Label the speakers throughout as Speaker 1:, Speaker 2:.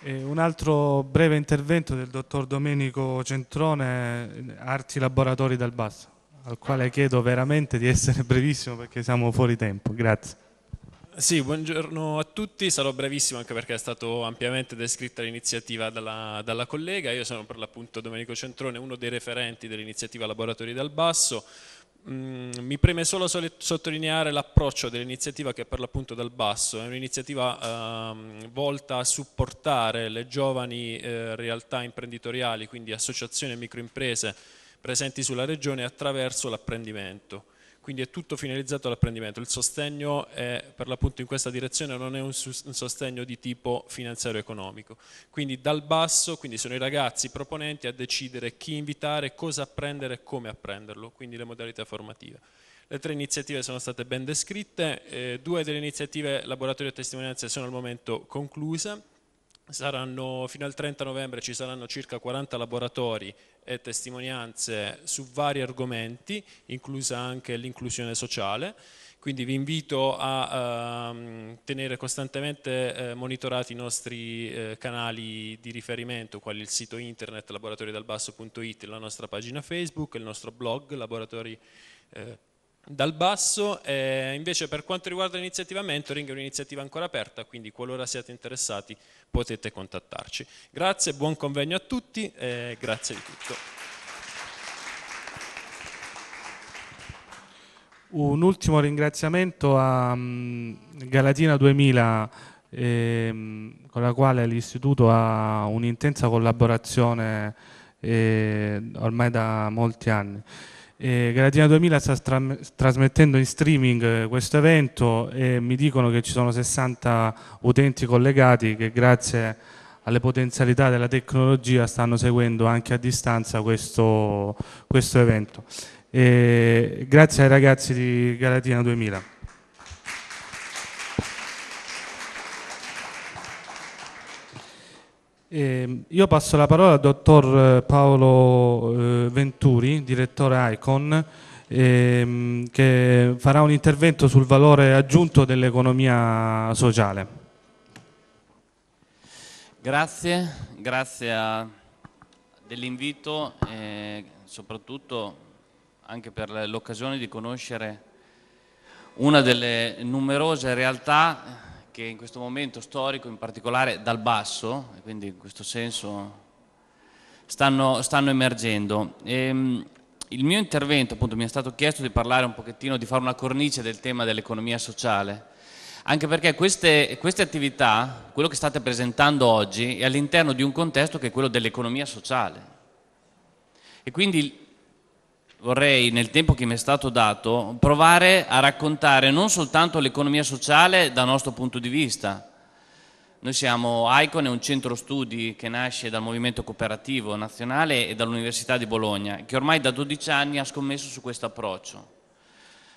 Speaker 1: E un altro breve intervento del dottor Domenico Centrone, Arti Laboratori dal Basso, al quale chiedo veramente di essere brevissimo perché siamo fuori tempo. Grazie.
Speaker 2: Sì, buongiorno a tutti, sarò brevissimo anche perché è stata ampiamente descritta l'iniziativa dalla, dalla, collega, io sono per l'appunto Domenico Centrone, uno dei referenti dell'iniziativa Laboratori dal Basso, Mm, mi preme solo sottolineare l'approccio dell'iniziativa che è per l'appunto dal basso, è un'iniziativa ehm, volta a supportare le giovani eh, realtà imprenditoriali, quindi associazioni e microimprese presenti sulla regione attraverso l'apprendimento quindi è tutto finalizzato all'apprendimento. Il sostegno è, per l'appunto in questa direzione non è un, sostegno di tipo finanziario economico. Quindi dal basso quindi sono i ragazzi proponenti a decidere chi invitare, cosa apprendere e come apprenderlo, quindi le modalità formative. Le tre iniziative sono state ben descritte, eh, due delle iniziative laboratorio e testimonianze sono al momento concluse, Saranno, fino al 30 novembre ci saranno circa 40 laboratori e testimonianze su vari argomenti, inclusa anche l'inclusione sociale, quindi vi invito a ehm, tenere costantemente eh, monitorati i nostri eh, canali di riferimento, quali il sito internet laboratoriodalbasso.it, la nostra pagina Facebook, il nostro blog laboratori eh, dal basso. Eh, invece per quanto riguarda l'iniziativa Mentoring è un'iniziativa ancora aperta, quindi qualora siate interessati potete contattarci. Grazie, buon convegno a tutti e eh, grazie di tutto.
Speaker 1: Un ultimo ringraziamento a mm, Galatina 2000 ehm, con la quale l'Istituto ha un'intensa collaborazione eh, ormai da molti anni. Eh, Gradina 2000 sta trasmettendo in streaming eh, questo evento e mi dicono che ci sono 60 utenti collegati che grazie alle potenzialità della tecnologia stanno seguendo anche a distanza questo, questo evento. Eh, grazie ai ragazzi di Galatina 2000. Eh, io passo la parola al dottor eh, Paolo eh, Venturi, direttore ICON, ehm, che farà un intervento sul valore aggiunto dell'economia sociale.
Speaker 3: Grazie, grazie dell'invito e soprattutto anche per l'occasione di conoscere una delle numerose realtà che in questo momento storico, in particolare dal basso, e quindi in questo senso stanno, stanno emergendo. E, ehm, il mio intervento, appunto, mi è stato chiesto di parlare un pochettino, di fare una cornice del tema dell'economia sociale, anche perché queste, queste attività, quello che state presentando oggi, è all'interno di un contesto che è quello dell'economia sociale. E quindi vorrei, nel tempo che mi è stato dato, provare a raccontare non soltanto l'economia sociale dal nostro punto di vista. Noi siamo ICON, è un centro studi che nasce dal Movimento Cooperativo Nazionale e dall'Università di Bologna, che ormai da 12 anni ha scommesso su questo approccio.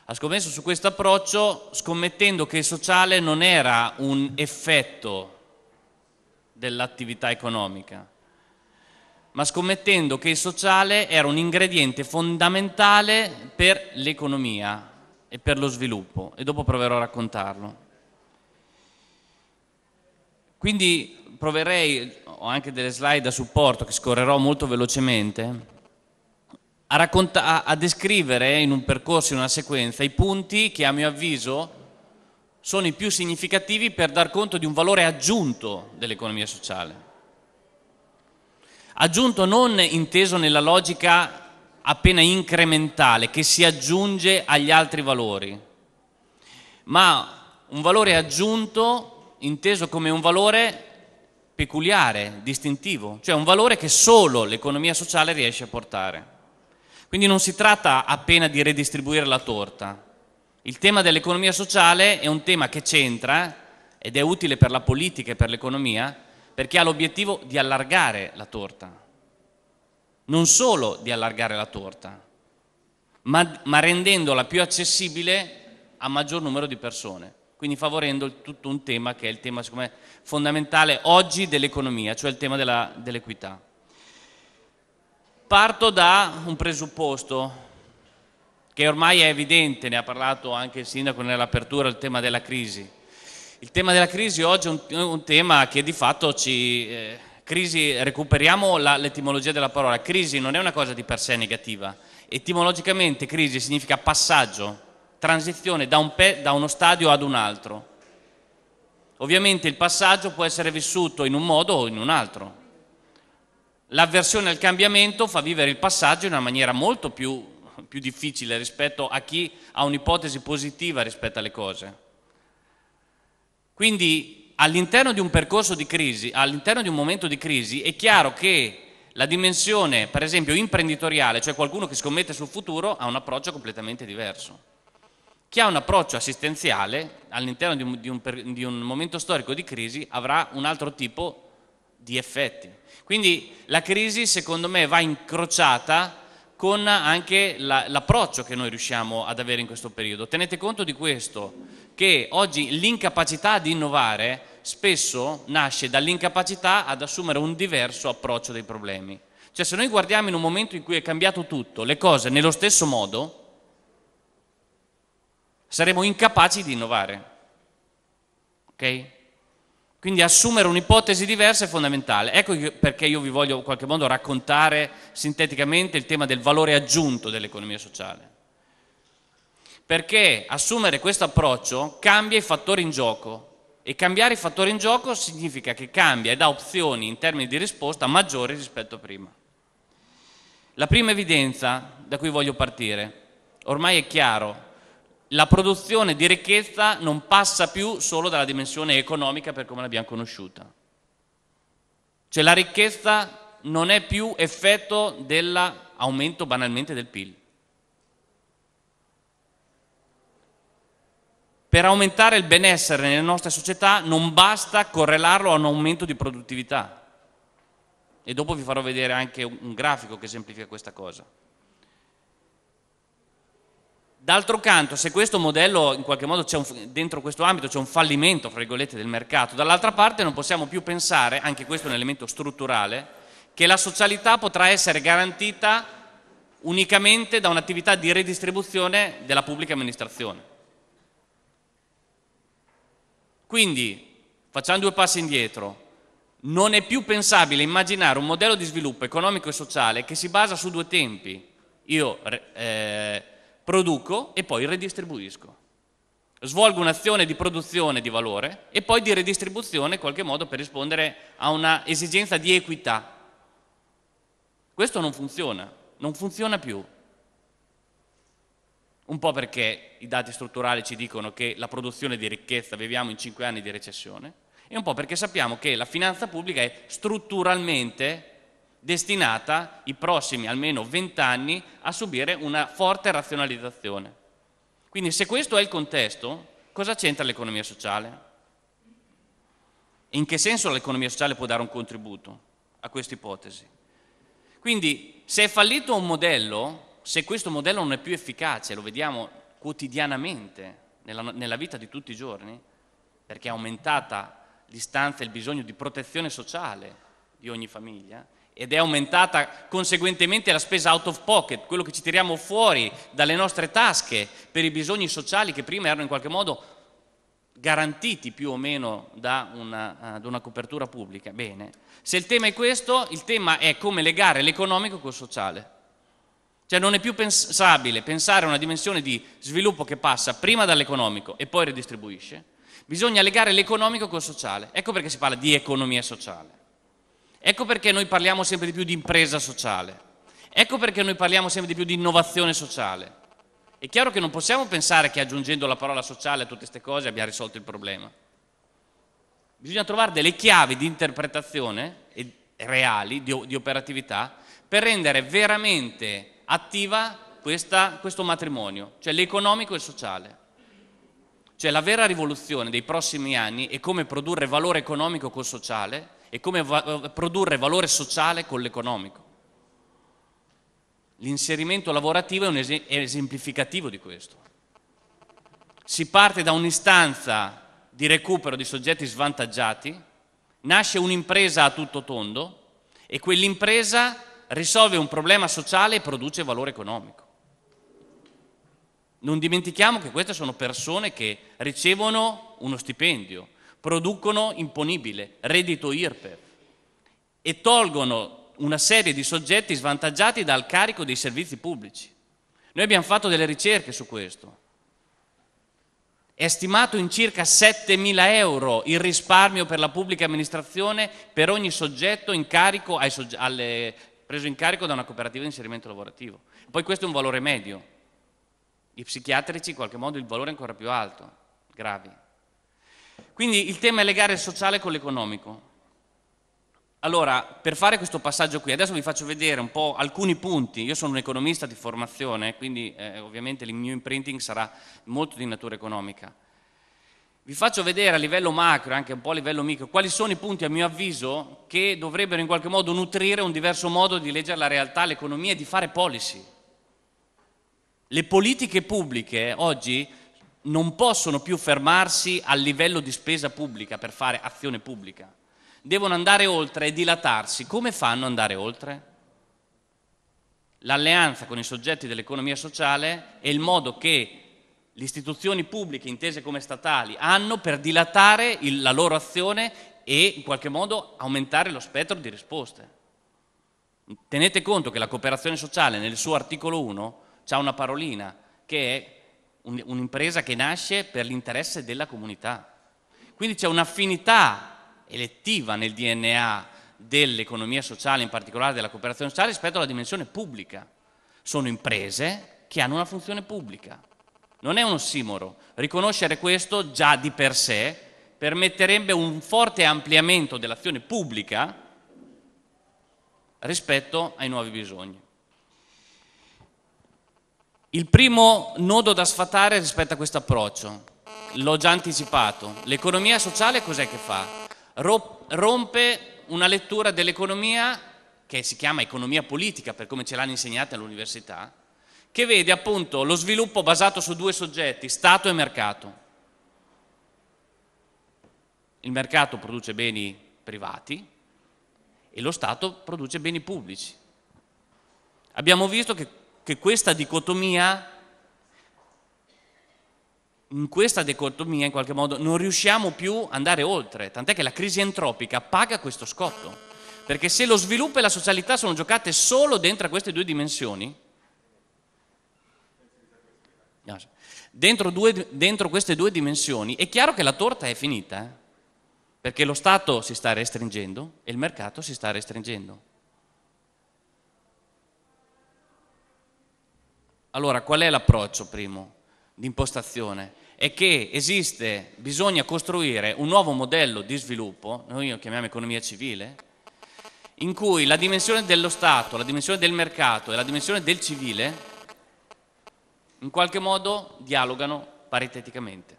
Speaker 3: Ha scommesso su questo approccio scommettendo che il sociale non era un effetto dell'attività economica, ma scommettendo che il sociale era un ingrediente fondamentale per l'economia e per lo sviluppo, e dopo proverò a raccontarlo. Quindi proverei, ho anche delle slide a supporto che scorrerò molto velocemente, a, a, a descrivere in un percorso, in una sequenza, i punti che a mio avviso sono i più significativi per dar conto di un valore aggiunto dell'economia sociale. Aggiunto non inteso nella logica appena incrementale che si aggiunge agli altri valori, ma un valore aggiunto inteso come un valore peculiare, distintivo, cioè un valore che solo l'economia sociale riesce a portare. Quindi non si tratta appena di redistribuire la torta. Il tema dell'economia sociale è un tema che c'entra eh, ed è utile per la politica e per l'economia, perché ha l'obiettivo di allargare la torta. Non solo di allargare la torta, ma, ma rendendola più accessibile a maggior numero di persone, quindi favorendo tutto un tema che è il tema me, fondamentale oggi dell'economia, cioè il tema dell'equità. Parto da un presupposto che ormai è evidente, ne ha parlato anche il sindaco nell'apertura, il tema della crisi il tema della crisi oggi è un, un tema che di fatto ci... Eh, crisi, recuperiamo l'etimologia della parola, crisi non è una cosa di per sé negativa, etimologicamente crisi significa passaggio, transizione da, un pe, da uno stadio ad un altro. Ovviamente il passaggio può essere vissuto in un modo o in un altro. L'avversione al cambiamento fa vivere il passaggio in una maniera molto più, più difficile rispetto a chi ha un'ipotesi positiva rispetto alle cose. Quindi all'interno di un percorso di crisi, all'interno di un momento di crisi, è chiaro che la dimensione, per esempio, imprenditoriale, cioè qualcuno che scommette sul futuro, ha un approccio completamente diverso. Chi ha un approccio assistenziale all'interno di un, di, un, di un, momento storico di crisi avrà un altro tipo di effetti. Quindi la crisi, secondo me, va incrociata con anche l'approccio la, che noi riusciamo ad avere in questo periodo. Tenete conto di questo, che oggi l'incapacità di innovare spesso nasce dall'incapacità ad assumere un diverso approccio dei problemi. Cioè se noi guardiamo in un momento in cui è cambiato tutto, le cose nello stesso modo, saremo incapaci di innovare. Okay? Quindi assumere un'ipotesi diversa è fondamentale. Ecco perché io vi voglio in qualche modo raccontare sinteticamente il tema del valore aggiunto dell'economia sociale. Perché assumere questo approccio cambia i fattori in gioco e cambiare i fattori in gioco significa che cambia e dà opzioni in termini di risposta maggiori rispetto a prima. La prima evidenza da cui voglio partire, ormai è chiaro la produzione di ricchezza non passa più solo dalla dimensione economica per come l'abbiamo conosciuta. Cioè la ricchezza non è più effetto dell'aumento banalmente del PIL. Per aumentare il benessere nelle nostre società non basta correlarlo a un aumento di produttività. E dopo vi farò vedere anche un grafico che semplifica questa cosa. D'altro canto, se questo modello, in qualche modo un, dentro questo ambito c'è un fallimento, fra virgolette, del mercato, dall'altra parte non possiamo più pensare, anche questo è un elemento strutturale, che la socialità potrà essere garantita unicamente da un'attività di redistribuzione della pubblica amministrazione. Quindi, facciamo due passi indietro, non è più pensabile immaginare un modello di sviluppo economico e sociale che si basa su due tempi. Io eh, produco e poi redistribuisco. Svolgo un'azione di produzione di valore e poi di redistribuzione in qualche modo per rispondere a una esigenza di equità. Questo non funziona, non funziona più. Un po' perché i dati strutturali ci dicono che la produzione di ricchezza viviamo in cinque anni di recessione e un po' perché sappiamo che la finanza pubblica è strutturalmente destinata i prossimi almeno 20 anni a subire una forte razionalizzazione. Quindi se questo è il contesto, cosa c'entra l'economia sociale? In che senso l'economia sociale può dare un contributo a questa ipotesi? Quindi se è fallito un modello, se questo modello non è più efficace, lo vediamo quotidianamente nella, nella vita di tutti i giorni, perché è aumentata l'istanza e il bisogno di protezione sociale di ogni famiglia, ed è aumentata conseguentemente la spesa out of pocket, quello che ci tiriamo fuori dalle nostre tasche per i bisogni sociali che prima erano in qualche modo garantiti più o meno da una, da una copertura pubblica. Bene, se il tema è questo, il tema è come legare l'economico col sociale. Cioè non è più pensabile pensare a una dimensione di sviluppo che passa prima dall'economico e poi redistribuisce. Bisogna legare l'economico col sociale. Ecco perché si parla di economia sociale. Ecco perché noi parliamo sempre di più di impresa sociale. Ecco perché noi parliamo sempre di più di innovazione sociale. È chiaro che non possiamo pensare che aggiungendo la parola sociale a tutte queste cose abbia risolto il problema. Bisogna trovare delle chiavi di interpretazione reali, di, di operatività, per rendere veramente attiva questa, questo matrimonio, cioè l'economico e il sociale. Cioè la vera rivoluzione dei prossimi anni è come produrre valore economico col sociale e come va- produrre valore sociale con l'economico. L'inserimento lavorativo è, un es- è esemplificativo di questo. Si parte da un'istanza di recupero di soggetti svantaggiati, nasce un'impresa a tutto tondo e quell'impresa risolve un problema sociale e produce valore economico. Non dimentichiamo che queste sono persone che ricevono uno stipendio, producono imponibile, reddito IRPEF e tolgono una serie di soggetti svantaggiati dal carico dei servizi pubblici. Noi abbiamo fatto delle ricerche su questo. È stimato in circa 7.000 euro il risparmio per la pubblica amministrazione per ogni soggetto sogge alle, preso in carico da una cooperativa di inserimento lavorativo. Poi questo è un valore medio. I psichiatrici in qualche modo il valore è ancora più alto, gravi. Quindi il tema è legare il sociale con l'economico. Allora, per fare questo passaggio qui, adesso vi faccio vedere un po' alcuni punti. Io sono un economista di formazione, quindi eh, ovviamente il mio imprinting sarà molto di natura economica. Vi faccio vedere a livello macro anche un po' a livello micro quali sono i punti, a mio avviso, che dovrebbero in qualche modo nutrire un diverso modo di leggere la realtà, l'economia e di fare policy. Le politiche pubbliche oggi non possono più fermarsi al livello di spesa pubblica per fare azione pubblica, devono andare oltre e dilatarsi. Come fanno ad andare oltre? L'alleanza con i soggetti dell'economia sociale è il modo che le istituzioni pubbliche, intese come statali, hanno per dilatare il, la loro azione e in qualche modo aumentare lo spettro di risposte. Tenete conto che la cooperazione sociale nel suo articolo 1 ha una parolina che è un'impresa che nasce per l'interesse della comunità. Quindi c'è un'affinità elettiva nel DNA dell'economia sociale, in particolare della cooperazione sociale, rispetto alla dimensione pubblica. Sono imprese che hanno una funzione pubblica. Non è un ossimoro. Riconoscere questo già di per sé permetterebbe un forte ampliamento dell'azione pubblica rispetto ai nuovi bisogni. Il primo nodo da sfatare rispetto a questo approccio, l'ho già anticipato, l'economia sociale cos'è che fa? Rompe una lettura dell'economia che si chiama economia politica per come ce l'hanno insegnata all'università, che vede appunto lo sviluppo basato su due soggetti, Stato e mercato. Il mercato produce beni privati e lo Stato produce beni pubblici. Abbiamo visto che che questa dicotomia, in questa dicotomia in qualche modo non riusciamo più ad andare oltre, tant'è che la crisi entropica paga questo scotto, perché se lo sviluppo e la socialità sono giocate solo dentro queste due dimensioni, dentro, due, dentro queste due dimensioni, è chiaro che la torta è finita, eh? perché lo Stato si sta restringendo e il mercato si sta restringendo. Allora, qual è l'approccio primo di impostazione? È che esiste, bisogna costruire un nuovo modello di sviluppo, noi lo chiamiamo economia civile, in cui la dimensione dello Stato, la dimensione del mercato e la dimensione del civile in qualche modo dialogano pariteticamente.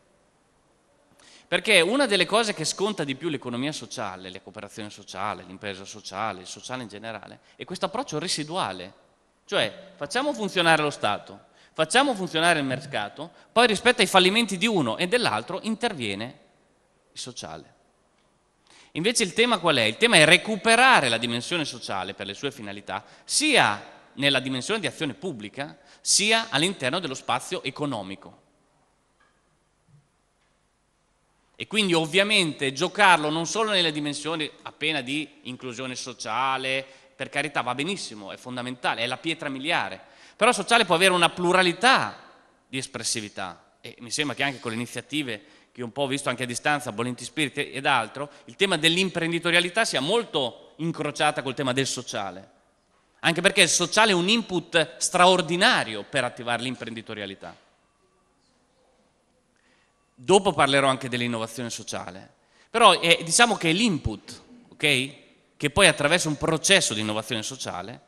Speaker 3: Perché una delle cose che sconta di più l'economia sociale, la cooperazione sociale, l'impresa sociale, il sociale in generale, è questo approccio residuale cioè, facciamo funzionare lo Stato, facciamo funzionare il mercato, poi rispetto ai fallimenti di uno e dell'altro interviene il sociale. Invece il tema qual è? Il tema è recuperare la dimensione sociale per le sue finalità, sia nella dimensione di azione pubblica, sia all'interno dello spazio economico. E quindi ovviamente giocarlo non solo nelle dimensioni appena di inclusione sociale, per carità va benissimo, è fondamentale, è la pietra miliare, però sociale può avere una pluralità di espressività e mi sembra che anche con le iniziative che un po' ho visto anche a distanza, Bolenti Spirit ed altro, il tema dell'imprenditorialità sia molto incrociata col tema del sociale, anche perché il sociale è un input straordinario per attivare l'imprenditorialità. Dopo parlerò anche dell'innovazione sociale, però è, eh, diciamo che è l'input, ok? che poi attraverso un processo di innovazione sociale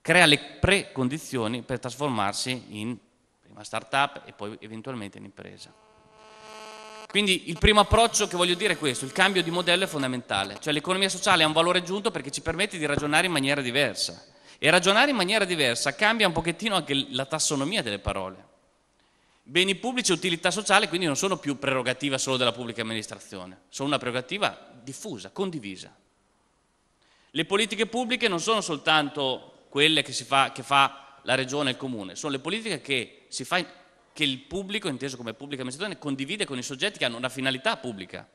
Speaker 3: crea le precondizioni per trasformarsi in prima start-up e poi eventualmente in impresa. Quindi il primo approccio che voglio dire è questo, il cambio di modello è fondamentale, cioè l'economia sociale ha un valore aggiunto perché ci permette di ragionare in maniera diversa e ragionare in maniera diversa cambia un pochettino anche la tassonomia delle parole. Beni pubblici e utilità sociale quindi non sono più prerogativa solo della pubblica amministrazione, sono una prerogativa diffusa, condivisa. Le politiche pubbliche non sono soltanto quelle che, fa, che fa, la regione e il comune, sono le politiche che, fa, che il pubblico, inteso come pubblica amministrazione, condivide con i soggetti che hanno una finalità pubblica.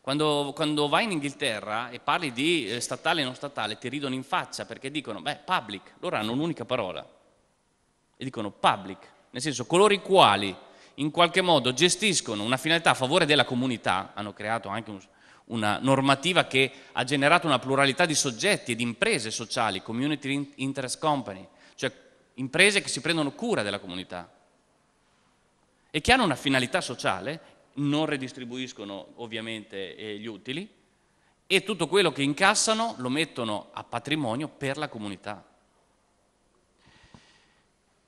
Speaker 3: Quando, quando, vai in Inghilterra e parli di eh, statale e non statale, ti ridono in faccia perché dicono, beh, public, loro hanno un'unica parola. E dicono public, nel senso coloro i quali in qualche modo gestiscono una finalità a favore della comunità, hanno creato anche un, una normativa che ha generato una pluralità di soggetti e di imprese sociali, community interest company, cioè imprese che si prendono cura della comunità e che hanno una finalità sociale, non redistribuiscono ovviamente eh, gli utili e tutto quello che incassano lo mettono a patrimonio per la comunità.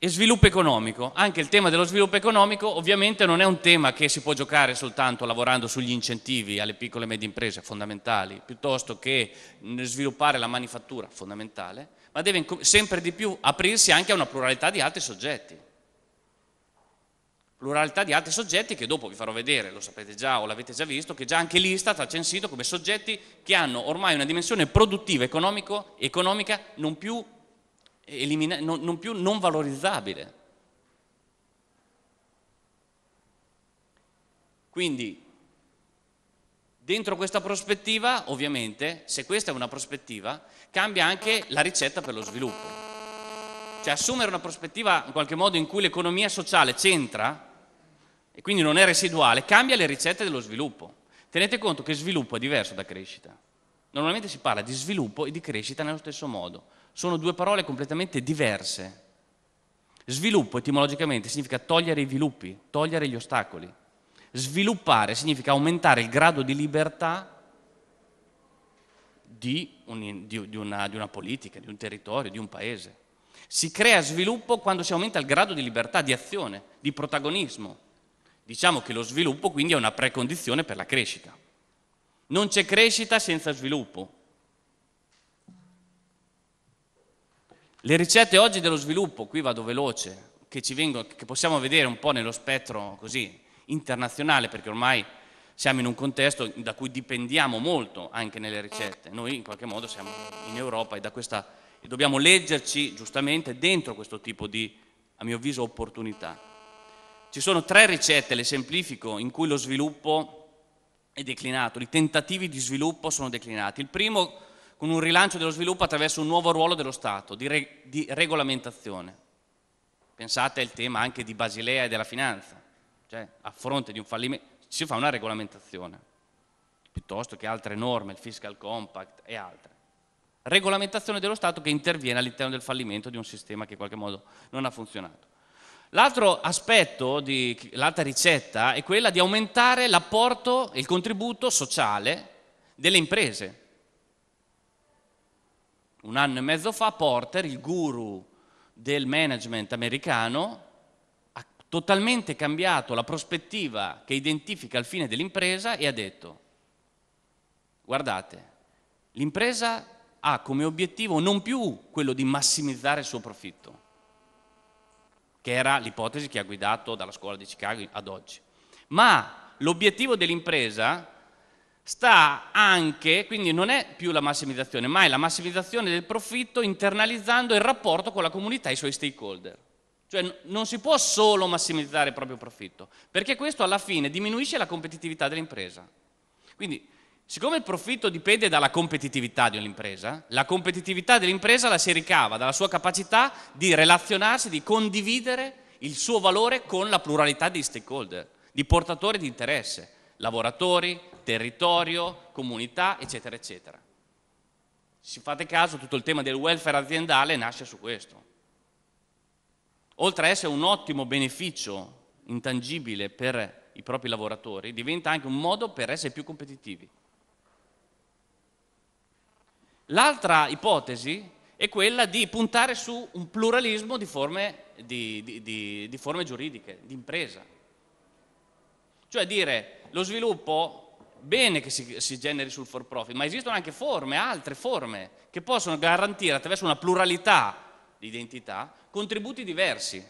Speaker 3: E sviluppo economico, anche il tema dello sviluppo economico ovviamente non è un tema che si può giocare soltanto lavorando sugli incentivi alle piccole e medie imprese fondamentali, piuttosto che sviluppare la manifattura fondamentale, ma deve sempre di più aprirsi anche a una pluralità di altri soggetti. Pluralità di altri soggetti che dopo vi farò vedere, lo sapete già o l'avete già visto, che già anche l'Istat ha censito come soggetti che hanno ormai una dimensione produttiva economica non più elimina- non, non più non valorizzabile. Quindi, dentro questa prospettiva, ovviamente, se questa è una prospettiva, cambia anche la ricetta per lo sviluppo. Cioè assumere una prospettiva in qualche modo in cui l'economia sociale c'entra e quindi non è residuale, cambia le ricette dello sviluppo. Tenete conto che sviluppo è diverso da crescita. Normalmente si parla di sviluppo e di crescita nello stesso modo sono due parole completamente diverse. Sviluppo etimologicamente significa togliere i viluppi, togliere gli ostacoli. Sviluppare significa aumentare il grado di libertà di, un, di, una, di una politica, di un territorio, di un paese. Si crea sviluppo quando si aumenta il grado di libertà di azione, di protagonismo. Diciamo che lo sviluppo quindi è una precondizione per la crescita. Non c'è crescita senza sviluppo. Le ricette oggi dello sviluppo, qui vado veloce, che, vengono, che possiamo vedere un po' nello spettro così internazionale, perché ormai siamo in un contesto da cui dipendiamo molto anche nelle ricette. Noi in qualche modo siamo in Europa e, questa, e dobbiamo leggerci giustamente dentro questo tipo di, a mio avviso, opportunità. Ci sono tre ricette, le semplifico, in cui lo sviluppo è declinato, i tentativi di sviluppo sono declinati. Il primo con un rilancio dello sviluppo attraverso un nuovo ruolo dello Stato, di, re, di regolamentazione. Pensate al tema anche di Basilea e della finanza, cioè a fronte di un fallimento si fa una regolamentazione, piuttosto che altre norme, il fiscal compact e altre. Regolamentazione dello Stato che interviene all'interno del fallimento di un sistema che in qualche modo non ha funzionato. L'altro aspetto l'altra ricetta è quella di aumentare l'apporto e il contributo sociale delle imprese un anno e mezzo fa Porter, il guru del management americano, ha totalmente cambiato la prospettiva che identifica il fine dell'impresa e ha detto, guardate, l'impresa ha come obiettivo non più quello di massimizzare il suo profitto, che era l'ipotesi che ha guidato dalla scuola di Chicago ad oggi, ma l'obiettivo dell'impresa sta anche, quindi non è più la massimizzazione, ma è la massimizzazione del profitto internalizzando il rapporto con la comunità e i suoi stakeholder. Cioè non si può solo massimizzare il proprio profitto, perché questo alla fine diminuisce la competitività dell'impresa. Quindi, siccome il profitto dipende dalla competitività di un'impresa, la competitività dell'impresa la si ricava dalla sua capacità di relazionarsi, di condividere il suo valore con la pluralità di stakeholder, di portatori di interesse, lavoratori, territorio, comunità, eccetera, eccetera. Se fate caso, tutto il tema del welfare aziendale nasce su questo. Oltre a essere un ottimo beneficio intangibile per i propri lavoratori, diventa anche un modo per essere più competitivi. L'altra ipotesi è quella di puntare su un pluralismo di forme, di, di, di forme giuridiche, di impresa. Cioè dire lo sviluppo bene che si, si generi sul for profit, ma esistono anche forme, altre forme, che possono garantire attraverso una pluralità di identità contributi diversi,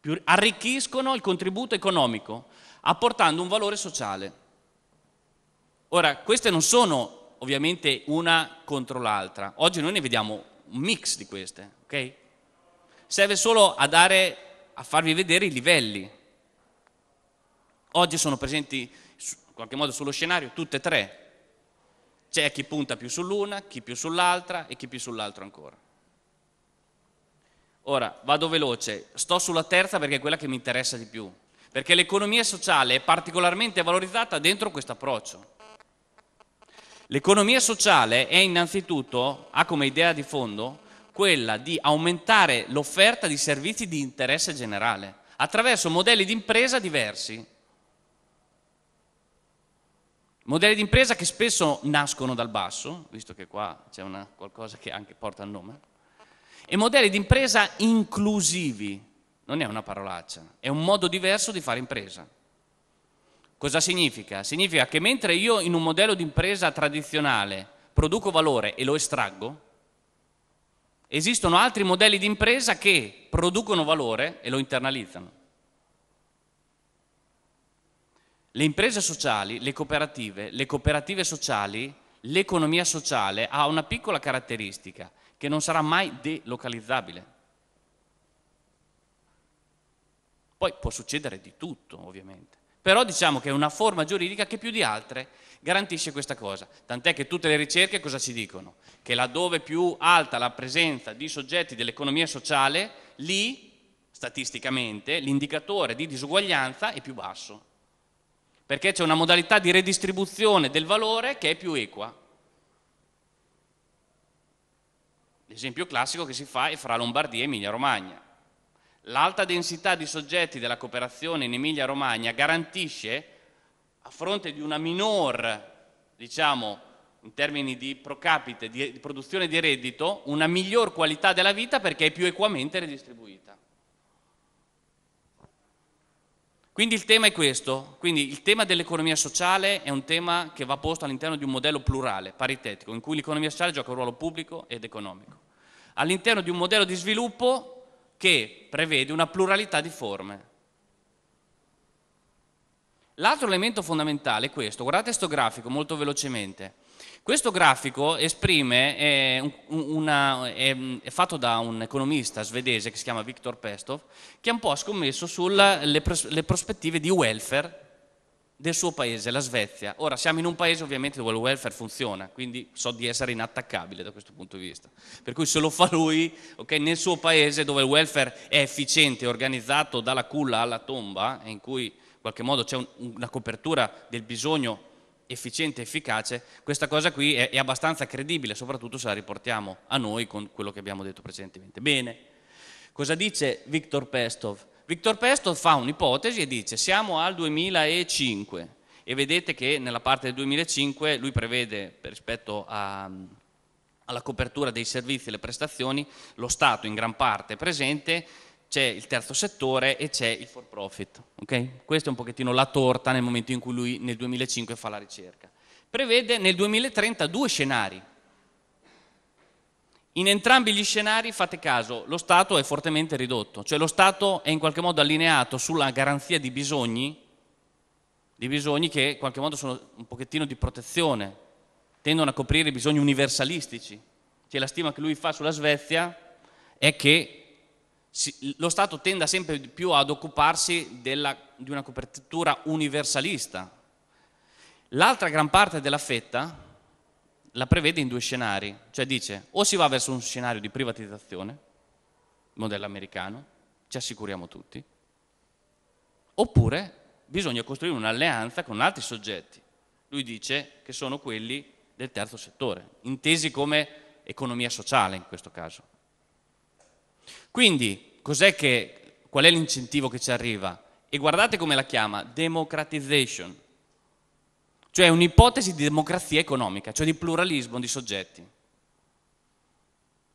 Speaker 3: più, arricchiscono il contributo economico, apportando un valore sociale. Ora, queste non sono ovviamente una contro l'altra, oggi noi ne vediamo un mix di queste, ok? Serve solo a, dare, a farvi vedere i livelli. Oggi sono presenti qualche modo sullo scenario tutte e tre. C'è chi punta più sull'una, chi più sull'altra e chi più sull'altro ancora. Ora, vado veloce, sto sulla terza perché è quella che mi interessa di più, perché l'economia sociale è particolarmente valorizzata dentro questo approccio. L'economia sociale è innanzitutto, ha come idea di fondo, quella di aumentare l'offerta di servizi di interesse generale attraverso modelli di impresa diversi Modelli di impresa che spesso nascono dal basso, visto che qua c'è qualcosa che anche porta il nome, e modelli di impresa inclusivi, non è una parolaccia, è un modo diverso di fare impresa. Cosa significa? Significa che mentre io in un modello di impresa tradizionale produco valore e lo estraggo, esistono altri modelli di impresa che producono valore e lo internalizzano. Le imprese sociali, le cooperative, le cooperative sociali, l'economia sociale ha una piccola caratteristica che non sarà mai delocalizzabile. Poi può succedere di tutto, ovviamente. Però diciamo che è una forma giuridica che più di altre garantisce questa cosa. Tant'è che tutte le ricerche cosa ci dicono? Che laddove più alta la presenza di soggetti dell'economia sociale, lì, statisticamente, l'indicatore di disuguaglianza è più basso perché c'è una modalità di redistribuzione del valore che è più equa. L'esempio classico che si fa è fra Lombardia e Emilia-Romagna. L'alta densità di soggetti della cooperazione in Emilia-Romagna garantisce, a fronte di una minor, diciamo, in termini di pro capite, di produzione di reddito, una miglior qualità della vita perché è più equamente redistribuita. Quindi il tema è questo, quindi il tema dell'economia sociale è un tema che va posto all'interno di un modello plurale, paritetico, in cui l'economia sociale gioca un ruolo pubblico ed economico, all'interno di un modello di sviluppo che prevede una pluralità di forme. L'altro elemento fondamentale è questo, guardate questo grafico molto velocemente, questo grafico esprime, eh, una, è, è, fatto da un economista svedese che si chiama Viktor Pestov, che ha un po' scommesso sulle prospettive di welfare del suo paese, la Svezia. Ora siamo in un paese ovviamente dove il welfare funziona, quindi so di essere inattaccabile da questo punto di vista. Per cui se lo fa lui, okay, nel suo paese dove il welfare è efficiente, organizzato dalla culla alla tomba, in cui in qualche modo c'è un, una copertura del bisogno efficiente, e efficace, questa cosa qui è, è abbastanza credibile, soprattutto se la riportiamo a noi con quello che abbiamo detto precedentemente. Bene, cosa dice Viktor Pestov? Viktor Pestov fa un'ipotesi e dice siamo al 2005 e vedete che nella parte del 2005 lui prevede rispetto a, alla copertura dei servizi e le prestazioni lo Stato in gran parte è presente c'è il terzo settore e c'è il for profit. Okay? Questa è un pochettino la torta nel momento in cui lui nel 2005 fa la ricerca. Prevede nel 2030 due scenari. In entrambi gli scenari, fate caso, lo Stato è fortemente ridotto, cioè lo Stato è in qualche modo allineato sulla garanzia di bisogni, di bisogni che in qualche modo sono un pochettino di protezione, tendono a coprire i bisogni universalistici. Cioè la stima che lui fa sulla Svezia è che si, lo Stato tenda sempre più ad occuparsi della, di una copertura universalista. L'altra gran parte della fetta la prevede in due scenari, cioè dice o si va verso un scenario di privatizzazione, modello americano, ci assicuriamo tutti, oppure bisogna costruire un'alleanza con altri soggetti. Lui dice che sono quelli del terzo settore, intesi come economia sociale in questo caso. Quindi, che, qual è l'incentivo che ci arriva? E guardate come la chiama, democratization, cioè un'ipotesi di democrazia economica, cioè di pluralismo di soggetti.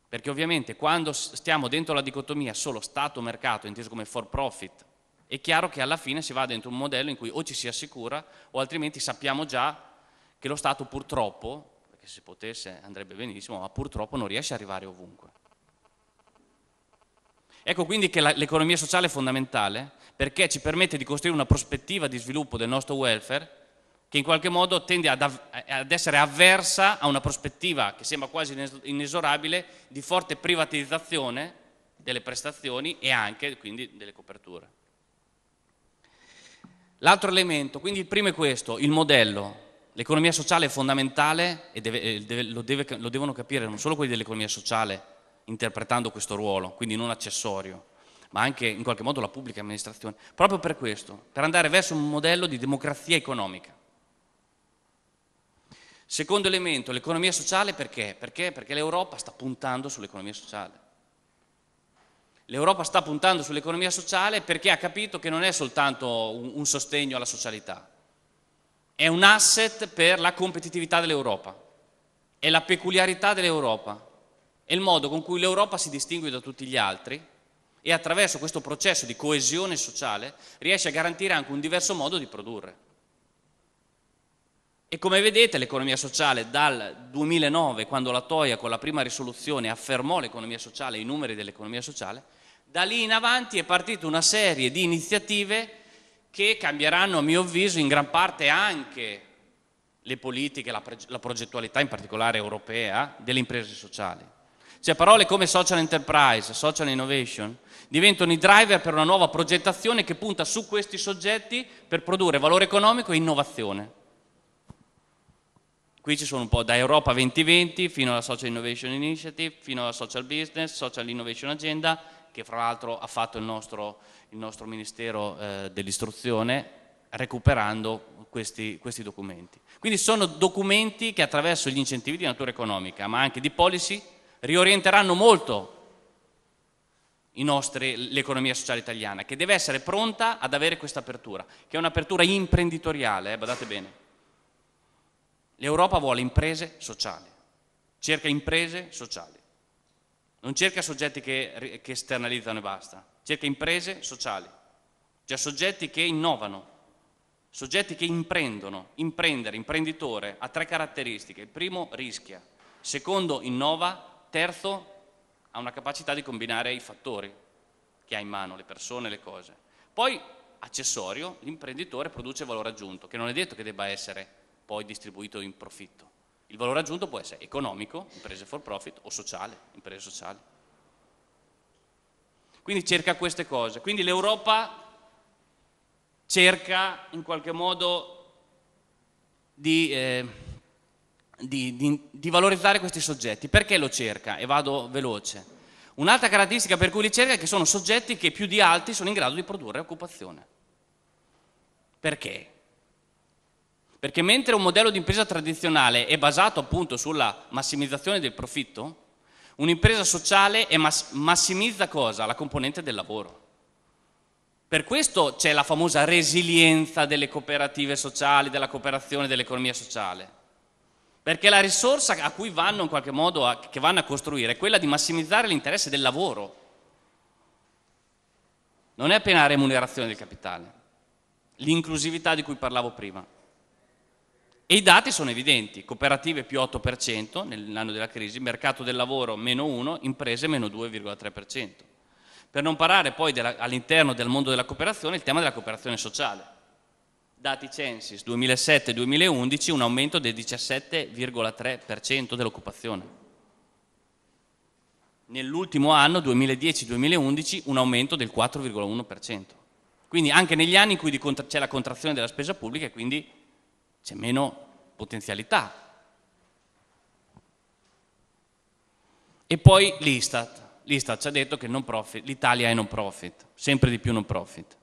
Speaker 3: Perché ovviamente quando stiamo dentro la dicotomia solo Stato-mercato, inteso come for profit, è chiaro che alla fine si va dentro un modello in cui o ci si assicura o altrimenti sappiamo già che lo Stato purtroppo, perché se potesse andrebbe benissimo, ma purtroppo non riesce ad arrivare ovunque. Ecco quindi che l'economia sociale è fondamentale perché ci permette di costruire una prospettiva di sviluppo del nostro welfare che in qualche modo tende ad, av- ad essere avversa a una prospettiva che sembra quasi inesorabile di forte privatizzazione delle prestazioni e anche quindi delle coperture. L'altro elemento, quindi il primo è questo, il modello. L'economia sociale è fondamentale e deve, deve, lo, deve, lo devono capire non solo quelli dell'economia sociale, interpretando questo ruolo, quindi non accessorio, ma anche in qualche modo la pubblica amministrazione, proprio per questo, per andare verso un modello di democrazia economica. Secondo elemento, l'economia sociale perché? Perché? Perché l'Europa sta puntando sull'economia sociale. L'Europa sta puntando sull'economia sociale perché ha capito che non è soltanto un sostegno alla socialità, è un asset per la competitività dell'Europa, è la peculiarità dell'Europa, è il modo con cui l'Europa si distingue da tutti gli altri e attraverso questo processo di coesione sociale riesce a garantire anche un diverso modo di produrre. E come vedete l'economia sociale dal 2009, quando la Toia con la prima risoluzione affermò l'economia sociale, i numeri dell'economia sociale, da lì in avanti è partita una serie di iniziative che cambieranno a mio avviso in gran parte anche le politiche, la, progettualità in particolare europea delle imprese sociali. Cioè parole come social enterprise, social innovation, diventano i driver per una nuova progettazione che punta su questi soggetti per produrre valore economico e innovazione. Qui ci sono un po' da Europa 2020 fino alla Social Innovation Initiative, fino alla Social Business, Social Innovation Agenda, che fra l'altro ha fatto il nostro, il nostro Ministero eh, dell'Istruzione recuperando questi, questi documenti. Quindi sono documenti che attraverso gli incentivi di natura economica, ma anche di policy, riorienteranno molto nostri, l'economia sociale italiana, che deve essere pronta ad avere questa apertura, che è un'apertura imprenditoriale, eh, badate bene. L'Europa vuole imprese sociali, cerca imprese sociali, non cerca soggetti che, che esternalizzano e basta, cerca imprese sociali, cioè soggetti che innovano, soggetti che imprendono, imprendere, imprenditore ha tre caratteristiche, il primo rischia, il secondo innova Terzo, ha una capacità di combinare i fattori che ha in mano, le persone, le cose. Poi, accessorio, l'imprenditore produce valore aggiunto, che non è detto che debba essere poi distribuito in profitto. Il valore aggiunto può essere economico, imprese for profit, o sociale, imprese sociali. Quindi cerca queste cose. Quindi l'Europa cerca in qualche modo di... Eh, di, di, di valorizzare questi soggetti. Perché lo cerca? E vado veloce. Un'altra caratteristica per cui li cerca è che sono soggetti che più di altri sono in grado di produrre occupazione. Perché? Perché mentre un modello di impresa tradizionale è basato appunto sulla massimizzazione del profitto, un'impresa sociale mass massimizza cosa? La componente del lavoro. Per questo c'è la famosa resilienza delle cooperative sociali, della cooperazione, dell'economia sociale. Perché la risorsa a cui vanno in qualche modo, a, che vanno a costruire, è quella di massimizzare l'interesse del lavoro. Non è appena la remunerazione del capitale, l'inclusività di cui parlavo prima. E i dati sono evidenti, cooperative più 8% nell'anno della crisi, mercato del lavoro meno 1, imprese meno 2,3%. Per non parlare poi all'interno del mondo della cooperazione il tema della cooperazione sociale dati Censis 2007-2011, un aumento del 17,3% dell'occupazione. Nell'ultimo anno, 2010-2011, un aumento del 4,1%. Quindi anche negli anni in cui c'è la contrazione della spesa pubblica e quindi c'è meno potenzialità. E poi l'Istat. L'Istat ci ha detto che l'Italia è non profit, sempre di più non profit.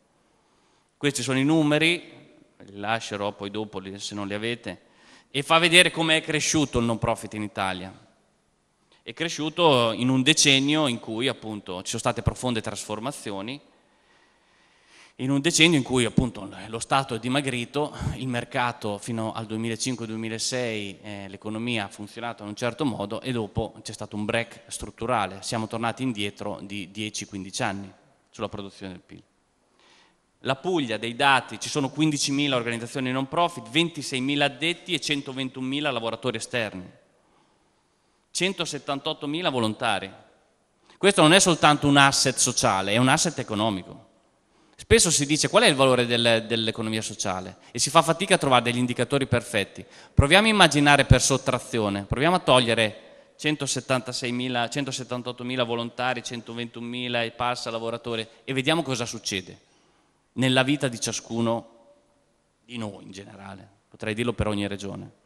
Speaker 3: Questi sono i numeri, li lascerò poi dopo se non li avete, e fa vedere come è cresciuto il non profit in Italia. È cresciuto in un decennio in cui appunto ci sono state profonde trasformazioni, in un decennio in cui appunto lo Stato è dimagrito, il mercato fino al 2005-2006 eh, l'economia ha funzionato in un certo modo e dopo c'è stato un break strutturale, siamo tornati indietro di 10-15 anni sulla produzione del PIL. La Puglia, dei dati, ci sono 15.000 organizzazioni non profit, 26.000 addetti e 121.000 lavoratori esterni. 178.000 volontari. Questo non è soltanto un asset sociale, è un asset economico. Spesso si dice qual è il valore del, dell'economia sociale e si fa fatica a trovare degli indicatori perfetti. Proviamo a immaginare per sottrazione, proviamo a togliere 178.000 volontari, 121.000 e passa lavoratori e vediamo cosa succede nella vita di ciascuno di noi in generale, potrei dirlo per ogni regione.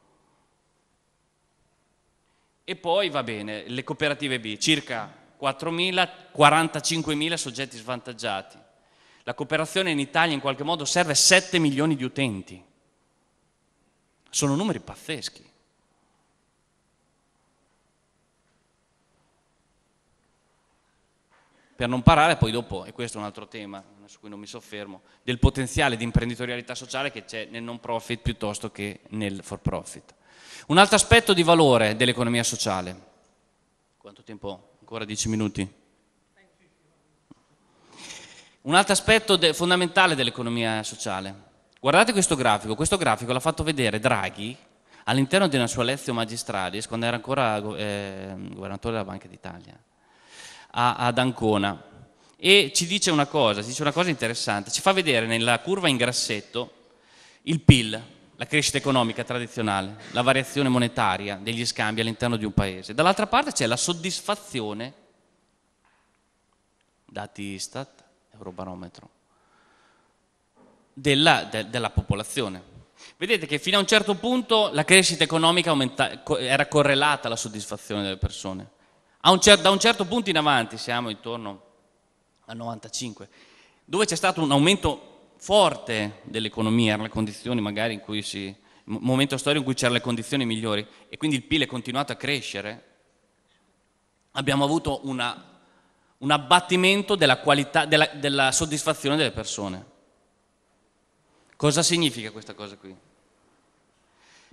Speaker 3: E poi va bene, le cooperative B, circa 4.000, 45.000 soggetti svantaggiati. La cooperazione in Italia in qualche modo serve 7 milioni di utenti. Sono numeri pazzeschi. Per non parlare poi dopo, e questo è un altro tema, su cui non mi soffermo, del potenziale di imprenditorialità sociale che c'è nel non profit piuttosto che nel for profit. Un altro aspetto di valore dell'economia sociale. Quanto tempo? Ancora 10 minuti? Un altro aspetto de fondamentale dell'economia sociale. Guardate questo grafico, questo grafico l'ha fatto vedere Draghi all'interno di una sua lezione magistralis quando era ancora eh, governatore della Banca d'Italia ad Ancona e ci dice una cosa, ci dice una cosa interessante, ci fa vedere nella curva in grassetto il PIL, la crescita economica tradizionale, la variazione monetaria degli scambi all'interno di un paese. Dall'altra parte c'è la soddisfazione, dati Istat, Eurobarometro, della, de, della popolazione. Vedete che fino a un certo punto la crescita economica aumenta, era correlata alla soddisfazione delle persone. Un certo, da un certo punto in avanti, siamo intorno al 95, dove c'è stato un aumento forte dell'economia, erano le condizioni magari in cui si, momento storico in cui c'erano le condizioni migliori e quindi il PIL è continuato a crescere, abbiamo avuto una, un abbattimento della, qualità, della, della soddisfazione delle persone. Cosa significa questa cosa qui?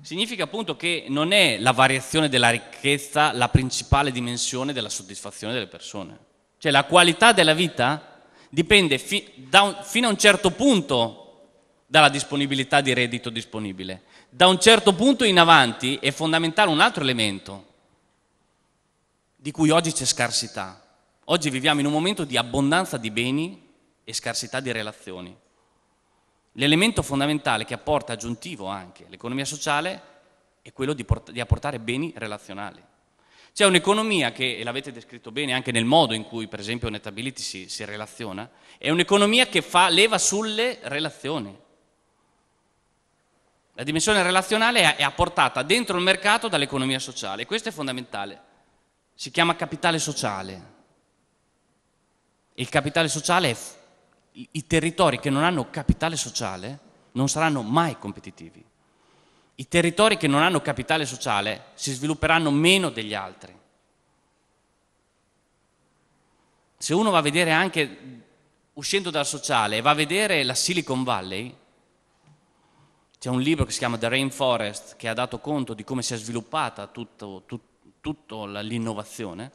Speaker 3: Significa appunto che non è la variazione della ricchezza la principale dimensione della soddisfazione delle persone. Cioè la qualità della vita dipende fi, un, fino a un certo punto dalla disponibilità di reddito disponibile. Da un certo punto in avanti è fondamentale un altro elemento di cui oggi c'è scarsità. Oggi viviamo in un momento di abbondanza di beni e scarsità di relazioni. L'elemento fondamentale che apporta aggiuntivo anche l'economia sociale è quello di, port- di apportare beni relazionali. C'è un'economia che, e l'avete descritto bene anche nel modo in cui per esempio Netability si, si relaziona, è un'economia che fa leva sulle relazioni. La dimensione relazionale è apportata dentro il mercato dall'economia sociale, questo è fondamentale. Si chiama capitale sociale. Il capitale sociale è i territori che non hanno capitale sociale non saranno mai competitivi. I territori che non hanno capitale sociale si svilupperanno meno degli altri. Se uno va a vedere anche, uscendo dal sociale, va a vedere la Silicon Valley, c'è un libro che si chiama The Rainforest che ha dato conto di come si è sviluppata tutta l'innovazione,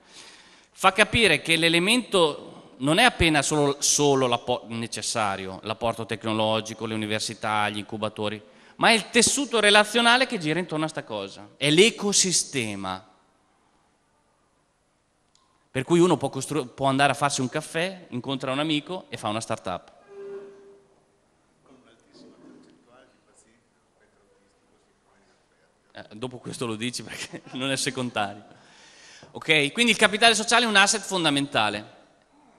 Speaker 3: fa capire che l'elemento non è appena solo, solo la, necessario, l'apporto tecnologico, le università, gli incubatori, ma è il tessuto relazionale che gira intorno a questa cosa, è l'ecosistema. Per cui uno può, costru- può andare a farsi un caffè, incontra un amico e fa una start-up. Eh, dopo questo lo dici perché non è secondario. Ok, quindi il capitale sociale è un asset fondamentale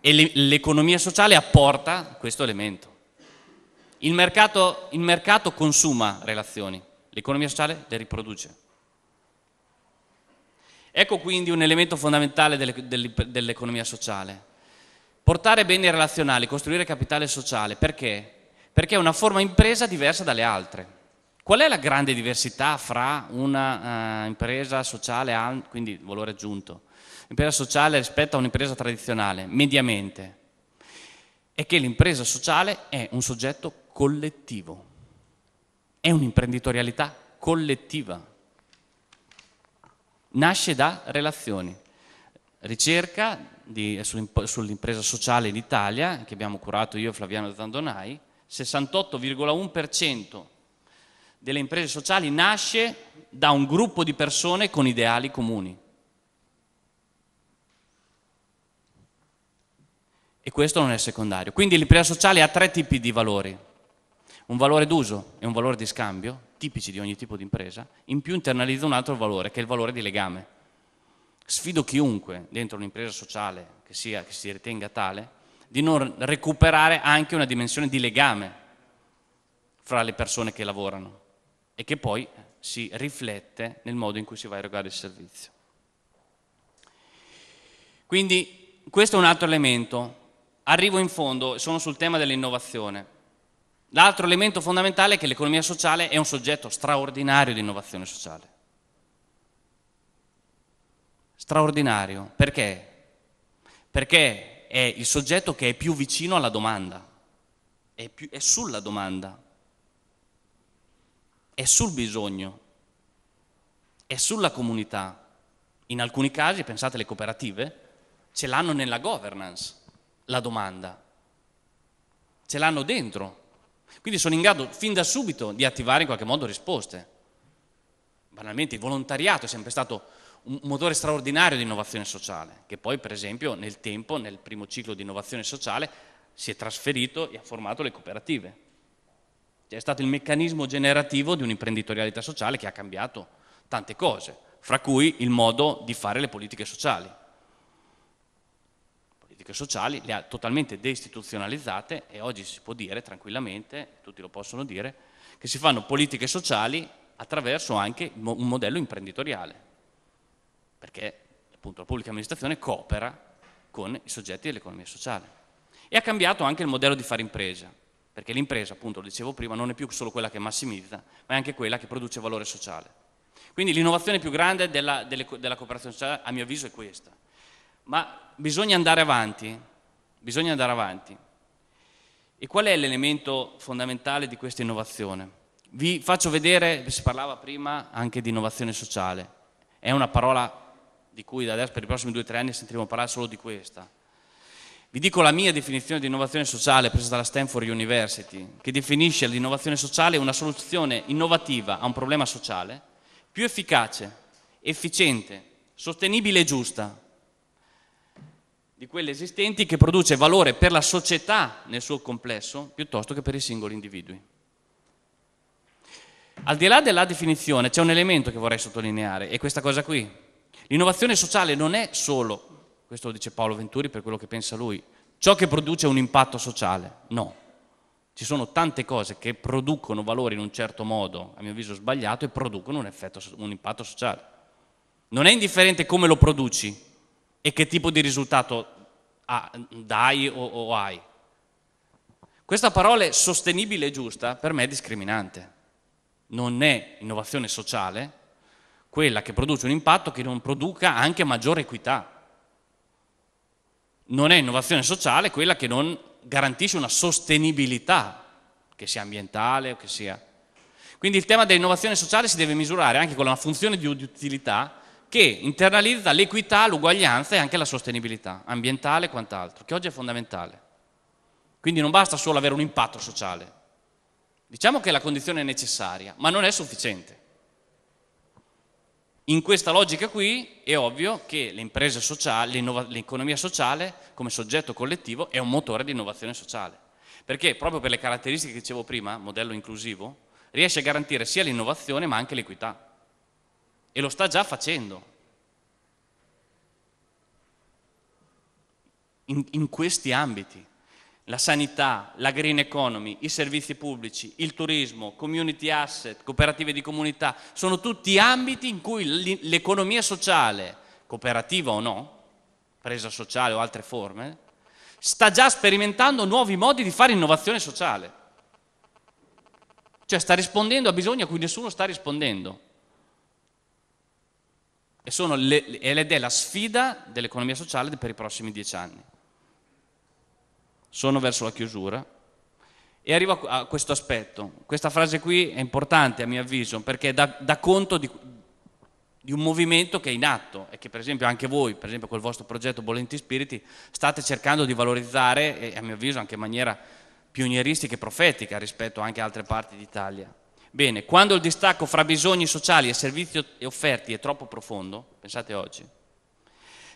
Speaker 3: e l'economia sociale apporta questo elemento. Il mercato, il mercato consuma relazioni, l'economia sociale le riproduce. Ecco quindi un elemento fondamentale dell'economia sociale. Portare beni relazionali, costruire capitale sociale, perché? Perché è una forma impresa diversa dalle altre. Qual è la grande diversità fra un'impresa eh, uh, sociale, quindi valore aggiunto, impresa sociale rispetto a un'impresa tradizionale, mediamente? È che l'impresa sociale è un soggetto collettivo, è un'imprenditorialità collettiva, nasce da relazioni. Ricerca sull'impresa sociale in Italia, che abbiamo curato io e Flaviano Zandonai, 68,1% delle imprese sociali nasce da un gruppo di persone con ideali comuni. E questo non è secondario. Quindi l'impresa sociale ha tre tipi di valori un valore d'uso e un valore di scambio, tipici di ogni tipo di impresa, in più internalizza un altro valore, che è il valore di legame. Sfido chiunque dentro un'impresa sociale, che, sia, che si ritenga tale, di non recuperare anche una dimensione di legame fra le persone che lavorano e che poi si riflette nel modo in cui si va a erogare il servizio. Quindi questo è un altro elemento. Arrivo in fondo, sono sul tema dell'innovazione. L'altro elemento fondamentale è che l'economia sociale è un soggetto straordinario di innovazione sociale. Straordinario, perché? Perché è il soggetto che è più vicino alla domanda, è, più, è sulla domanda, è sul bisogno, è sulla comunità. In alcuni casi, pensate alle cooperative, ce l'hanno nella governance la domanda, ce l'hanno dentro quindi sono in grado fin da subito di attivare in qualche modo risposte. Banalmente il volontariato è sempre stato un motore straordinario di innovazione sociale, che poi per esempio nel tempo, nel primo ciclo di innovazione sociale, si è trasferito e ha formato le cooperative. Cioè, è stato il meccanismo generativo di un'imprenditorialità sociale che ha cambiato tante cose, fra cui il modo di fare le politiche sociali politiche sociali, le ha totalmente deistituzionalizzate e oggi si può dire tranquillamente, tutti lo possono dire, che si fanno politiche sociali attraverso anche un modello imprenditoriale, perché appunto la pubblica amministrazione coopera con i soggetti dell'economia sociale. E ha cambiato anche il modello di fare impresa, perché l'impresa, appunto, lo dicevo prima, non è più solo quella che massimizza, ma è anche quella che produce valore sociale. Quindi l'innovazione più grande della, della cooperazione sociale, a mio avviso, è questa, ma bisogna andare avanti, bisogna andare avanti. E qual è l'elemento fondamentale di questa innovazione? Vi faccio vedere, si parlava prima anche di innovazione sociale, è una parola di cui da adesso per i prossimi due o tre anni sentiremo parlare solo di questa. Vi dico la mia definizione di innovazione sociale presa dalla Stanford University, che definisce l'innovazione sociale una soluzione innovativa a un problema sociale più efficace, efficiente, sostenibile e giusta, di quelle esistenti che produce valore per la società nel suo complesso piuttosto che per i singoli individui. Al di là della definizione c'è un elemento che vorrei sottolineare, è questa cosa qui. L'innovazione sociale non è solo, questo lo dice Paolo Venturi per quello che pensa lui, ciò che produce un impatto sociale, no. Ci sono tante cose che producono valore in un certo modo, a mio avviso sbagliato, e producono un, effetto, un impatto sociale. Non è indifferente come lo produci, e che tipo di risultato dai o, hai. Questa parola sostenibile e giusta per me è discriminante. Non è innovazione sociale quella che produce un impatto che non produca anche maggiore equità. Non è innovazione sociale quella che non garantisce una sostenibilità, che sia ambientale o che sia... Quindi il tema dell'innovazione sociale si deve misurare anche con la funzione di utilità che internalizza l'equità, l'uguaglianza e anche la sostenibilità ambientale e quant'altro, che oggi è fondamentale. Quindi non basta solo avere un impatto sociale. Diciamo che la condizione è necessaria, ma non è sufficiente. In questa logica qui è ovvio che le sociali, l'economia sociale come soggetto collettivo è un motore di innovazione sociale, perché proprio per le caratteristiche che dicevo prima, modello inclusivo, riesce a garantire sia l'innovazione ma anche l'equità e lo sta già facendo. In, in, questi ambiti, la sanità, la green economy, i servizi pubblici, il turismo, community asset, cooperative di comunità, sono tutti ambiti in cui l'economia sociale, cooperativa o no, presa sociale o altre forme, sta già sperimentando nuovi modi di fare innovazione sociale. Cioè sta rispondendo a bisogni a cui nessuno sta rispondendo le, ed è la sfida dell'economia sociale per i prossimi dieci anni. Sono verso la chiusura e arrivo a questo aspetto. Questa frase qui è importante a mio avviso perché dà, dà conto di, di un movimento che è in atto e che per esempio anche voi, per esempio col vostro progetto Bolenti Spiriti, state cercando di valorizzare e a mio avviso anche in maniera pionieristica e profetica rispetto anche a altre parti d'Italia. Bene, quando il distacco fra bisogni sociali e servizi e offerti è troppo profondo, pensate oggi,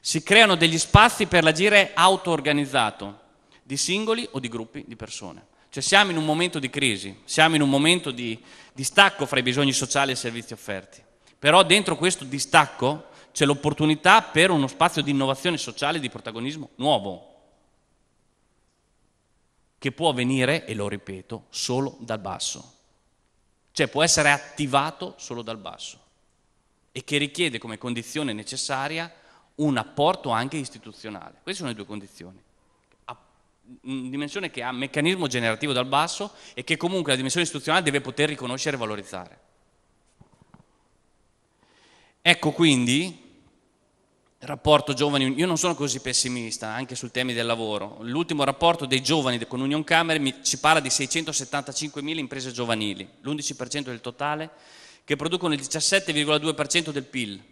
Speaker 3: si creano degli spazi per l'agire auto-organizzato di singoli o di gruppi di persone. Cioè siamo in un momento di crisi, siamo in un momento di distacco fra i bisogni sociali e i servizi offerti. Però dentro questo distacco c'è l'opportunità per uno spazio di innovazione sociale e di protagonismo nuovo, che può venire, e lo ripeto, solo dal basso cioè può essere attivato solo dal basso e che richiede come condizione necessaria un apporto anche istituzionale. Queste sono le due condizioni. Una dimensione che ha meccanismo generativo dal basso e che comunque la dimensione istituzionale deve poter riconoscere e valorizzare. Ecco quindi rapporto giovani, io non sono così pessimista anche sul tema del lavoro, l'ultimo rapporto dei giovani con Union Camere ci parla di 675.000 imprese giovanili, l'11% del totale, che producono il 17,2% del PIL,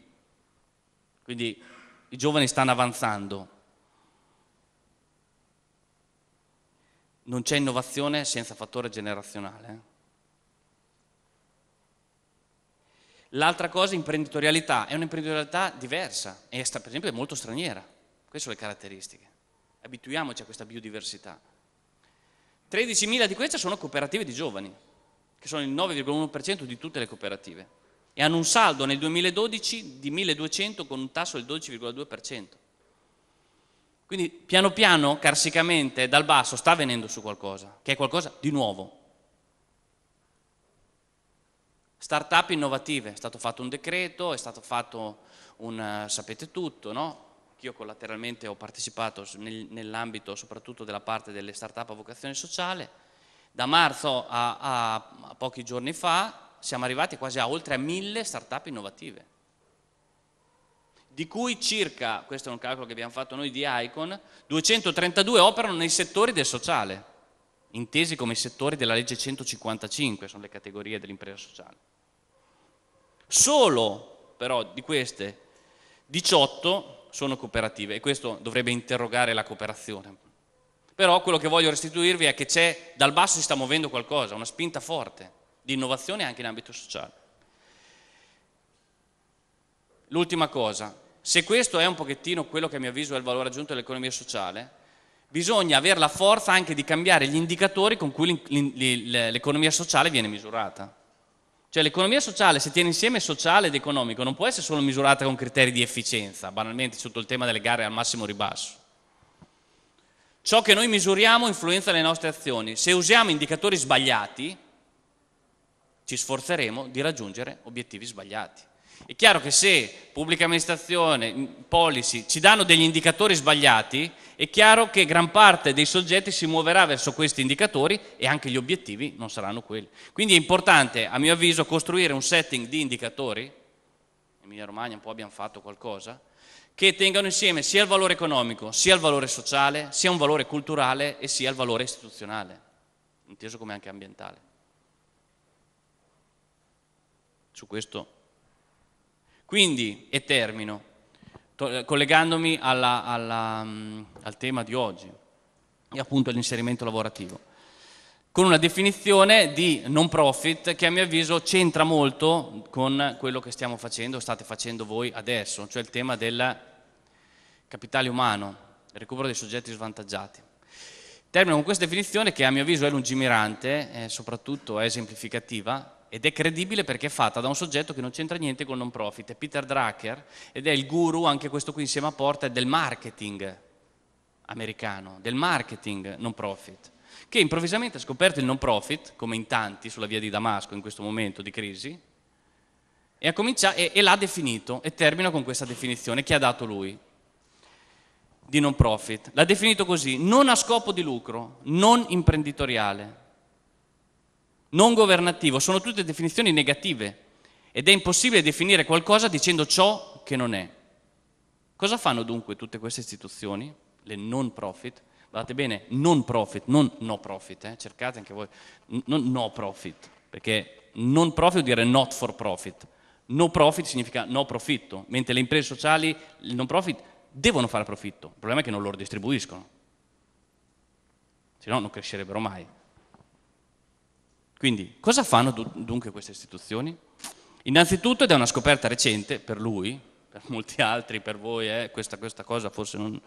Speaker 3: quindi i giovani stanno avanzando. Non c'è innovazione senza fattore generazionale. Eh. L'altra cosa, imprenditorialità, è un'imprenditorialità diversa, è per esempio è molto straniera. Queste sono le caratteristiche. Abituiamoci a questa biodiversità. 13.000 di queste sono cooperative di giovani, che sono il 9,1% di tutte le cooperative e hanno un saldo nel 2012 di 1200 con un tasso del 12,2%. Quindi piano piano, carsicamente, dal basso sta avvenendo su qualcosa, che è qualcosa di nuovo, Start-up innovative, è stato fatto un decreto, è stato fatto un, eh, sapete tutto, no? io collateralmente ho partecipato nell'ambito soprattutto della parte delle start-up a vocazione sociale. Da marzo a, a, a, pochi giorni fa siamo arrivati quasi a oltre a mille start-up innovative, di cui circa, questo è un calcolo che abbiamo fatto noi di Icon, 232 operano nei settori del sociale, intesi come i settori della legge 155, sono le categorie dell'impresa sociale. Solo però di queste 18 sono cooperative e questo dovrebbe interrogare la cooperazione. Però quello che voglio restituirvi è che c'è, dal basso si sta muovendo qualcosa, una spinta forte di innovazione anche in ambito sociale. L'ultima cosa, se questo è un pochettino quello che a mio avviso è il valore aggiunto dell'economia sociale, bisogna avere la forza anche di cambiare gli indicatori con cui l'economia sociale viene misurata. Cioè l'economia sociale, se tiene insieme sociale ed economico, non può essere solo misurata con criteri di efficienza, banalmente sotto il tema delle gare al massimo ribasso. Ciò che noi misuriamo influenza le nostre azioni. Se usiamo indicatori sbagliati, ci sforzeremo di raggiungere obiettivi sbagliati. È chiaro che se pubblica amministrazione, policy ci danno degli indicatori sbagliati, è chiaro che gran parte dei soggetti si muoverà verso questi indicatori e anche gli obiettivi non saranno quelli. Quindi è importante, a mio avviso, costruire un setting di indicatori, in Emilia Romagna un po' abbiamo fatto qualcosa, che tengano insieme sia il valore economico, sia il valore sociale, sia un valore culturale e sia il valore istituzionale, inteso come anche ambientale. Su questo quindi, e termino, collegandomi alla, alla, mm, al tema di oggi, e appunto all'inserimento lavorativo, con una definizione di non profit che a mio avviso c'entra molto con quello che stiamo facendo, state facendo voi adesso, cioè il tema del capitale umano, il recupero dei soggetti svantaggiati. Termino con questa definizione che a mio avviso è lungimirante, eh, soprattutto è esemplificativa, ed è credibile perché è fatta da un soggetto che non c'entra niente con non profit, è Peter Drucker ed è il guru, anche questo qui insieme a Porta, del marketing americano, del marketing non profit, che improvvisamente ha scoperto il non profit, come in tanti sulla via di Damasco in questo momento di crisi, e, e, e l'ha definito, e termina con questa definizione che ha dato lui di non profit. L'ha definito così, non a scopo di lucro, non imprenditoriale, non governativo, sono tutte definizioni negative ed è impossibile definire qualcosa dicendo ciò che non è. Cosa fanno dunque tutte queste istituzioni, le non profit? Guardate bene, non profit, non no profit, eh? cercate anche voi, non no profit, perché non profit vuol dire not for profit, no profit significa no profitto, mentre le imprese sociali, il non profit, devono fare profitto, il problema è che non lo distribuiscono, se no non crescerebbero mai. Quindi cosa fanno dunque queste istituzioni? Innanzitutto, ed è una scoperta recente per lui, per molti altri, per voi eh, questa, questa, cosa forse non,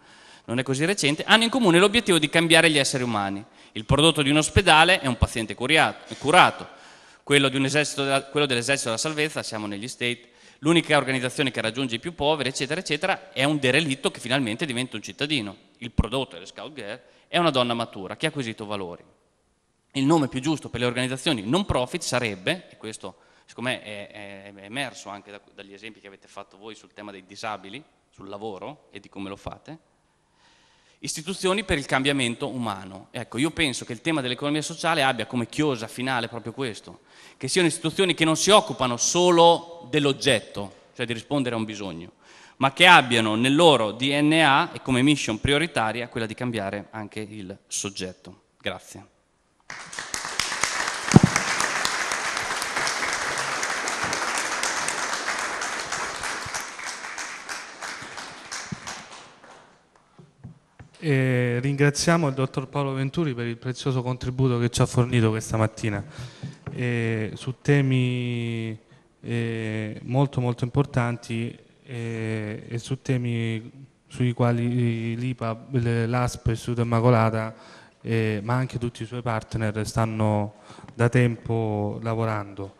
Speaker 3: non è così recente, hanno in comune l'obiettivo di cambiare gli esseri umani. Il prodotto di un ospedale è un paziente curiato, curato, quello, della, quello dell'esercito della salvezza, siamo negli state, l'unica organizzazione che raggiunge i più poveri, eccetera, eccetera, è un derelitto che finalmente diventa un cittadino. Il prodotto delle Scout Girl è una donna matura che ha acquisito valori il nome più giusto per le organizzazioni non profit sarebbe, e questo siccome è, è, è emerso anche da, dagli esempi che avete fatto voi sul tema dei disabili, sul lavoro e di come lo fate, istituzioni per il cambiamento umano. Ecco, io penso che il tema dell'economia sociale abbia come chiosa finale proprio questo, che siano istituzioni che non si occupano solo dell'oggetto, cioè di rispondere a un bisogno, ma che abbiano nel loro DNA e come mission prioritaria quella di cambiare anche il soggetto. Grazie.
Speaker 1: E ringraziamo il dottor Paolo Venturi per il prezioso contributo che ci ha fornito questa mattina e su temi eh, molto molto importanti e su temi sui quali eh, l'IPA, l'ASP e Sud Immacolata eh, ma anche tutti i suoi partner stanno da tempo lavorando.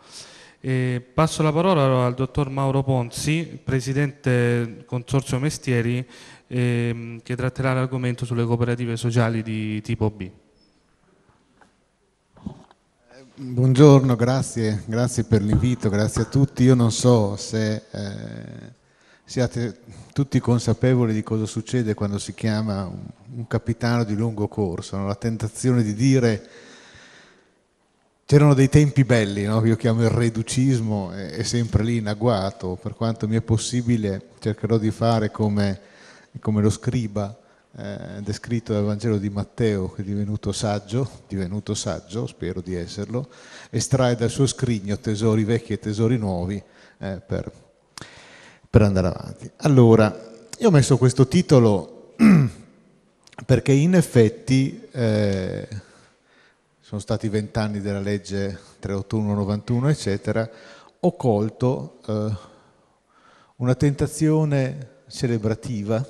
Speaker 1: E passo la parola al dottor Mauro Ponzi, presidente Consorzio Mestieri, ehm, che tratterà l'argomento sulle cooperative sociali di tipo B.
Speaker 4: Eh, buongiorno, grazie, grazie per l'invito, grazie a tutti. Io non so se eh, siate tutti consapevoli di cosa succede quando si chiama un capitano di lungo corso, no? la tentazione di dire c'erano dei tempi belli, no? io chiamo il reducismo, è, sempre lì in agguato, per quanto mi è possibile cercherò di fare come, come lo scriba eh, descritto dal Vangelo di Matteo, che è divenuto saggio, divenuto saggio, spero di esserlo, estrae dal suo scrigno tesori vecchi e tesori nuovi eh, per per andare avanti. Allora, io ho messo questo titolo perché in effetti eh, sono stati vent'anni della legge 381-91, eccetera, ho colto eh, una tentazione celebrativa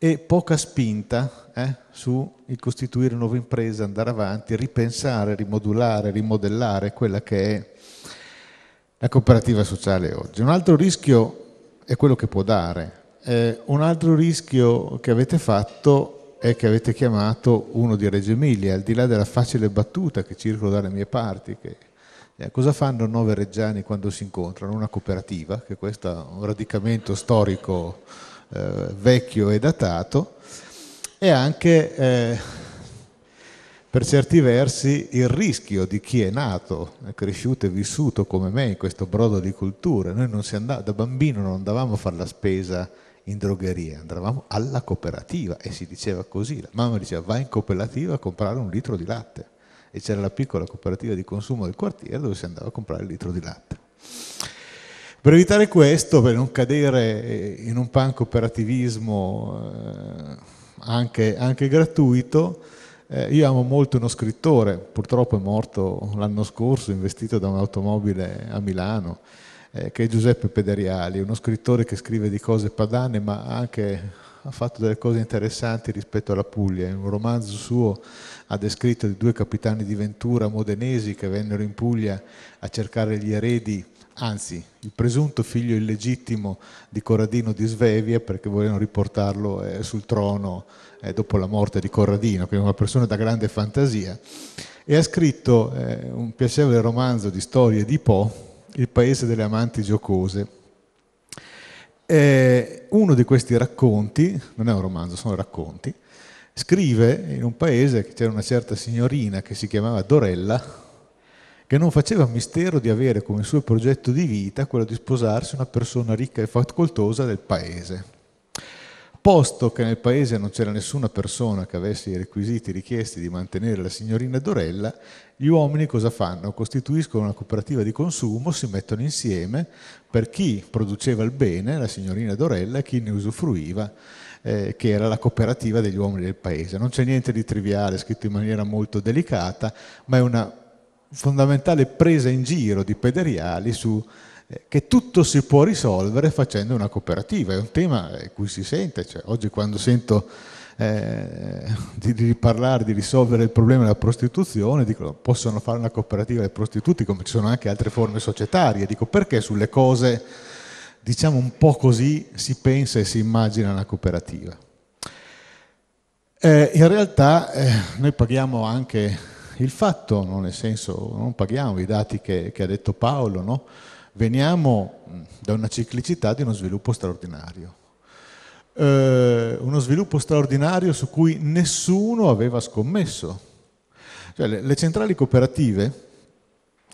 Speaker 4: e poca spinta eh, su il costituire nuove imprese, andare avanti, ripensare, rimodulare, rimodellare quella che è la cooperativa sociale oggi. Un altro rischio è quello che può dare. Eh, un altro rischio che avete fatto è che avete chiamato uno di Reggio Emilia, al di là della facile battuta che circola dalle mie parti, che, eh, cosa fanno nove reggiani quando si incontrano? Una cooperativa, che questo è un radicamento storico eh, vecchio e datato, e anche eh, per certi versi il rischio di chi è nato, è cresciuto e vissuto come me in questo brodo di culture. Noi non si andava, da bambino non andavamo a fare la spesa in drogheria, andavamo alla cooperativa e si diceva così. La mamma diceva vai in cooperativa a comprare un litro di latte e c'era la piccola cooperativa di consumo del quartiere dove si andava a comprare il litro di latte. Per evitare questo, per non cadere eh, in un pan cooperativismo eh, anche, anche gratuito, eh, io amo molto uno scrittore, purtroppo è morto l'anno scorso, investito da un'automobile a Milano, eh, che è Giuseppe Pederiali, uno scrittore che scrive di cose padane ma anche ha fatto delle cose interessanti rispetto alla Puglia. In un romanzo suo ha descritto di due capitani di Ventura modenesi che vennero in Puglia a cercare gli eredi, anzi il presunto figlio illegittimo di Corradino di Svevia perché volevano riportarlo eh, sul trono eh, dopo la morte di Corradino, che è una persona da grande fantasia. E ha scritto eh, un piacevole romanzo di storie di Po, Il paese delle amanti giocose, e eh, uno di questi racconti, non è un romanzo, sono racconti, scrive in un paese che c'era una certa signorina che si chiamava Dorella, che non faceva mistero di avere come suo progetto di vita quello di sposarsi una persona ricca e facoltosa del paese. Posto che nel paese non c'era nessuna persona che avesse i requisiti richiesti di mantenere la signorina Dorella, gli uomini cosa fanno? Costituiscono una cooperativa di consumo, si mettono insieme per chi produceva il bene, la signorina Dorella, e chi ne usufruiva, eh, che era la cooperativa degli uomini del paese. Non c'è niente di triviale, scritto in maniera molto delicata, ma è una fondamentale presa in giro di Pederiali su eh, che tutto si può risolvere facendo una cooperativa, è un tema eh, in cui si sente, cioè, oggi quando sento eh, di, di, parlare, di risolvere il problema della prostituzione, dicono possono fare una cooperativa dei prostituti come ci sono anche altre forme societarie, dico perché sulle cose diciamo un po' così si pensa e si immagina una cooperativa. Eh, in realtà eh, noi paghiamo anche il fatto, no? nel senso non paghiamo i dati che, che ha detto Paolo, no? Veniamo mm, da una ciclicità di uno sviluppo straordinario. Eh, uno sviluppo straordinario su cui nessuno aveva scommesso. Cioè, le, le centrali cooperative,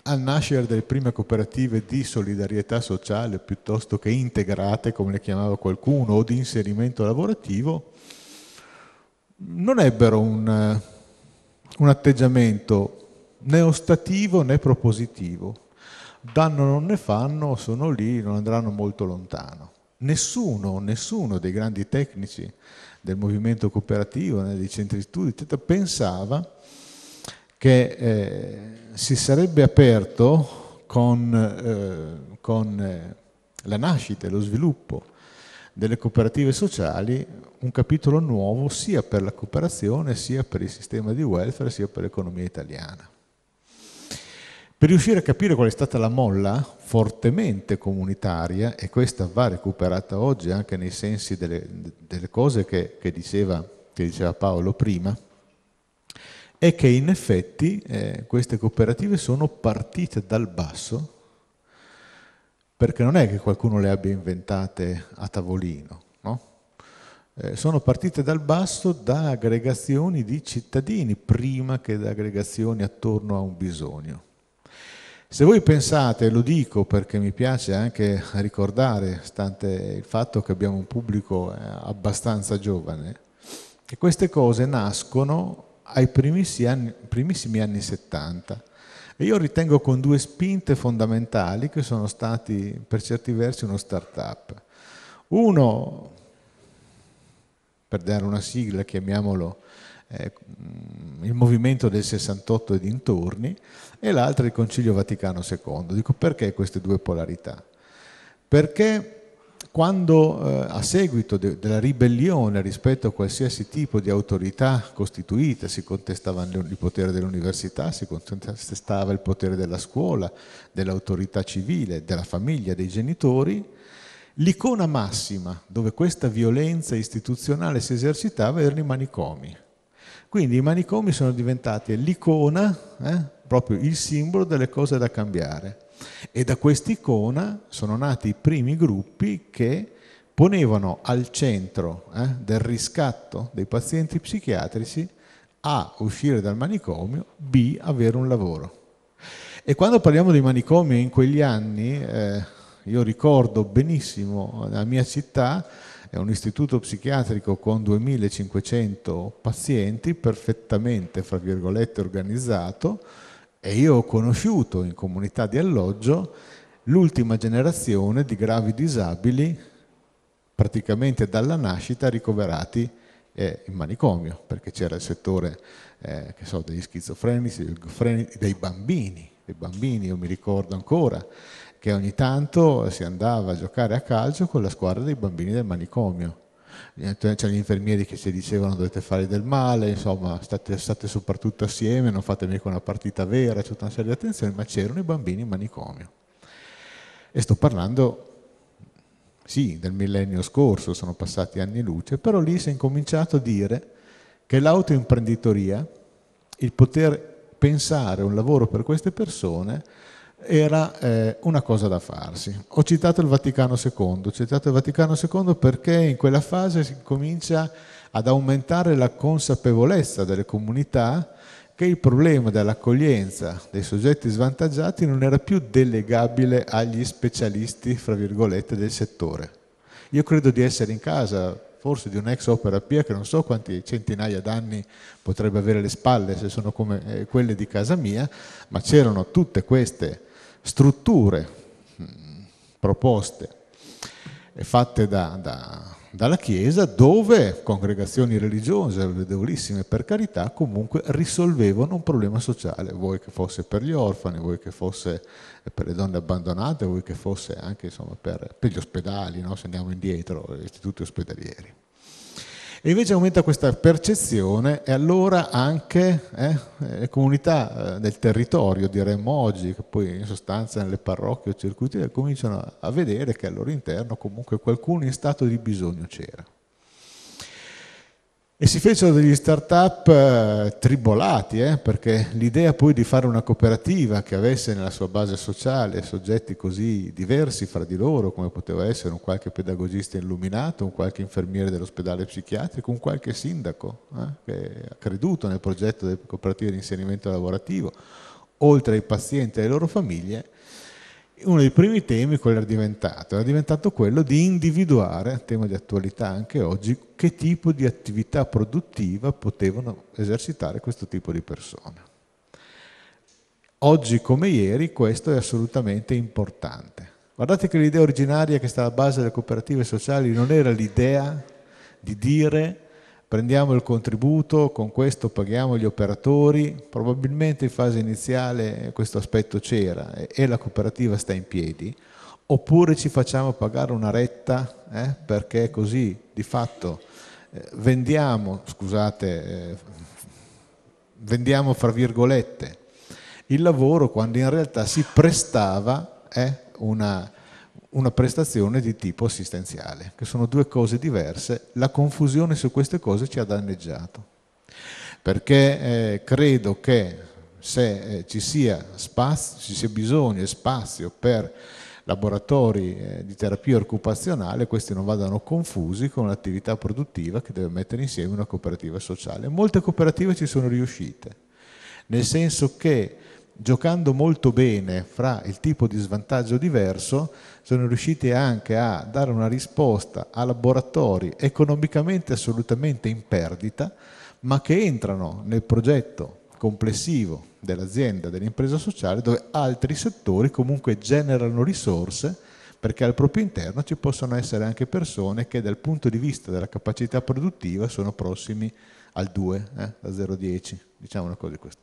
Speaker 4: al nascere delle prime cooperative di solidarietà sociale piuttosto che integrate, come le chiamava qualcuno, o di inserimento lavorativo, non ebbero un, un atteggiamento né ostativo né propositivo danno non ne fanno, sono lì, non andranno molto lontano. Nessuno, nessuno dei grandi tecnici del movimento cooperativo, dei centri di studi, pensava che eh, si sarebbe aperto con, eh, con eh, la nascita e lo sviluppo delle cooperative sociali un capitolo nuovo sia per la cooperazione, sia per il sistema di welfare, sia per l'economia italiana. Per riuscire a capire qual è stata la molla fortemente comunitaria, e questa va recuperata oggi anche nei sensi delle, delle cose che, che, diceva, che, diceva, Paolo prima, è che in effetti eh, queste cooperative sono partite dal basso, perché non è che qualcuno le abbia inventate a tavolino, no? eh, sono partite dal basso da aggregazioni di cittadini prima che da aggregazioni attorno a un bisogno. Se voi pensate, lo dico perché mi piace anche ricordare, stante il fatto che abbiamo un pubblico eh, abbastanza giovane, che queste cose nascono ai primissimi anni, primissimi anni 70. E io ritengo con due spinte fondamentali che sono stati per certi versi uno start-up. Uno, per dare una sigla, chiamiamolo eh, il movimento del 68 e dintorni, e l'altra il Concilio Vaticano II. Dico perché queste due polarità? Perché quando eh, a seguito de della ribellione rispetto a qualsiasi tipo di autorità costituita si contestava il potere dell'università, si contestava il potere della scuola, dell'autorità civile, della famiglia, dei genitori, l'icona massima dove questa violenza istituzionale si esercitava erano i manicomi. Quindi i manicomi sono diventati l'icona eh, proprio il simbolo delle cose da cambiare. E da quest'icona sono nati i primi gruppi che ponevano al centro eh, del riscatto dei pazienti psichiatrici A uscire dal manicomio, B avere un lavoro. E quando parliamo di manicomio in quegli anni, eh, io ricordo benissimo la mia città, è un istituto psichiatrico con 2500 pazienti, perfettamente, fra virgolette, organizzato, e io ho conosciuto in comunità di alloggio l'ultima generazione di gravi disabili praticamente dalla nascita ricoverati eh, in manicomio, perché c'era il settore eh, so, degli schizofrenici, dei bambini, dei bambini, io mi ricordo ancora, che ogni tanto si andava a giocare a calcio con la squadra dei bambini del manicomio c'erano gli infermieri che ci dicevano dovete fare del male, insomma state, state soprattutto assieme, non fate mica una partita vera, c'è tutta una serie di attenzioni, ma c'erano i bambini in manicomio. E sto parlando, sì, del millennio scorso, sono passati anni luce, però lì si è incominciato a dire che l'autoimprenditoria, il poter pensare un lavoro per queste persone, era eh, una cosa da farsi. Ho citato il Vaticano II, ho citato il Vaticano II perché in quella fase si comincia ad aumentare la consapevolezza delle comunità che il problema dell'accoglienza dei soggetti svantaggiati non era più delegabile agli specialisti, fra virgolette, del settore. Io credo di essere in casa, forse di un'ex opera pia che non so quanti centinaia d'anni potrebbe avere alle spalle se sono come eh, quelle di casa mia, ma c'erano tutte queste strutture mm, proposte e fatte da, da, dalla Chiesa dove congregazioni religiose, vedevolissime per carità, comunque risolvevano un problema sociale, vuoi che fosse per gli orfani, vuoi che fosse per le donne abbandonate, vuoi che fosse anche insomma, per, per, gli ospedali, no? se andiamo indietro, gli istituti ospedalieri. E invece aumenta questa percezione e allora anche eh, le eh, comunità eh, del territorio, diremmo oggi, che poi in sostanza nelle parrocchie o circuiti cominciano a vedere che al loro interno comunque qualcuno in stato di bisogno c'era. E si fecero degli start-up eh, tribolati, eh, perché l'idea poi di fare una cooperativa che avesse nella sua base sociale soggetti così diversi fra di loro, come poteva essere un qualche pedagogista illuminato, un qualche infermiere dell'ospedale psichiatrico, un qualche sindaco eh, che ha creduto nel progetto delle cooperative di inserimento lavorativo, oltre ai pazienti e alle loro famiglie, uno dei primi temi qual era diventato? Era diventato quello di individuare, tema di attualità anche oggi, che tipo di attività produttiva potevano esercitare questo tipo di persone. Oggi come ieri questo è assolutamente importante. Guardate che l'idea originaria che sta alla base delle cooperative sociali non era l'idea di dire prendiamo il contributo, con questo paghiamo gli operatori, probabilmente in fase iniziale questo aspetto c'era e la cooperativa sta in piedi, oppure ci facciamo pagare una retta eh, perché così di fatto eh, vendiamo, scusate, eh, vendiamo fra virgolette il lavoro quando in realtà si prestava eh, una una prestazione di tipo assistenziale, che sono due cose diverse. La confusione su queste cose ci ha danneggiato, perché eh, credo che se eh, ci, sia spazio, ci sia bisogno e spazio per laboratori eh, di terapia occupazionale, questi non vadano confusi con l'attività produttiva che deve mettere insieme una cooperativa sociale. Molte cooperative ci sono riuscite, nel senso che giocando molto bene fra il tipo di svantaggio diverso, sono riusciti anche a dare una risposta a laboratori economicamente assolutamente in perdita, ma che entrano nel progetto complessivo dell'azienda, dell'impresa sociale, dove altri settori comunque generano risorse perché al proprio interno ci possono essere anche persone che dal punto di vista della capacità produttiva sono prossimi al 2, eh, a 0,10, diciamo una cosa di questo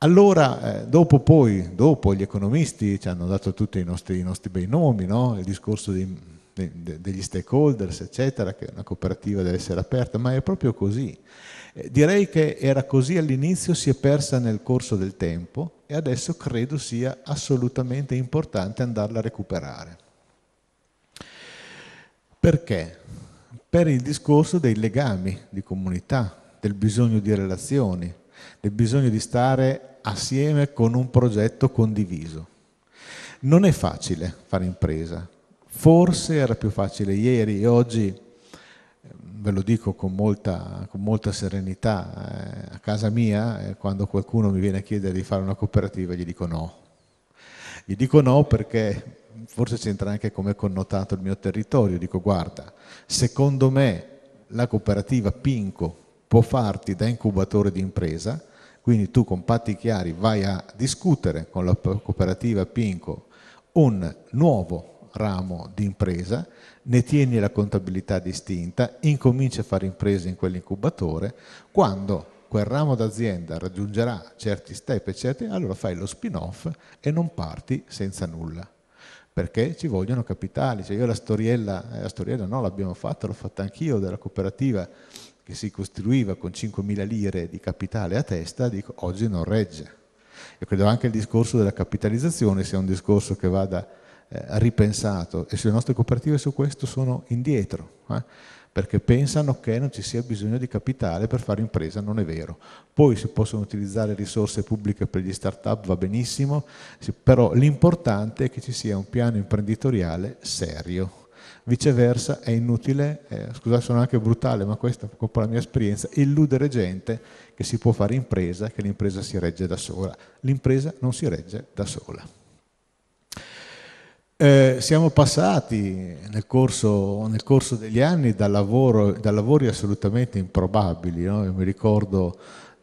Speaker 4: allora, eh, dopo poi, dopo gli economisti ci hanno dato tutti i nostri, i nostri bei nomi, no? il discorso di, de, de, degli stakeholders, eccetera, che una cooperativa deve essere aperta, ma è proprio così. Eh, direi che era così all'inizio, si è persa nel corso del tempo e adesso credo sia assolutamente importante andarla a recuperare. Perché? Per il discorso dei legami di comunità, del bisogno di relazioni, del bisogno di stare assieme con un progetto condiviso. Non è facile fare impresa, forse era più facile ieri e oggi, eh, ve lo dico con molta, con molta serenità, eh, a casa mia eh, quando qualcuno mi viene a chiedere di fare una cooperativa gli dico no. Gli dico no perché forse c'entra anche come è connotato il mio territorio, dico guarda, secondo me la cooperativa Pinco può farti da incubatore di impresa, quindi tu con patti chiari vai a discutere con la cooperativa Pinco un nuovo ramo di impresa, ne tieni la contabilità distinta, incominci a fare imprese in quell'incubatore, quando quel ramo d'azienda raggiungerà certi step, eccetera, allora fai lo spin-off e non parti senza nulla perché ci vogliono capitali. Cioè io la storiella, eh, la storiella no, l'abbiamo fatta, l'ho fatta anch'io della cooperativa che si costruiva con 5.000 lire di capitale a testa, dico, oggi non regge. Io credo anche il discorso della capitalizzazione sia un discorso che vada eh, ripensato e sulle nostre cooperative su questo sono indietro, eh, perché pensano che non ci sia bisogno di capitale per fare impresa, non è vero. Poi si possono utilizzare risorse pubbliche per gli start-up, va benissimo, però l'importante è che ci sia un piano imprenditoriale serio. Viceversa è inutile, eh, scusate sono anche brutale, ma questa è un po' la mia esperienza, illudere gente che si può fare impresa, che l'impresa si regge da sola. L'impresa non si regge da sola. Eh, siamo passati nel corso, nel corso degli anni da, lavoro, da lavori assolutamente improbabili. No? mi ricordo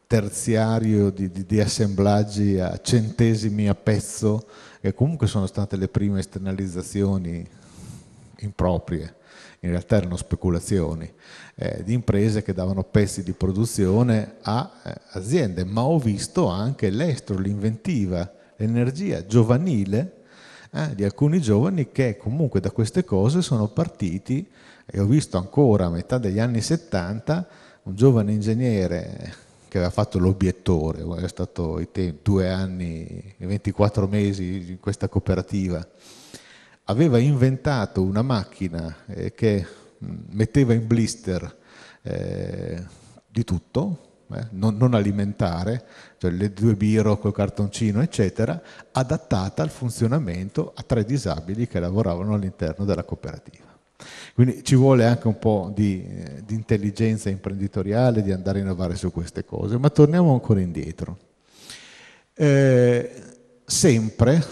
Speaker 4: terziario di, di, di, assemblaggi a centesimi a pezzo, che comunque sono state le prime esternalizzazioni improprie, in realtà erano speculazioni eh, di imprese che davano pezzi di produzione a eh, aziende, ma ho visto anche l'estro, l'inventiva, l'energia giovanile eh, di alcuni giovani che comunque da queste cose sono partiti e ho visto ancora a metà degli anni 70 un giovane ingegnere che aveva fatto l'obiettore, è stato due anni e 24 mesi in questa cooperativa aveva inventato una macchina eh, che mm, metteva in blister eh, di tutto, eh, non, non, alimentare, cioè le due biro col cartoncino, eccetera, adattata al funzionamento a tre disabili che lavoravano all'interno della cooperativa. Quindi ci vuole anche un po' di, eh, di intelligenza imprenditoriale, di andare a innovare su queste cose, ma torniamo ancora indietro. Eh, sempre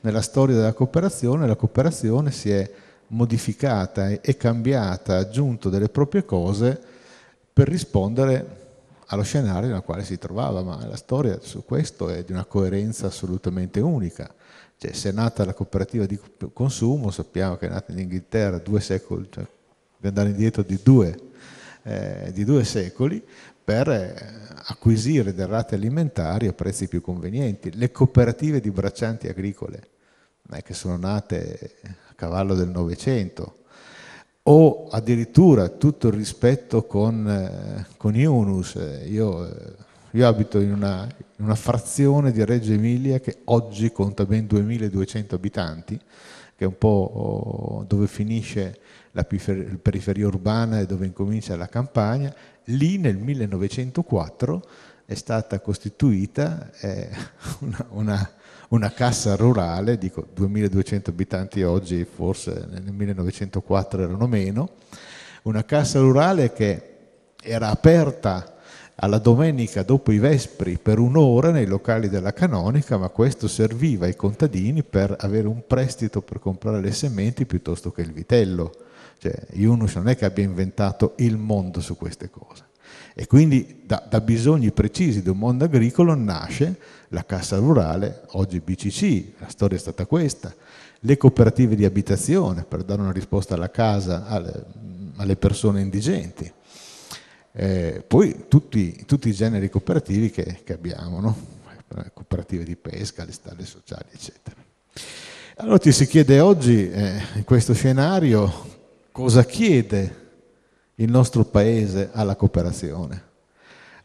Speaker 4: nella storia della cooperazione la cooperazione si è modificata e cambiata, ha aggiunto delle proprie cose per rispondere allo scenario nel quale si trovava, ma la storia su questo è di una coerenza assolutamente unica. Cioè, se è nata la cooperativa di consumo, sappiamo che è nata in Inghilterra due secoli, cioè andare indietro di due, eh, di due secoli, per eh, acquisire derrate alimentari a prezzi più convenienti. Le cooperative di braccianti agricole, che sono nate a cavallo del Novecento, o addirittura tutto il rispetto con, eh, con Iunus. Io, eh, io abito in una, in una, frazione di Reggio Emilia che oggi conta ben 2200 abitanti, che è un po' oh, dove finisce la periferia urbana e dove incomincia la campagna, lì nel 1904 è stata costituita eh, una, una, una, cassa rurale, dico 2200 abitanti oggi, forse nel 1904 erano meno, una cassa rurale che era aperta alla domenica dopo i vespri per un'ora nei locali della canonica, ma questo serviva ai contadini per avere un prestito per comprare le sementi piuttosto che il vitello cioè, Yunus non è che abbia inventato il mondo su queste cose. E quindi da, da bisogni precisi di un mondo agricolo nasce la cassa rurale, oggi BCC, la storia è stata questa, le cooperative di abitazione per dare una risposta alla casa, alle, alle persone indigenti. Eh, poi tutti, tutti, i generi cooperativi che, che abbiamo, no? Eh, cooperative di pesca, le stalle sociali, eccetera. Allora ti si chiede oggi, eh, in questo scenario, cosa chiede il nostro paese alla cooperazione.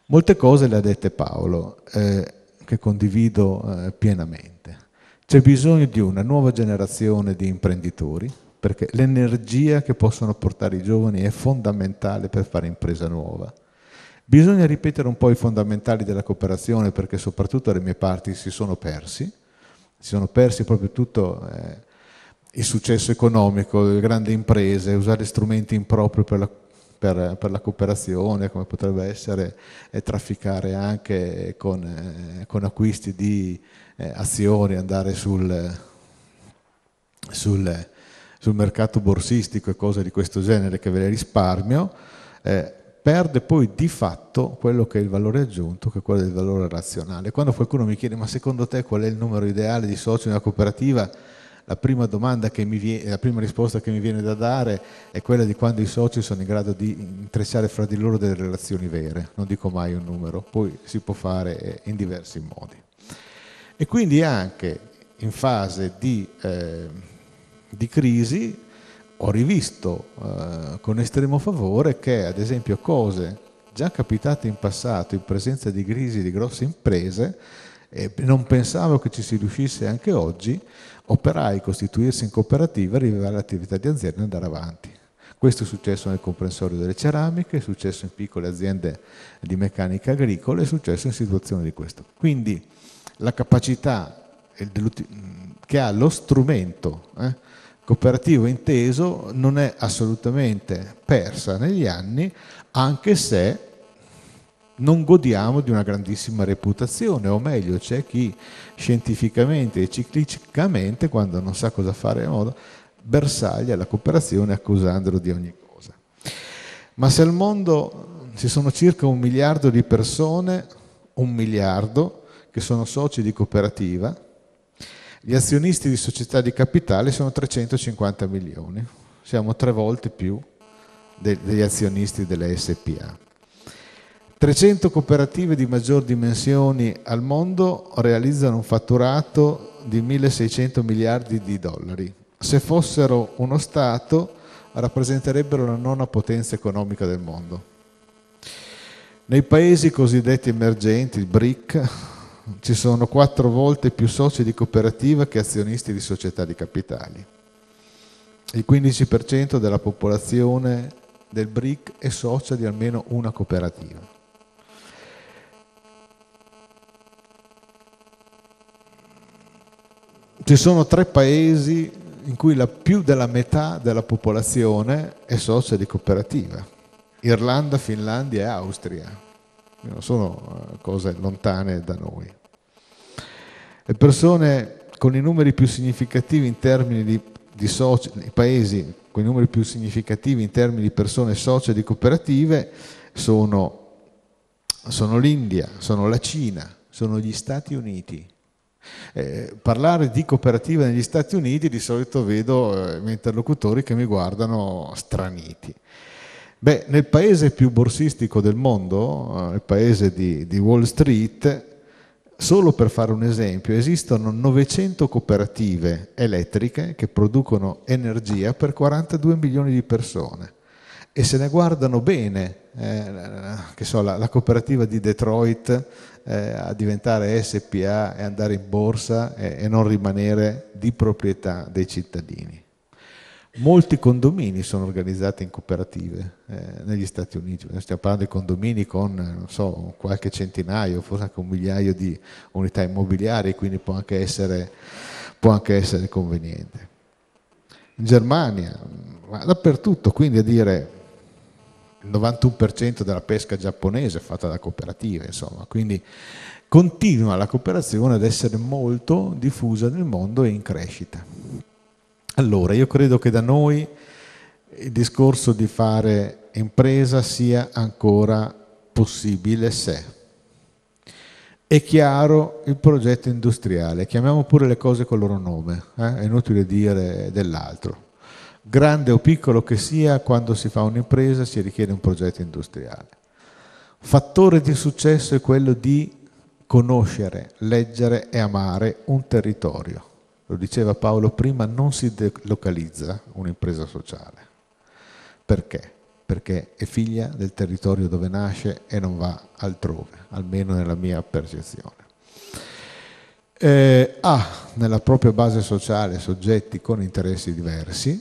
Speaker 4: Molte cose le ha dette Paolo, eh, che condivido eh, pienamente. C'è bisogno di una nuova generazione di imprenditori, perché l'energia che possono portare i giovani è fondamentale per fare impresa nuova. Bisogna ripetere un po' i fondamentali della cooperazione, perché soprattutto le mie parti si sono persi, si sono persi proprio tutto... Eh, il successo economico, le grandi imprese, usare strumenti impropri per la, per, per la cooperazione, come potrebbe essere trafficare anche con, eh, con acquisti di eh, azioni, andare sul, sul, sul, mercato borsistico e cose di questo genere che ve le risparmio, eh, perde poi di fatto quello che è il valore aggiunto, che è quello del valore razionale. Quando qualcuno mi chiede ma secondo te qual è il numero ideale di soci in una cooperativa, la prima, che viene, la prima risposta che mi viene da dare è quella di quando i soci sono in grado di intrecciare fra di loro delle relazioni vere, non dico mai un numero, poi si può fare eh, in diversi modi. E quindi anche in fase di, eh, di crisi ho rivisto eh, con estremo favore che ad esempio cose già capitate in passato in presenza di crisi di grosse imprese, e eh, non pensavo che ci si riuscisse anche oggi, operai costituirsi in cooperativa, rilevare l'attività di azienda e andare avanti. Questo è successo nel comprensorio delle ceramiche, è successo in piccole aziende di meccanica agricola, è successo in situazioni di questo. Quindi la capacità eh, mm, che ha lo strumento eh, cooperativo inteso non è assolutamente persa negli anni, anche se non godiamo di una grandissima reputazione, o meglio, c'è chi scientificamente e ciclicamente, quando non sa cosa fare a modo, bersaglia la cooperazione accusandolo di ogni cosa. Ma se al mondo ci sono circa un miliardo di persone, un miliardo, che sono soci di cooperativa, gli azionisti di società di capitale sono 350 milioni, siamo tre volte più degli azionisti delle SPA. 300 cooperative di maggior dimensioni al mondo realizzano un fatturato di 1.600 miliardi di dollari. Se fossero uno Stato rappresenterebbero la nona potenza economica del mondo. Nei paesi cosiddetti emergenti, il BRIC, ci sono quattro volte più soci di cooperativa che azionisti di società di capitali. Il 15% della popolazione del BRIC è socia di almeno una cooperativa. Ci sono tre paesi in cui la più della metà della popolazione è socia di cooperativa. Irlanda, Finlandia e Austria. Non sono eh, cose lontane da noi. Le persone con i numeri più significativi in termini di, di soci, i paesi con i numeri più significativi in termini di persone socie di cooperative sono, sono l'India, sono la Cina, sono gli Stati Uniti, eh, parlare di cooperativa negli Stati Uniti di solito vedo eh, i miei interlocutori che mi guardano straniti. Beh, nel paese più borsistico del mondo, eh, il paese di, di Wall Street, solo per fare un esempio, esistono 900 cooperative elettriche che producono energia per 42 milioni di persone e se ne guardano bene, eh, so, la, la, cooperativa di Detroit eh, a diventare SPA e andare in borsa e, e non rimanere di proprietà dei cittadini. Molti condomini sono organizzati in cooperative eh, negli Stati Uniti, stiamo parlando di condomini con so, qualche centinaio, forse anche un migliaio di unità immobiliari, quindi può anche essere, può anche essere conveniente. In Germania, ma dappertutto, quindi a dire il 91% della pesca giapponese è fatta da cooperative, insomma, quindi continua la cooperazione ad essere molto diffusa nel mondo e in crescita. Allora, io credo che da noi il discorso di fare impresa sia ancora possibile se è chiaro il progetto industriale, chiamiamo pure le cose col loro nome, eh? è inutile dire dell'altro grande o piccolo che sia, quando si fa un'impresa si richiede un progetto industriale. Fattore di successo è quello di conoscere, leggere e amare un territorio. Lo diceva Paolo prima, non si delocalizza un'impresa sociale. Perché? Perché è figlia del territorio dove nasce e non va altrove, almeno nella mia percezione. Eh, ha nella propria base sociale soggetti con interessi diversi,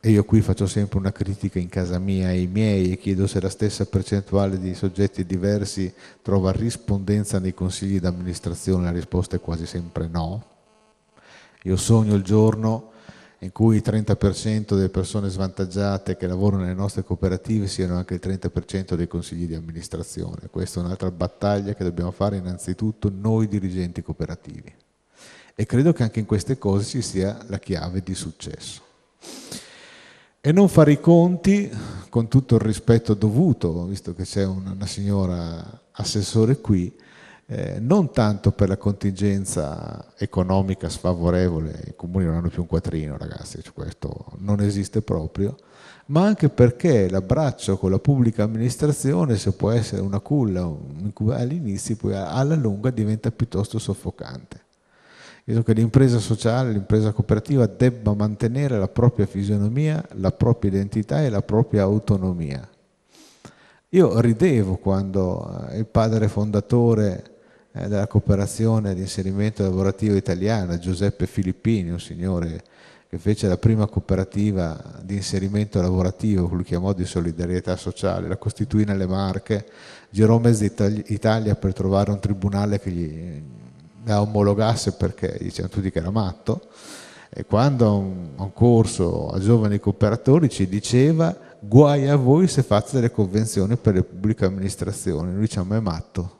Speaker 4: e io qui faccio sempre una critica in casa mia e i miei e chiedo se la stessa percentuale di soggetti diversi trova rispondenza nei consigli d'amministrazione, la risposta è quasi sempre no. Io sogno il giorno in cui il 30% delle persone svantaggiate che lavorano nelle nostre cooperative siano anche il 30% dei consigli di amministrazione. Questa è un'altra battaglia che dobbiamo fare innanzitutto noi dirigenti cooperativi. E credo che anche in queste cose ci sia la chiave di successo e non fare i conti, con tutto il rispetto dovuto, visto che c'è una, una signora assessore qui, eh, non tanto per la contingenza economica sfavorevole, i comuni non hanno più un quattrino ragazzi, cioè questo non esiste proprio, ma anche perché l'abbraccio con la pubblica amministrazione, se può essere una culla all'inizio, poi alla lunga diventa piuttosto soffocante. Credo che l'impresa sociale, l'impresa cooperativa debba mantenere la propria fisionomia, la propria identità e la propria autonomia. Io ridevo quando eh, il padre fondatore eh, della cooperazione di inserimento lavorativo italiana, Giuseppe Filippini, un signore che fece la prima cooperativa di inserimento lavorativo, che lui chiamò di solidarietà sociale, la costituì nelle Marche, girò mezzo Italia per trovare un tribunale che gli la omologasse perché dicevano tutti che era matto. E quando a un, un corso a giovani cooperatori ci diceva guai a voi se fate delle convenzioni per le pubbliche amministrazioni, noi diciamo è matto,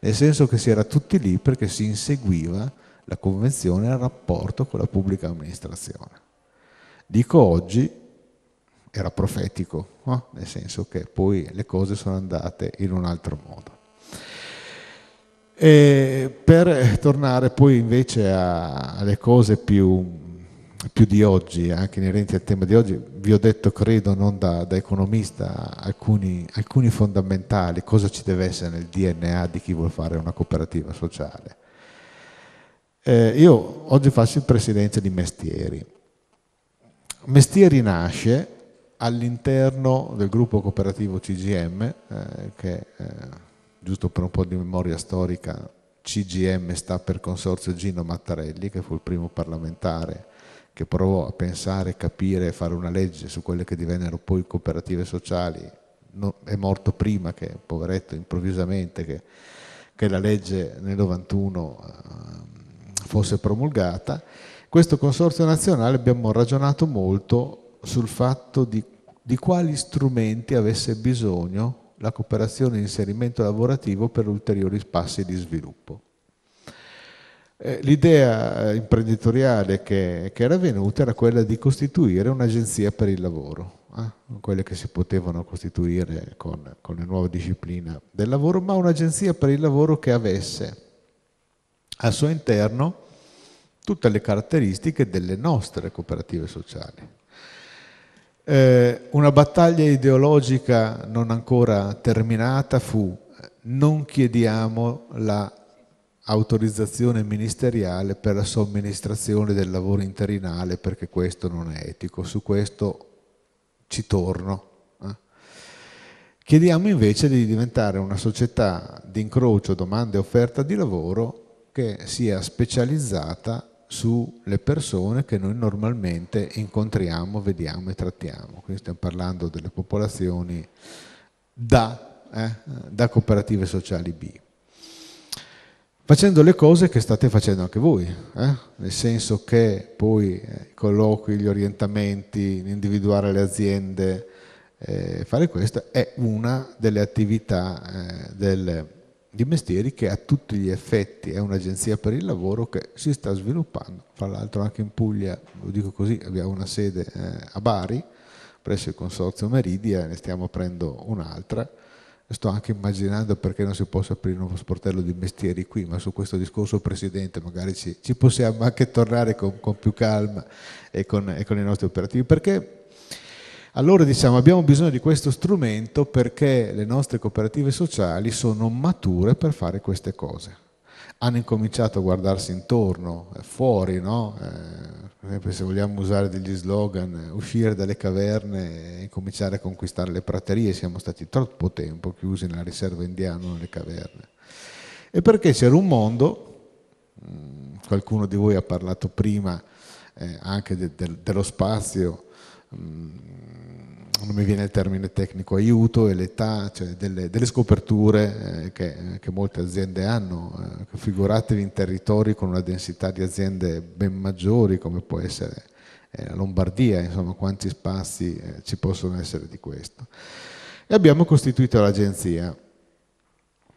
Speaker 4: nel senso che si era tutti lì perché si inseguiva la convenzione al rapporto con la pubblica amministrazione. Dico oggi era profetico, no? nel senso che poi le cose sono andate in un altro modo. E per tornare poi invece a, alle cose più, più, di oggi, anche inerenti al tema di oggi, vi ho detto, credo, non da, da economista, alcuni, alcuni, fondamentali, cosa ci deve essere nel DNA di chi vuole fare una cooperativa sociale. Eh, io oggi faccio il presidenza di Mestieri. Mestieri nasce all'interno del gruppo cooperativo CGM, eh, che... Eh, giusto per un po' di memoria storica, CGM sta per Consorzio Gino Mattarelli, che fu il primo parlamentare che provò a pensare, capire e fare una legge su quelle che divennero poi cooperative sociali, no, è morto prima che, poveretto, improvvisamente, che, che la legge nel 91 uh, ehm, fosse promulgata. Questo consorzio nazionale abbiamo ragionato molto sul fatto di, di quali strumenti avesse bisogno la cooperazione e l'inserimento lavorativo per ulteriori spazi di sviluppo. Eh, l'idea eh, imprenditoriale che, che, era venuta era quella di costituire un'agenzia per il lavoro, eh? quelle che si potevano costituire con, con la nuova disciplina del lavoro, ma un'agenzia per il lavoro che avesse al suo interno tutte le caratteristiche delle nostre cooperative sociali. Eh, una battaglia ideologica non ancora terminata fu non chiediamo l'autorizzazione la ministeriale per la somministrazione del lavoro interinale perché questo non è etico, su questo ci torno. Eh. Chiediamo invece di diventare una società di incrocio domande e offerta di lavoro che sia specializzata sulle persone che noi normalmente incontriamo, vediamo e trattiamo. Quindi stiamo parlando delle popolazioni da, eh, da cooperative sociali B. Facendo le cose che state facendo anche voi, eh? nel senso che poi eh, i colloqui, gli orientamenti, individuare le aziende, eh, fare questo è una delle attività eh, del, di mestieri che a tutti gli effetti è un'agenzia per il lavoro che si sta sviluppando, fra l'altro anche in Puglia, lo dico così, abbiamo una sede eh, a Bari presso il consorzio Meridia, ne stiamo aprendo un'altra, sto anche immaginando perché non si possa aprire uno sportello di mestieri qui, ma su questo discorso Presidente magari ci, ci possiamo anche tornare con, con più calma e con, e con i nostri operativi, perché allora diciamo abbiamo bisogno di questo strumento perché le nostre cooperative sociali sono mature per fare queste cose. Hanno incominciato a guardarsi intorno, eh, fuori, no? Eh, se vogliamo usare degli slogan, eh, uscire dalle caverne e cominciare a conquistare le praterie, siamo stati troppo tempo chiusi nella riserva indiana, nelle caverne. E perché c'era un mondo, mm, qualcuno di voi ha parlato prima eh, anche de, de, dello spazio, mh, mm, non mi viene il termine tecnico, aiuto e l'età, cioè delle, delle scoperture eh, che, eh, che, molte aziende hanno. Eh, figuratevi in territori con una densità di aziende ben maggiori come può essere eh, la Lombardia, insomma quanti spazi eh, ci possono essere di questo. E abbiamo costituito l'agenzia.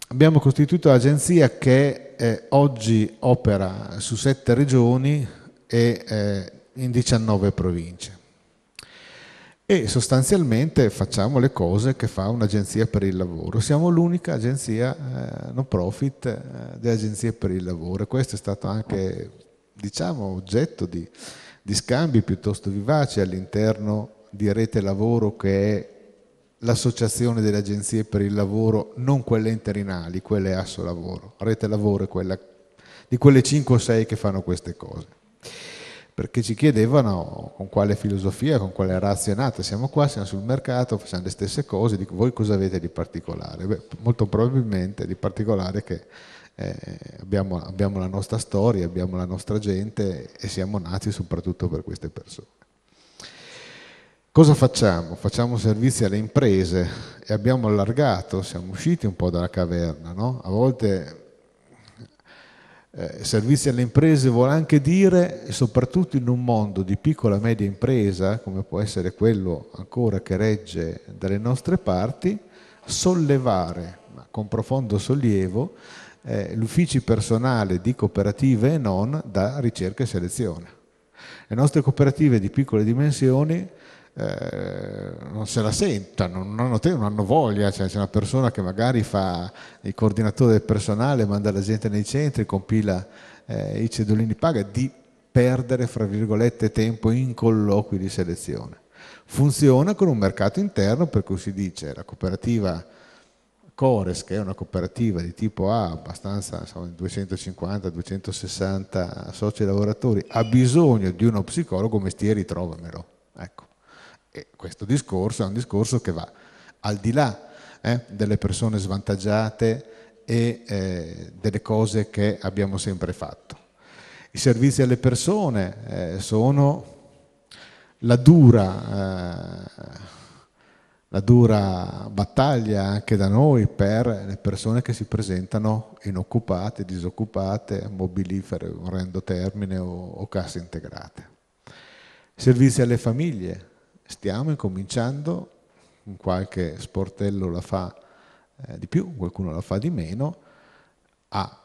Speaker 4: Abbiamo costituito l'agenzia che eh, oggi opera su sette regioni e in 19 province e sostanzialmente facciamo le cose che fa un'agenzia per il lavoro. Siamo l'unica agenzia eh, non profit eh, delle agenzie per il lavoro e questo è stato anche diciamo, oggetto di, di scambi piuttosto vivaci all'interno di Rete Lavoro che è l'associazione delle agenzie per il lavoro, non quelle interinali, quelle Asso Lavoro. Rete Lavoro è quella di quelle 5 o 6 che fanno queste cose perché ci chiedevano con quale filosofia, con quale razza nata. siamo qua, siamo sul mercato, facciamo le stesse cose, dico, voi cosa avete di particolare? Beh, molto probabilmente di particolare che eh, abbiamo, abbiamo, la nostra storia, abbiamo la nostra gente e siamo nati soprattutto per queste persone. Cosa facciamo? Facciamo servizi alle imprese e abbiamo allargato, siamo usciti un po' dalla caverna, no? A volte eh, servizi alle imprese vuol anche dire, soprattutto in un mondo di piccola e media impresa, come può essere quello ancora che regge dalle nostre parti, sollevare, ma con profondo sollievo, eh, l'ufficio personale di cooperative e non da ricerca e selezione. Le nostre cooperative di piccole dimensioni eh, non se la sentano, non hanno, non hanno voglia, cioè, c'è una persona che magari fa il coordinatore del personale, manda la gente nei centri, compila eh, i cedolini paga, di perdere, fra virgolette, tempo in colloqui di selezione. Funziona con un mercato interno per cui si dice la cooperativa Cores, che è una cooperativa di tipo A, abbastanza, 250-260 soci lavoratori, ha bisogno di uno psicologo mestieri, trovamelo. Ecco che questo discorso è un discorso che va al di là eh, delle persone svantaggiate e eh, delle cose che abbiamo sempre fatto. I servizi alle persone eh, sono la dura, eh, la dura battaglia anche da noi per le persone che si presentano inoccupate, disoccupate, mobilifere, orrendo termine o, o casse integrate. Servizi alle famiglie, stiamo incominciando, qualche sportello la fa eh, di più, qualcuno la fa di meno, a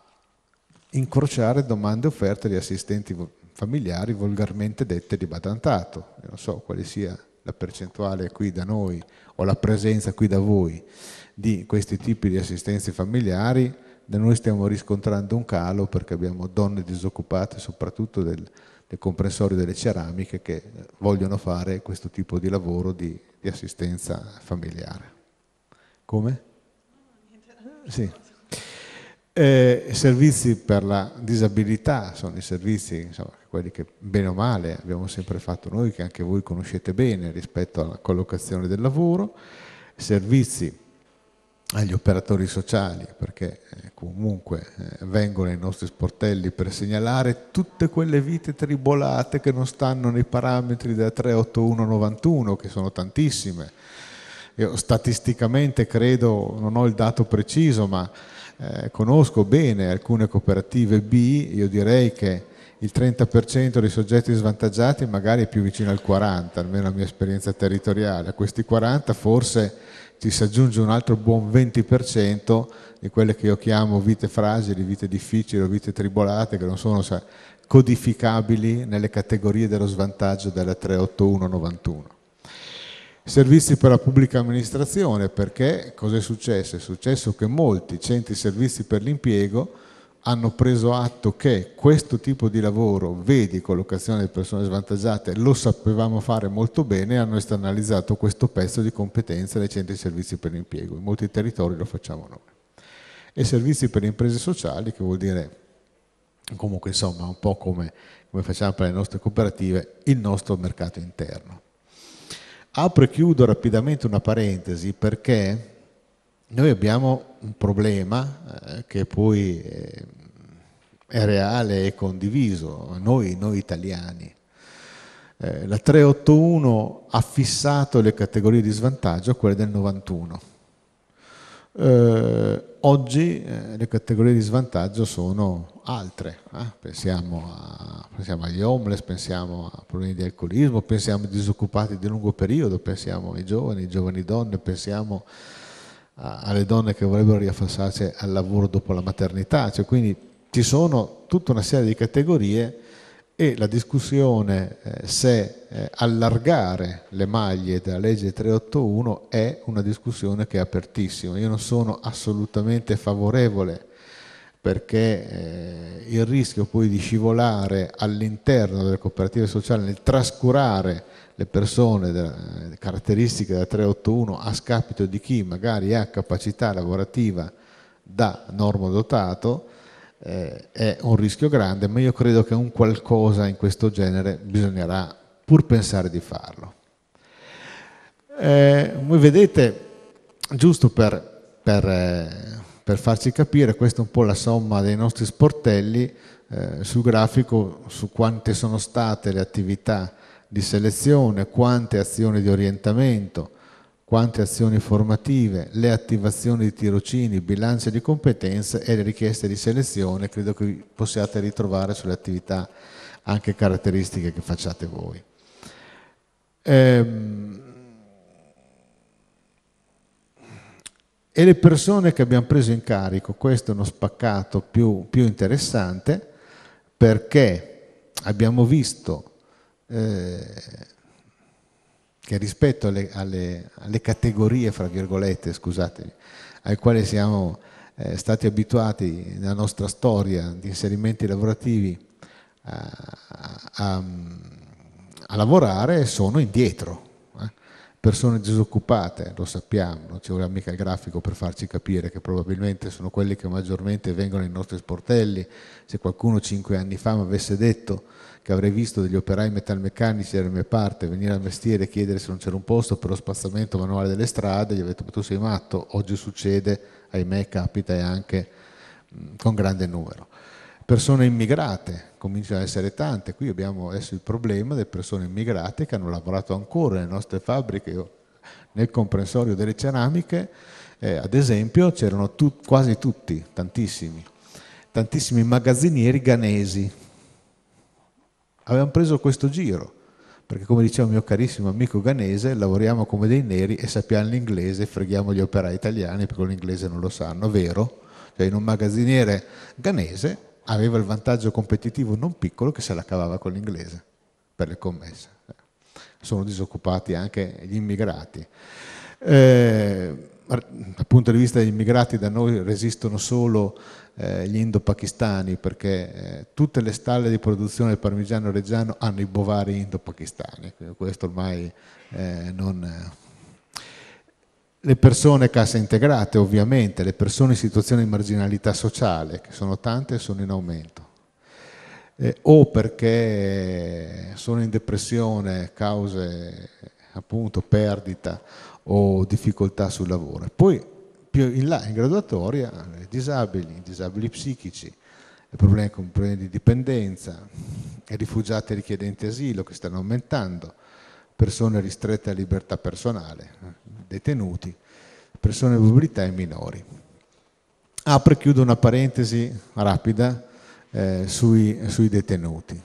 Speaker 4: incrociare domande e offerte di assistenti familiari volgarmente dette di badantato. Io non so quale sia la percentuale qui da noi o la presenza qui da voi di questi tipi di assistenze familiari, da noi stiamo riscontrando un calo perché abbiamo donne disoccupate soprattutto del del comprensorio delle ceramiche che vogliono fare questo tipo di lavoro di, di assistenza familiare. Come? Sì. Eh, servizi per la disabilità sono i servizi, insomma, quelli che bene o male abbiamo sempre fatto noi, che anche voi conoscete bene rispetto alla collocazione del lavoro, servizi agli operatori sociali, perché eh, comunque eh, vengono ai nostri sportelli per segnalare tutte quelle vite tribolate che non stanno nei parametri della 38191, che sono tantissime. Io statisticamente credo, non ho il dato preciso, ma eh, conosco bene alcune cooperative B, io direi che il 30% dei soggetti svantaggiati magari è più vicino al 40%, almeno la mia esperienza territoriale. A questi 40 forse ti si aggiunge un altro buon 20% di quelle che io chiamo vite fragili, vite difficili o vite tribolate, che non sono sa, codificabili nelle categorie dello svantaggio della 38191. Servizi per la pubblica amministrazione, perché cosa è successo? È successo che molti centri servizi per l'impiego hanno preso atto che questo tipo di lavoro, vedi collocazione di persone svantaggiate, lo sapevamo fare molto bene e hanno esternalizzato questo pezzo di competenza dai centri di servizi per l'impiego. In molti territori lo facciamo noi. E servizi per le imprese sociali, che vuol dire comunque insomma un po' come, come facciamo per le nostre cooperative, il nostro mercato interno. Apro e chiudo rapidamente una parentesi perché noi abbiamo un problema eh, che poi eh, è reale e condiviso, noi, noi italiani. Eh, la 381 ha fissato le categorie di svantaggio a quelle del 91. Eh, oggi eh, le categorie di svantaggio sono altre, eh. pensiamo, a, pensiamo, agli homeless, pensiamo a problemi di alcolismo, pensiamo ai disoccupati di lungo periodo, pensiamo ai giovani, ai giovani donne, pensiamo a alle donne che vorrebbero riaffassarsi al lavoro dopo la maternità, cioè, quindi ci sono tutta una serie di categorie e la discussione eh, se eh, allargare le maglie della legge 381 è una discussione che è apertissima. Io non sono assolutamente favorevole perché eh, il rischio poi di scivolare all'interno delle cooperative sociali nel trascurare le persone da, caratteristiche da 381 a scapito di chi magari ha capacità lavorativa da normodotato eh, è un rischio grande, ma io credo che un qualcosa in questo genere bisognerà pur pensare di farlo. Eh, voi vedete, giusto per, per, eh, per, farci capire, questa è un po' la somma dei nostri sportelli eh, sul grafico su quante sono state le attività di selezione, quante azioni di orientamento, quante azioni formative, le attivazioni di tirocini, bilancia di competenze e le richieste di selezione, credo che possiate ritrovare sulle attività anche caratteristiche che facciate voi. Ehm, e le persone che abbiamo preso in carico, questo è uno spaccato più, più interessante perché abbiamo visto eh, che rispetto alle, alle, alle, categorie, fra virgolette, scusatemi, al quale siamo eh, stati abituati nella nostra storia di inserimenti lavorativi a, a, a lavorare, sono indietro. Eh? Persone disoccupate, lo sappiamo, non ci vuole mica il grafico per farci capire che probabilmente sono quelli che maggiormente vengono ai nostri sportelli. Se qualcuno cinque anni fa mi avesse detto che avrei visto degli operai metalmeccanici dalla mia parte venire al mestiere e chiedere se non c'era un posto per lo spazzamento manuale delle strade, gli ho detto, ma tu sei matto, oggi succede, ahimè capita e anche con grande numero. Persone immigrate, cominciano ad essere tante, qui abbiamo adesso il problema delle persone immigrate che hanno lavorato ancora nelle nostre fabbriche, nel comprensorio delle ceramiche, eh, ad esempio, c'erano tu, quasi tutti, tantissimi, tantissimi magazzinieri ghanesi, Avevamo preso questo giro, perché come diceva un mio carissimo amico ganese, lavoriamo come dei neri e sappiamo l'inglese, freghiamo gli operai italiani perché l'inglese non lo sanno, vero? Cioè in un magazziniere ganese aveva il vantaggio competitivo non piccolo che se la cavava con l'inglese per le commesse. Sono disoccupati anche gli immigrati. Eh, dal punto di vista degli immigrati da noi resistono solo eh, gli indo-pakistani perché eh, tutte le stalle di produzione del parmigiano reggiano hanno i bovari indo-pakistani, questo ormai eh, non... Eh, le persone casse integrate, ovviamente, le persone in situazione di marginalità sociale, che sono tante e sono in aumento. Eh, o perché sono in depressione, cause appunto perdita o difficoltà sul lavoro. Poi più in là in graduatoria, eh, disabili, disabili psichici, eh, problemi con problemi di dipendenza, eh, rifugiati richiedenti asilo che stanno aumentando, persone ristrette a libertà personale, detenuti, persone in mobilità e minori. Apro e chiudo una parentesi rapida eh, sui, sui, detenuti.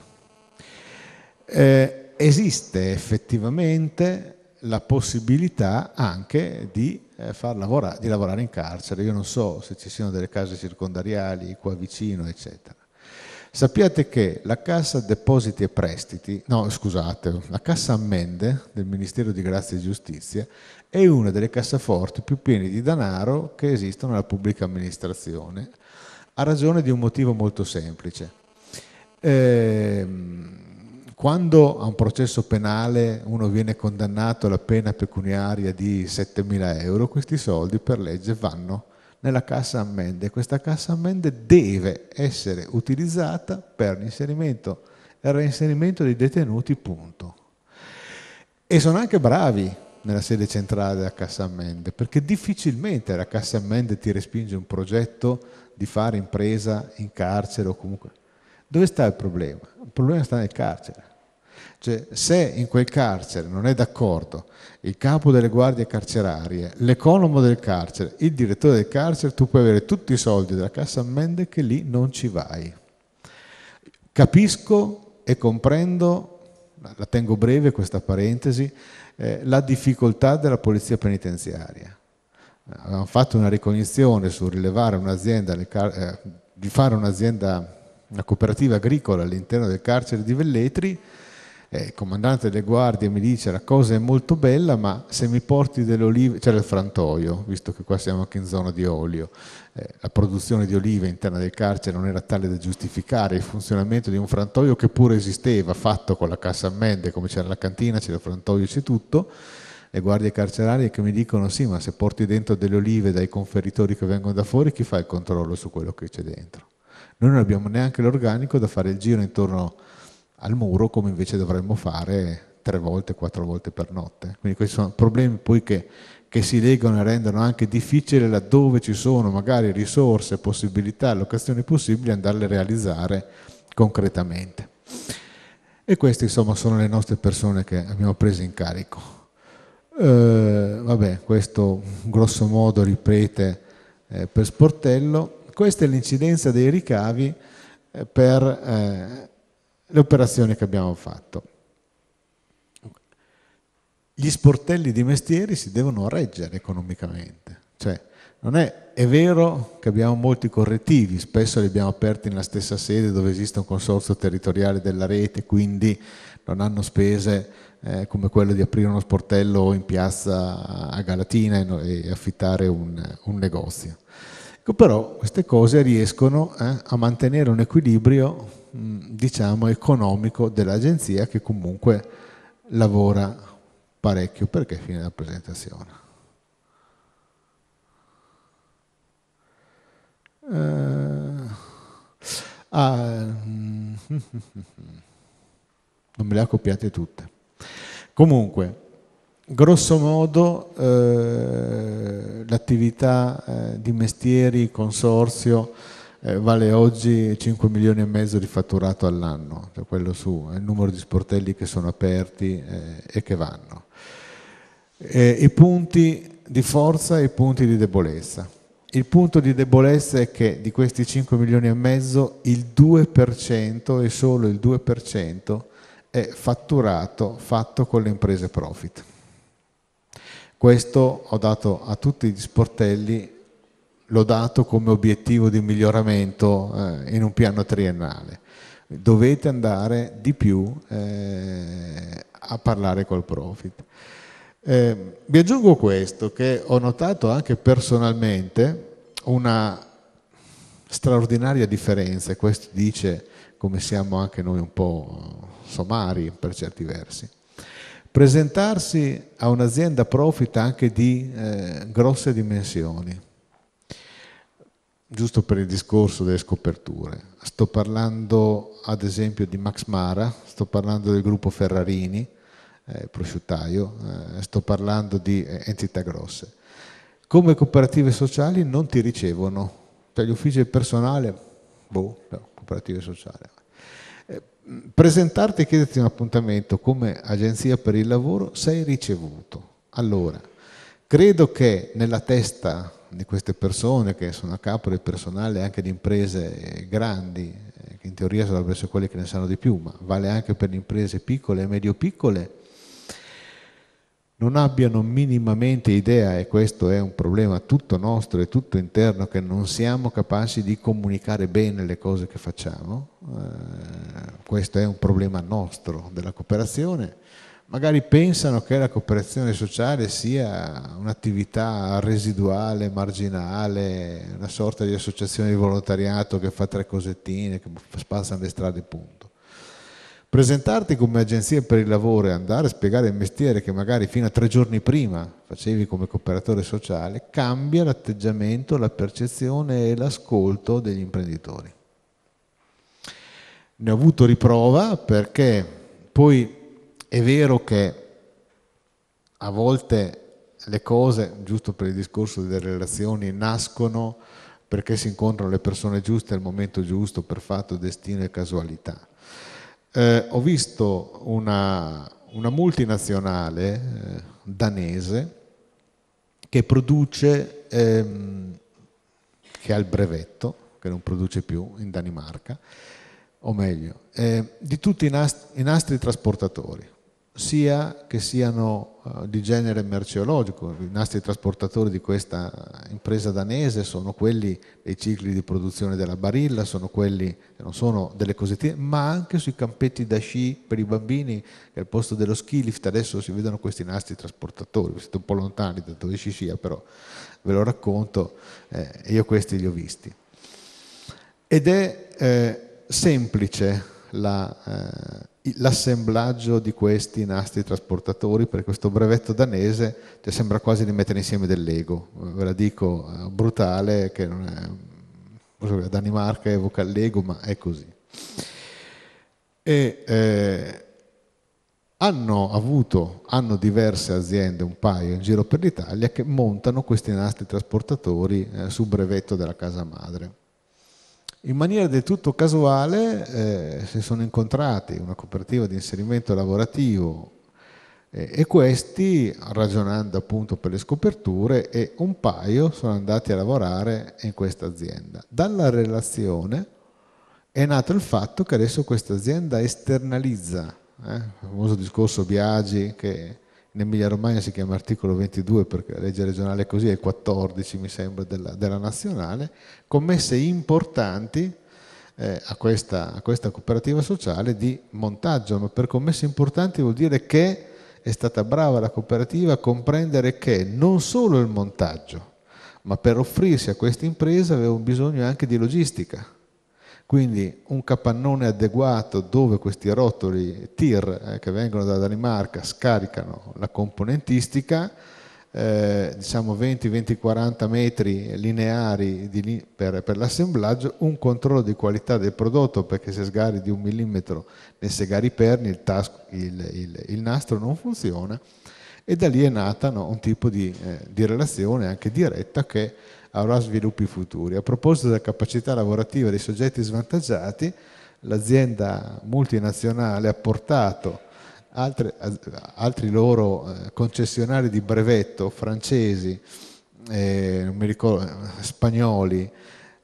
Speaker 4: Eh, esiste effettivamente la possibilità anche di eh, far lavora, di lavorare in carcere. Io non so se ci siano delle case circondariali qua vicino, eccetera. Sappiate che la Cassa Depositi e Prestiti, no scusate, la Cassa Ammende del Ministero di Grazia e Giustizia è una delle cassaforti più piene di denaro che esistono nella pubblica amministrazione, a ragione di un motivo molto semplice. Ehm, quando a un processo penale uno viene condannato alla pena pecuniaria di 7.000 euro, questi soldi per legge vanno nella cassa ammende. Questa cassa ammende deve essere utilizzata per l'inserimento e il reinserimento dei detenuti, punto. E sono anche bravi nella sede centrale della Cassa Ammende, perché difficilmente la Cassa Ammende ti respinge un progetto di fare impresa in carcere o comunque... Dove sta il problema? Il problema sta nel carcere. Cioè, se in quel carcere non è d'accordo il capo delle guardie carcerarie, l'economo del carcere, il direttore del carcere, tu puoi avere tutti i soldi della cassa ammende che lì non ci vai. Capisco e comprendo, la tengo breve questa parentesi, eh, la difficoltà della polizia penitenziaria. Abbiamo fatto una ricognizione su rilevare un'azienda, eh, di fare un'azienda, una cooperativa agricola all'interno del carcere di Velletri, eh, il comandante delle guardie mi dice la cosa è molto bella, ma se mi porti delle olive, c'era il frantoio, visto che qua siamo anche in zona di olio, eh, la produzione di olive interna del carcere non era tale da giustificare il funzionamento di un frantoio che pure esisteva, fatto con la cassa ammende, come c'era la cantina, c'era il frantoio, c'è tutto, le guardie carcerarie che mi dicono sì, ma se porti dentro delle olive dai conferitori che vengono da fuori, chi fa il controllo su quello che c'è dentro? Noi non abbiamo neanche l'organico da fare il giro intorno a al muro come invece dovremmo fare tre volte, quattro volte per notte. Quindi questi sono problemi poi che, che si legano e rendono anche difficile laddove ci sono magari risorse, possibilità, allocazioni possibili, andarle a realizzare concretamente. E queste insomma sono le nostre persone che abbiamo preso in carico. Eh, vabbè, questo grosso modo ripete eh, per sportello. Questa è l'incidenza dei ricavi eh, per eh, le operazioni che abbiamo fatto. Gli sportelli di mestieri si devono reggere economicamente, cioè non è, è, vero che abbiamo molti correttivi, spesso li abbiamo aperti nella stessa sede dove esiste un consorzio territoriale della rete, quindi non hanno spese eh, come quello di aprire uno sportello in piazza a Galatina e, e affittare un, un, negozio. Ecco, però queste cose riescono eh, a mantenere un equilibrio Mm, diciamo, economico dell'agenzia che comunque lavora parecchio perché fine la presentazione. Eh, ah, mm, non me le ha copiate tutte. Comunque, grosso modo eh, l'attività eh, di mestieri, consorzio, eh, vale oggi 5 milioni e mezzo di fatturato all'anno, cioè quello su eh, il numero di sportelli che sono aperti eh, e che vanno. Eh, I punti di forza e i punti di debolezza. Il punto di debolezza è che di questi 5 milioni e mezzo il 2% e solo il 2% è fatturato fatto con le imprese profit. Questo ho dato a tutti gli sportelli l'ho dato come obiettivo di miglioramento eh, in un piano triennale. Dovete andare di più eh, a parlare col profit. Eh, vi aggiungo questo, che ho notato anche personalmente una straordinaria differenza, e questo dice come siamo anche noi un po' somari per certi versi. Presentarsi a un'azienda profit anche di eh, grosse dimensioni, giusto per il discorso delle scoperture. Sto parlando ad esempio di Max Mara, sto parlando del gruppo Ferrarini, eh, prosciuttaio, eh, sto parlando di eh, entità grosse. Come cooperative sociali non ti ricevono, cioè gli uffici del personale, boh, no, cooperative sociali. Eh, presentarti e chiederti un appuntamento come agenzia per il lavoro sei ricevuto. Allora, credo che nella testa di queste persone che sono a capo del personale anche di imprese grandi, eh, che in teoria sarebbero quelle che ne sanno di più, ma vale anche per le imprese piccole e medio-piccole, non abbiano minimamente idea, e questo è un problema tutto nostro e tutto interno, che non siamo capaci di comunicare bene le cose che facciamo, eh, questo è un problema nostro della cooperazione, magari pensano che la cooperazione sociale sia un'attività residuale, marginale, una sorta di associazione di volontariato che fa tre cosettine, che spazzano le strade, punto. Presentarti come agenzia per il lavoro e andare a spiegare il mestiere che magari fino a tre giorni prima facevi come cooperatore sociale cambia l'atteggiamento, la percezione e l'ascolto degli imprenditori. Ne ho avuto riprova perché poi è vero che a volte le cose, giusto per il discorso delle relazioni, nascono perché si incontrano le persone giuste al momento giusto per fatto, destino e casualità. Eh, ho visto una, una multinazionale eh, danese che produce, ehm, che ha il brevetto, che non produce più in Danimarca, o meglio, eh, di tutti i nastri, i nastri trasportatori sia che siano eh, di genere merceologico. I nastri trasportatori di questa impresa danese sono quelli dei cicli di produzione della barilla, sono quelli che non sono delle cosette, ma anche sui campetti da sci per i bambini, che al posto dello ski lift adesso si vedono questi nastri trasportatori. Siete un po' lontani da dove ci sia, però ve lo racconto, eh, io questi li ho visti. Ed è eh, semplice la... Eh, l'assemblaggio di questi nastri trasportatori per questo brevetto danese cioè sembra quasi di mettere insieme del Lego, ve la dico eh, brutale che non è, la Danimarca evoca il Lego ma è così. E, eh, hanno avuto, hanno diverse aziende, un paio in giro per l'Italia, che montano questi nastri trasportatori eh, su brevetto della casa madre in maniera del tutto casuale eh, si sono incontrati una cooperativa di inserimento lavorativo eh, e questi ragionando appunto per le scoperture e un paio sono andati a lavorare in questa azienda. Dalla relazione è nato il fatto che adesso questa azienda esternalizza, eh, il famoso discorso Biagi che in Emilia Romagna si chiama articolo 22 perché la legge regionale è così, è il 14 mi sembra della, della nazionale, commesse importanti eh, a, questa, a, questa, cooperativa sociale di montaggio, ma per commesse importanti vuol dire che è stata brava la cooperativa a comprendere che non solo il montaggio, ma per offrirsi a questa impresa aveva bisogno anche di logistica quindi un capannone adeguato dove questi rotoli TIR eh, che vengono dalla Danimarca scaricano la componentistica, eh, diciamo 20-20-40 metri lineari di, per, per l'assemblaggio, un controllo di qualità del prodotto perché se sgari di un millimetro nei segari perni il, tasco, il, il, il, nastro non funziona e da lì è nata no, un tipo di, eh, di relazione anche diretta che avrà sviluppi futuri. A proposito della capacità lavorativa dei soggetti svantaggiati, l'azienda multinazionale ha portato altri, altri loro eh, concessionari di brevetto francesi, eh, ricordo, eh, spagnoli,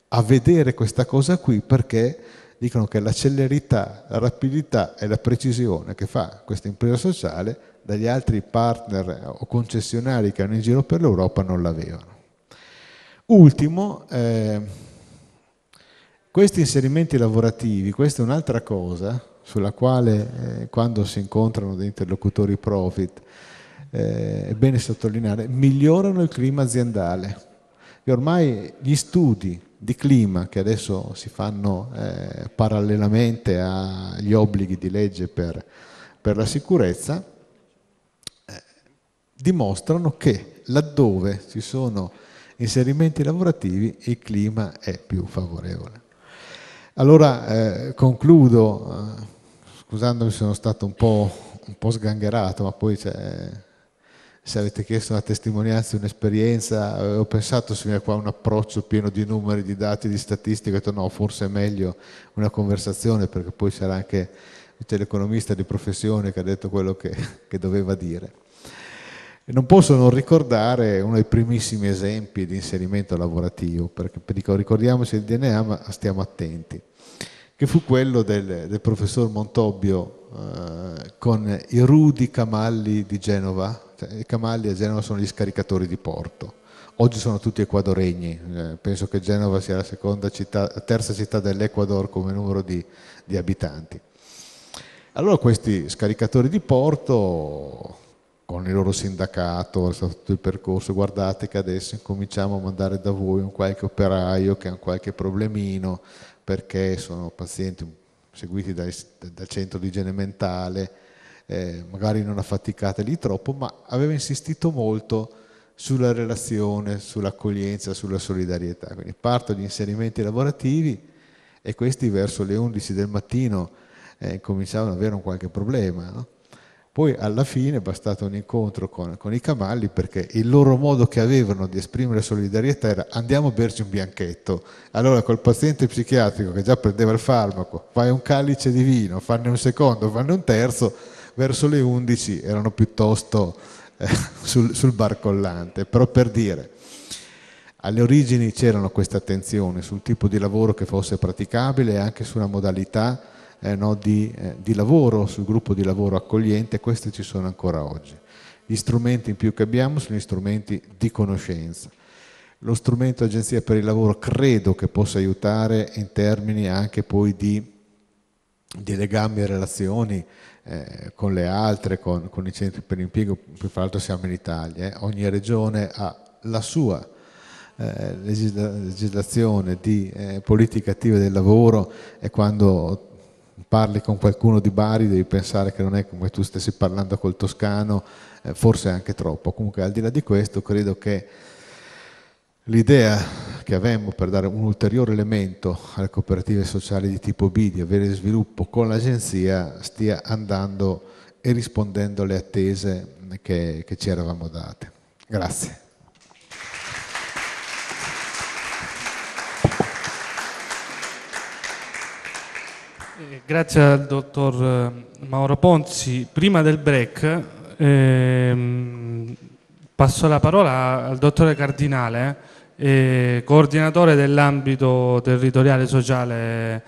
Speaker 4: a vedere questa cosa qui perché dicono che la celerità, la rapidità e la precisione che fa questa impresa sociale dagli altri partner o concessionari che hanno in giro per l'Europa non l'avevano. Ultimo, eh, questi inserimenti lavorativi, questa è un'altra cosa sulla quale eh, quando si incontrano degli interlocutori profit, eh, è bene sottolineare, migliorano il clima aziendale. E ormai gli studi di clima che adesso si fanno eh, parallelamente agli obblighi di legge per, per la sicurezza, eh, dimostrano che laddove ci sono inserimenti lavorativi, il clima è più favorevole. Allora eh, concludo, eh, scusandomi se sono stato un po', un po sgangherato, ma poi cioè, se avete chiesto una testimonianza, un'esperienza, eh, ho pensato se mi qua un approccio pieno di numeri, di dati, di statistiche, ho detto no, forse è meglio una conversazione perché poi c'era anche l'economista di professione che ha detto quello che, che doveva dire. E non posso non ricordare uno dei primissimi esempi di inserimento lavorativo, perché dico, ricordiamoci il DNA ma stiamo attenti, che fu quello del, del professor Montobbio eh, con i rudi camalli di Genova, cioè, i camalli a Genova sono gli scaricatori di porto, oggi sono tutti equadoregni, eh, penso che Genova sia la seconda città, terza città dell'Equador come numero di, di abitanti. Allora questi scaricatori di porto con il loro sindacato, è stato tutto il percorso, guardate che adesso incominciamo a mandare da voi un qualche operaio che ha qualche problemino perché sono pazienti seguiti dal, dal centro di igiene mentale, eh, magari non affaticate lì troppo, ma aveva insistito molto sulla relazione, sull'accoglienza, sulla solidarietà. Quindi parto gli inserimenti lavorativi e questi verso le 11 del mattino eh, cominciavano ad avere un qualche problema. No? Poi alla fine è bastato un incontro con, con, i cavalli perché il loro modo che avevano di esprimere solidarietà era andiamo a berci un bianchetto. Allora quel paziente psichiatrico che già prendeva il farmaco, fai un calice di vino, fanne un secondo, fanne un terzo, verso le 11 erano piuttosto eh, sul, sul bar Però per dire, alle origini c'erano queste attenzioni sul tipo di lavoro che fosse praticabile e anche sulla modalità eh, no, di, eh, di, lavoro, sul gruppo di lavoro accogliente, queste ci sono ancora oggi. Gli strumenti in più che abbiamo sono gli strumenti di conoscenza. Lo strumento Agenzia per il Lavoro credo che possa aiutare in termini anche poi di, di legami e relazioni eh, con le altre, con, con, i centri per l'impiego, fra l'altro siamo in Italia, eh. ogni regione ha la sua eh, legislazione di eh, politica attiva del lavoro e quando parli con qualcuno di Bari devi pensare che non è come tu stessi parlando col toscano, eh, forse anche troppo. Comunque al di là di questo credo che l'idea che avemmo per dare un ulteriore elemento alle cooperative sociali di tipo B, di avere sviluppo con l'agenzia, stia andando e rispondendo alle attese che, che ci eravamo date. Grazie.
Speaker 1: Eh, grazie al dottor eh, Mauro Ponzi. Prima del break ehm, passo la parola al dottore Cardinale, eh, coordinatore dell'ambito territoriale sociale,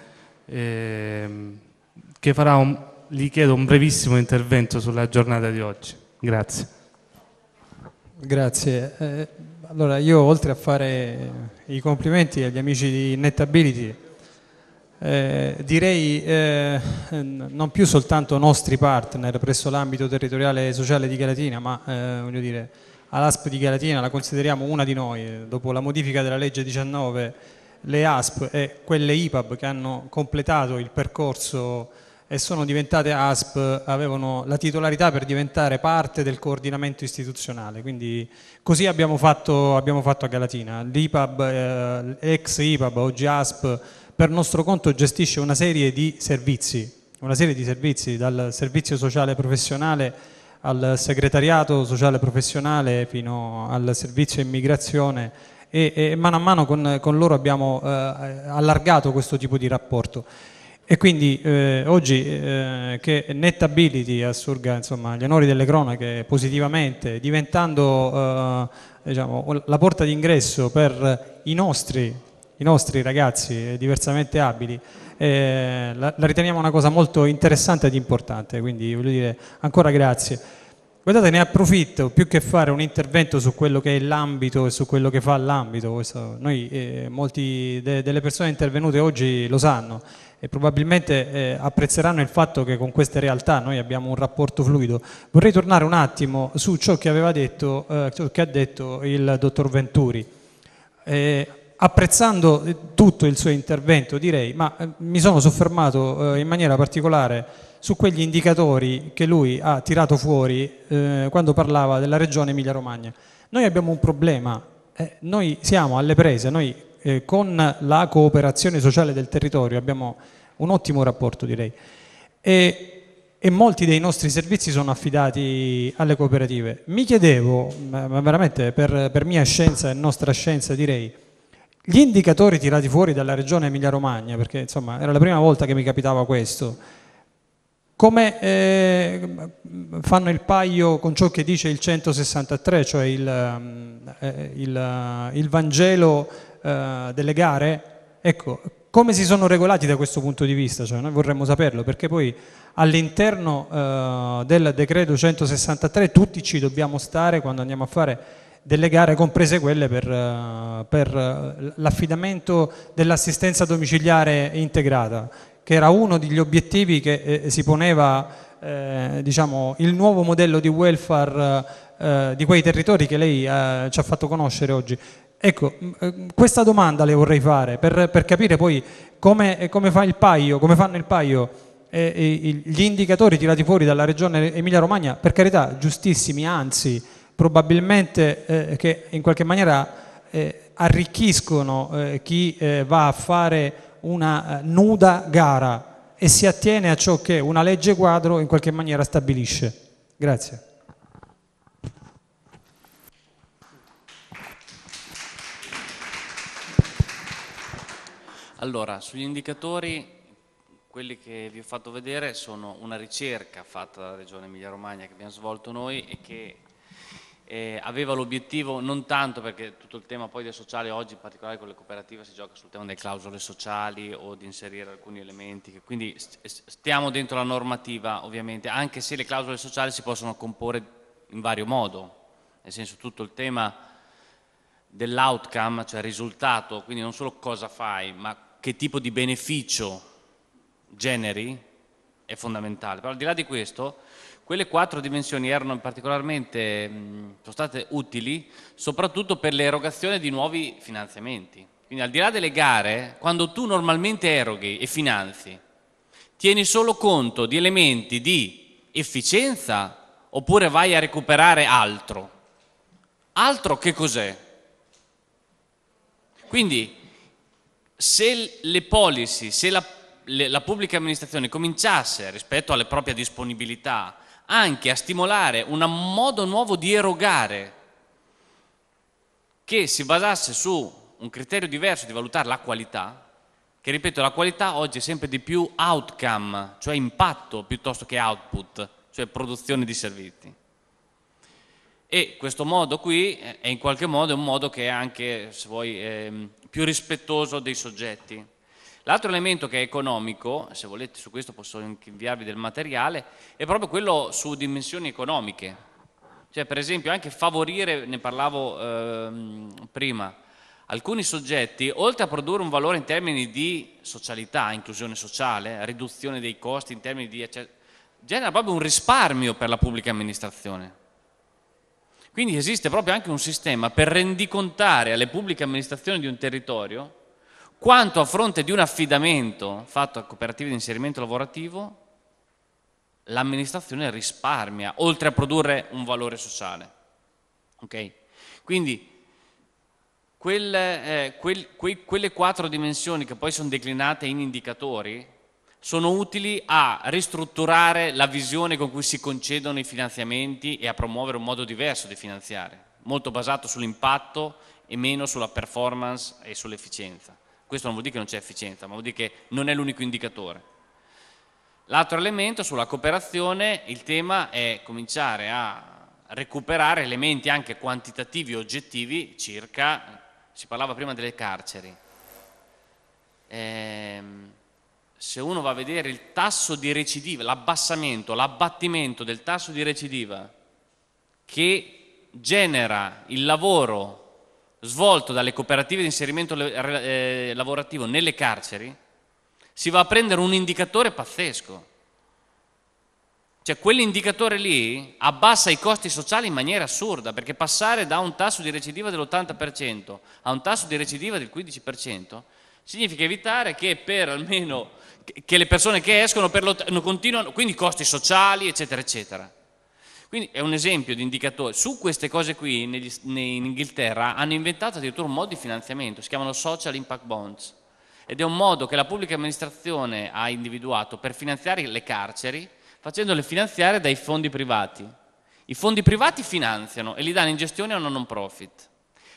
Speaker 1: eh, che farà un, gli chiedo un brevissimo intervento sulla giornata di oggi. Grazie.
Speaker 5: Grazie. Eh, allora io oltre
Speaker 1: a fare
Speaker 5: i complimenti agli amici di NetAbility, eh, direi eh, non più soltanto nostri partner presso l'ambito territoriale e sociale di Galatina, ma eh, voglio dire, all'ASP di Galatina la consideriamo una di noi, dopo la modifica della legge 19 le ASP e quelle IPAB che hanno completato il percorso e sono diventate ASP, avevano la titolarità per diventare parte del coordinamento istituzionale, quindi così abbiamo fatto, abbiamo fatto a Galatina, l'IPAB, eh, ex IPAB, oggi ASP, per nostro conto gestisce una serie di servizi, una serie di servizi dal servizio sociale professionale al segretariato sociale professionale fino al servizio immigrazione e, e mano a mano con, con loro abbiamo eh, allargato questo tipo di rapporto. E quindi eh, oggi eh, che Netability assurga insomma, gli onori delle cronache positivamente, diventando eh, diciamo, la porta d'ingresso per i nostri i nostri ragazzi eh, diversamente abili, eh, la, la, riteniamo una cosa molto interessante ed importante, quindi voglio dire ancora grazie. Guardate, ne approfitto più che fare un intervento su quello che è l'ambito e su quello che fa l'ambito. Noi, eh, molti de, delle persone intervenute oggi lo sanno e probabilmente eh, apprezzeranno il fatto che con queste realtà noi abbiamo un rapporto fluido. Vorrei tornare un attimo su ciò che, detto, eh, ciò che ha detto il dottor Venturi. Eh, apprezzando eh, tutto il suo intervento direi, ma eh, mi sono soffermato eh, in maniera particolare su quegli indicatori che lui ha tirato fuori quando parlava della regione Emilia-Romagna. Noi abbiamo un problema, noi siamo alle prese, noi con la cooperazione sociale del territorio abbiamo un ottimo rapporto direi e, e molti dei nostri servizi sono affidati alle cooperative. Mi chiedevo, veramente per, per mia scienza e nostra scienza direi, gli indicatori tirati fuori dalla regione Emilia-Romagna, perché insomma era la prima volta che mi capitava questo, come eh, fanno il paio con ciò che dice il 163, cioè il, eh, il, eh, il Vangelo eh, delle gare? Ecco, come si sono regolati da questo punto di vista? Cioè, noi vorremmo saperlo, perché poi all'interno eh, del decreto 163 tutti ci dobbiamo stare quando andiamo a fare delle gare, comprese quelle per, eh, per eh, l'affidamento dell'assistenza domiciliare integrata, che era uno degli obiettivi che eh, si poneva eh, diciamo, il nuovo modello di welfare eh, di quei territori che lei eh, ci ha fatto conoscere oggi. Ecco, questa domanda le vorrei fare per, per capire poi come, come, fa paio, come, fanno il paio gli indicatori tirati fuori dalla regione Emilia-Romagna, per carità, giustissimi, anzi probabilmente eh, che in qualche maniera eh, arricchiscono eh, chi eh, va a fare una nuda gara e si attiene a ciò che una legge quadro in qualche maniera stabilisce. Grazie.
Speaker 3: Allora, sugli indicatori, quelli che vi ho fatto vedere sono una ricerca fatta dalla Regione Emilia Romagna che abbiamo svolto noi e che eh, aveva l'obiettivo non tanto perché tutto il tema poi del sociale oggi in particolare con le cooperative si gioca sul tema delle clausole sociali o di inserire alcuni elementi che, quindi stiamo dentro la normativa ovviamente anche se le clausole sociali si possono comporre in vario modo nel senso tutto il tema dell'outcome cioè risultato quindi non solo cosa fai ma che tipo di beneficio generi è fondamentale però al di là di questo quelle quattro dimensioni erano particolarmente mh, mm, sono state utili soprattutto per l'erogazione di nuovi finanziamenti. Quindi al di là delle gare, quando tu normalmente eroghi e finanzi, tieni solo conto di elementi di efficienza oppure vai a recuperare altro. Altro che cos'è? Quindi se le policy, se la, le, la pubblica amministrazione cominciasse rispetto alle proprie disponibilità anche a stimolare un modo nuovo di erogare che si basasse su un criterio diverso di valutare la qualità, che ripeto la qualità oggi è sempre di più outcome, cioè impatto piuttosto che output, cioè produzione di servizi. E questo modo qui è in qualche modo un modo che è anche, se vuoi, ehm, più rispettoso dei soggetti L'altro elemento che è economico, se volete su questo posso inviarvi del materiale, è proprio quello su dimensioni economiche. Cioè per esempio anche favorire, ne parlavo ehm, prima, alcuni soggetti, oltre a produrre un valore in termini di socialità, inclusione sociale, riduzione dei costi in termini di... Cioè, genera proprio un risparmio per la pubblica amministrazione. Quindi esiste proprio anche un sistema per rendicontare alle pubbliche amministrazioni di un territorio quanto a fronte di un affidamento fatto a cooperative di inserimento lavorativo l'amministrazione risparmia, oltre a produrre un valore sociale. Okay? Quindi quel, eh, quel, quei, quelle quattro dimensioni che poi sono declinate in indicatori sono utili a ristrutturare la visione con cui si concedono i finanziamenti e a promuovere un modo diverso di finanziare, molto basato sull'impatto e meno sulla performance e sull'efficienza. Questo non vuol dire che non c'è efficienza, ma vuol dire che non è l'unico indicatore. L'altro elemento sulla cooperazione, il tema è cominciare a recuperare elementi anche quantitativi e oggettivi circa, si parlava prima delle carceri. Ehm, se uno va a vedere il tasso di recidiva, l'abbassamento, l'abbattimento del tasso di recidiva che genera il lavoro svolto dalle cooperative di inserimento eh, eh, lavorativo nelle carceri, si va a prendere un indicatore pazzesco. Cioè quell'indicatore lì abbassa i costi sociali in maniera assurda, perché passare da un tasso di recidiva dell'80% a un tasso di recidiva del 15% significa evitare che per almeno che le persone che escono per continuano, quindi costi sociali, eccetera, eccetera. Quindi è un esempio di indicatore. Su queste cose qui negli, in Inghilterra hanno inventato addirittura un modo di finanziamento, si chiamano social impact bonds ed è un modo che la pubblica amministrazione ha individuato per finanziare le carceri facendole finanziare dai fondi privati. I fondi privati finanziano e li danno in gestione a una non profit.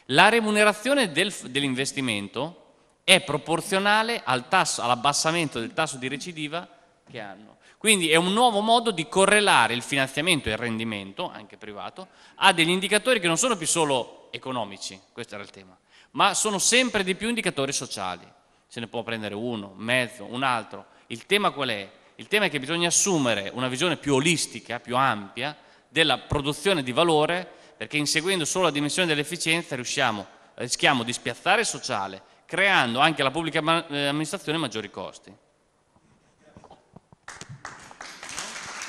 Speaker 3: La remunerazione del, dell'investimento è proporzionale al tasso, all'abbassamento del tasso di recidiva che hanno. Quindi è un nuovo modo di correlare il finanziamento e il rendimento, anche privato, a degli indicatori che non sono più solo economici, questo era il tema, ma sono sempre di più indicatori sociali. Se ne può prendere uno, mezzo, un altro. Il tema qual è? Il tema è che bisogna assumere una visione più olistica, più ampia, della produzione di valore, perché inseguendo solo la dimensione dell'efficienza rischiamo di spiazzare il sociale, creando anche alla pubblica eh, amministrazione maggiori costi.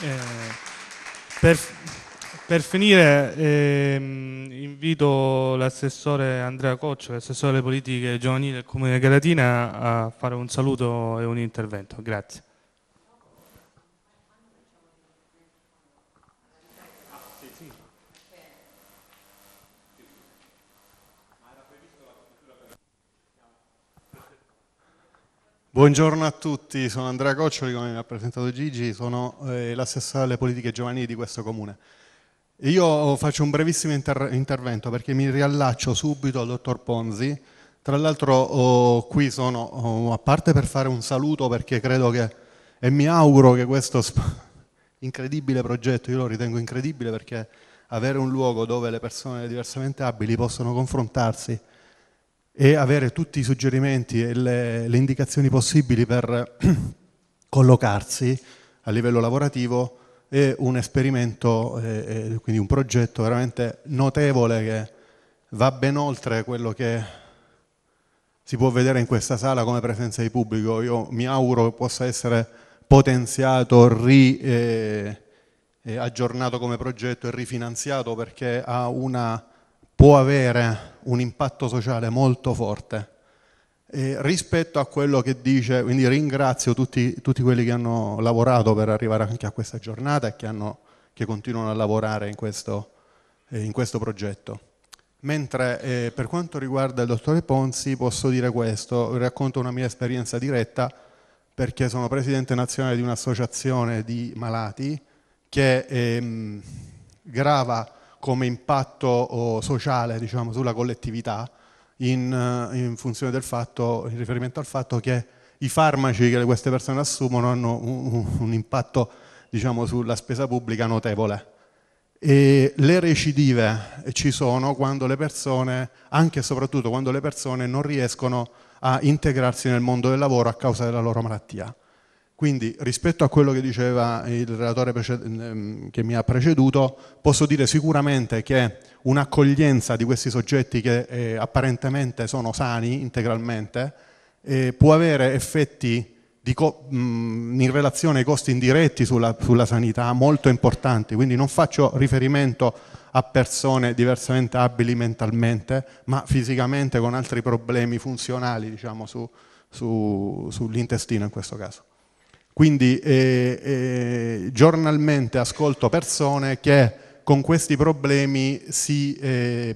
Speaker 1: Eh, per, per, finire ehm, invito l'assessore Andrea Coccio, l'assessore delle politiche giovanili del Comune di Galatina, a fare un saluto e un intervento. Grazie.
Speaker 6: Buongiorno a tutti, sono Andrea Coccioli, come mi ha presentato Gigi, sono eh, l'assessore alle politiche giovanili di questo comune. Io faccio un brevissimo inter intervento perché mi riallaccio subito al dottor Ponzi. Tra l'altro oh, qui sono, oh, a parte per fare un saluto perché credo che, e mi auguro che questo incredibile progetto, io lo ritengo incredibile perché avere un luogo dove le persone diversamente abili possono confrontarsi e avere tutti i suggerimenti e le, le indicazioni possibili per collocarsi a livello lavorativo è un esperimento, eh, eh, quindi un progetto veramente notevole che va ben oltre quello che si può vedere in questa sala come presenza di pubblico. Io mi auguro che possa essere potenziato, ri, eh, eh, aggiornato come progetto e rifinanziato perché ha una può avere un impatto sociale molto forte e rispetto a quello che dice, quindi ringrazio tutti, tutti, quelli che hanno lavorato per arrivare anche a questa giornata e che, hanno, che continuano a lavorare in questo, eh, in questo progetto. Mentre eh, per quanto riguarda il dottore Ponzi posso dire questo, racconto una mia esperienza diretta perché sono presidente nazionale di un'associazione di malati che ehm, grava come impatto sociale diciamo, sulla collettività in, eh, in funzione del fatto, in riferimento al fatto che i farmaci che queste persone assumono hanno un, un impatto diciamo, sulla spesa pubblica notevole. E le recidive ci sono quando le persone, anche e soprattutto quando le persone non riescono a integrarsi nel mondo del lavoro a causa della loro malattia. Quindi rispetto a quello che diceva il relatore ehm, che mi ha preceduto, posso dire sicuramente che un'accoglienza di questi soggetti che eh, apparentemente sono sani integralmente eh, può avere effetti mh, mm, in relazione ai costi indiretti sulla, sulla sanità molto importanti, quindi non faccio riferimento a persone diversamente abili mentalmente, ma fisicamente con altri problemi funzionali diciamo, su, su, sull'intestino in questo caso. Quindi eh, eh, giornalmente ascolto persone che con questi problemi si, eh,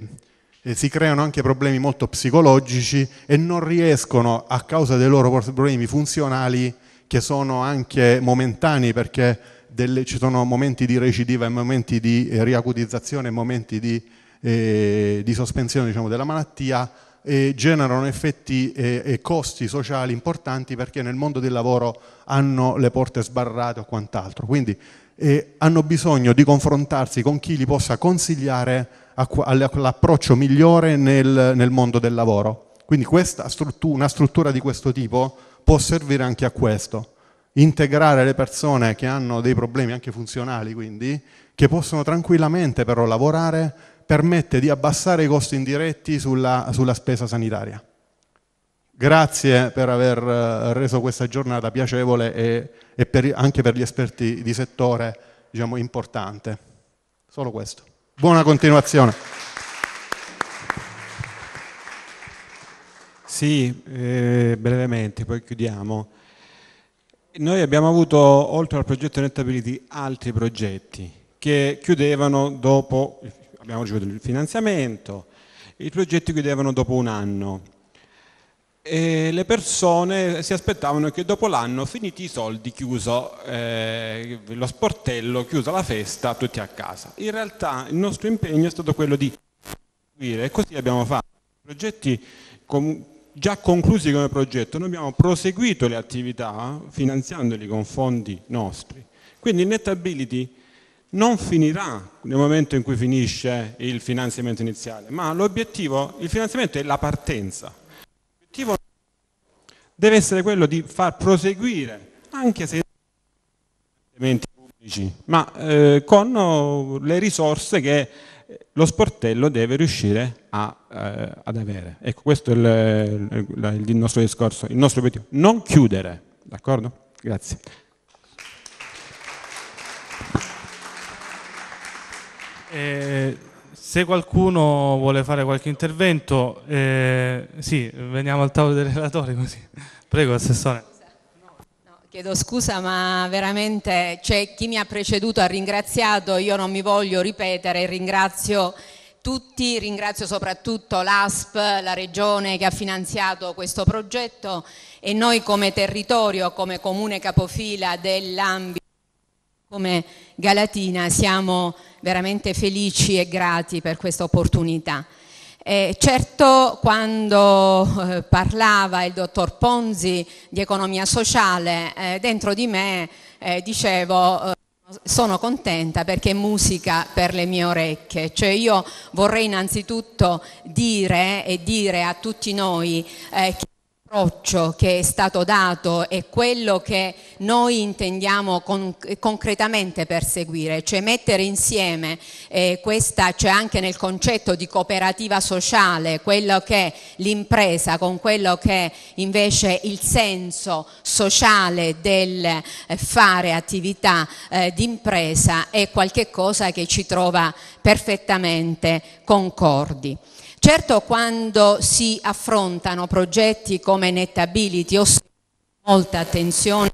Speaker 6: eh, si, creano anche problemi molto psicologici e non riescono a causa dei loro problemi funzionali che sono anche momentanei perché delle, ci sono momenti di recidiva e momenti di eh, riacutizzazione e momenti di, eh, di sospensione diciamo, della malattia, eh, generano effetti eh, e costi sociali importanti perché nel mondo del lavoro hanno le porte sbarrate o quant'altro. Quindi eh, hanno bisogno di confrontarsi con chi li possa consigliare all'approccio migliore nel, nel, mondo del lavoro. Quindi struttura, una struttura di questo tipo può servire anche a questo. Integrare le persone che hanno dei problemi anche funzionali, quindi, che possono tranquillamente però lavorare permette di abbassare i costi indiretti sulla, sulla spesa sanitaria. Grazie per aver eh, reso questa giornata piacevole e, e per, anche per gli esperti di settore diciamo, importante. Solo questo. Buona continuazione.
Speaker 7: Sì, eh, brevemente, poi chiudiamo. Noi abbiamo avuto, oltre al progetto Nettability, altri progetti che chiudevano dopo il abbiamo ricevuto il finanziamento, i progetti chiudevano dopo un anno e le persone si aspettavano che dopo l'anno, finiti i soldi, chiuso eh, lo sportello, chiusa la festa, tutti a casa. In realtà il nostro impegno è stato quello di proseguire e così abbiamo fatto. Progetti com già conclusi come progetto, noi abbiamo proseguito le attività finanziandoli con fondi nostri. Quindi Netability non finirà nel momento in cui finisce il finanziamento iniziale, ma l'obiettivo, il finanziamento è la partenza. L'obiettivo deve essere quello di far proseguire, anche se elementi pubblici, ma eh, con oh, le risorse che eh, lo sportello deve riuscire a, eh, ad avere. Ecco, questo è il, il, il nostro discorso, il nostro obiettivo, non chiudere, d'accordo? Grazie.
Speaker 1: Eh, se qualcuno vuole fare qualche intervento, eh, sì, veniamo al tavolo dei relatori così. Prego, Assessore.
Speaker 8: Chiedo scusa ma veramente cioè, chi mi ha preceduto ha ringraziato, io non mi voglio ripetere, ringrazio tutti, ringrazio soprattutto l'ASP, la regione che ha finanziato questo progetto e noi come territorio, come comune capofila dell'ambito come Galatina siamo veramente felici e grati per questa opportunità. Eh, certo quando eh, parlava il dottor Ponzi di economia sociale, eh, dentro di me eh, dicevo eh, sono contenta perché è musica per le mie orecchie, cioè io vorrei innanzitutto dire e dire a tutti noi eh, che approccio che è stato dato è quello che noi intendiamo concretamente perseguire, cioè mettere insieme, eh, questa cioè anche nel concetto di cooperativa sociale, quello che è l'impresa con quello che è invece il senso sociale del eh, fare attività eh, d'impresa è qualcosa che ci trova perfettamente concordi. Certo quando si affrontano progetti come Netability o molta attenzione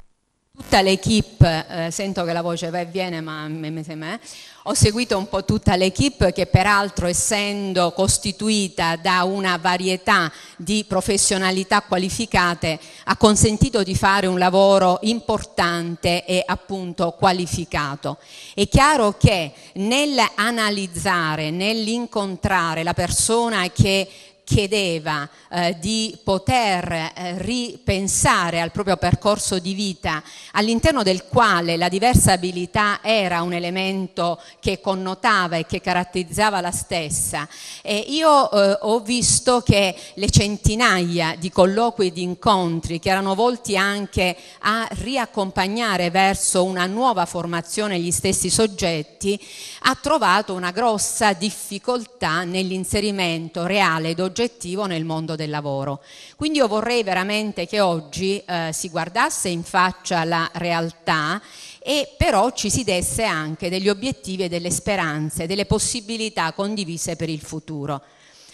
Speaker 8: tutta l'equipe, eh, sento che la voce va e viene, ma me, me, eh, ho seguito un po' tutta l'equipe che peraltro essendo costituita da una varietà di professionalità qualificate ha consentito di fare un lavoro importante e appunto qualificato. È chiaro che nell'analizzare, nell'incontrare la persona che chiedeva eh, di poter eh, ripensare al proprio percorso di vita all'interno del quale la diversa abilità era un elemento che connotava e che caratterizzava la stessa. E io eh, ho visto che le centinaia di colloqui e di incontri che erano volti anche a riaccompagnare verso una nuova formazione gli stessi soggetti ha trovato una grossa difficoltà nell'inserimento reale ed oggettivo soggettivo nel mondo del lavoro. Quindi io vorrei veramente che oggi eh, si guardasse in faccia la realtà e però ci si desse anche degli obiettivi e delle speranze, delle possibilità condivise per il futuro.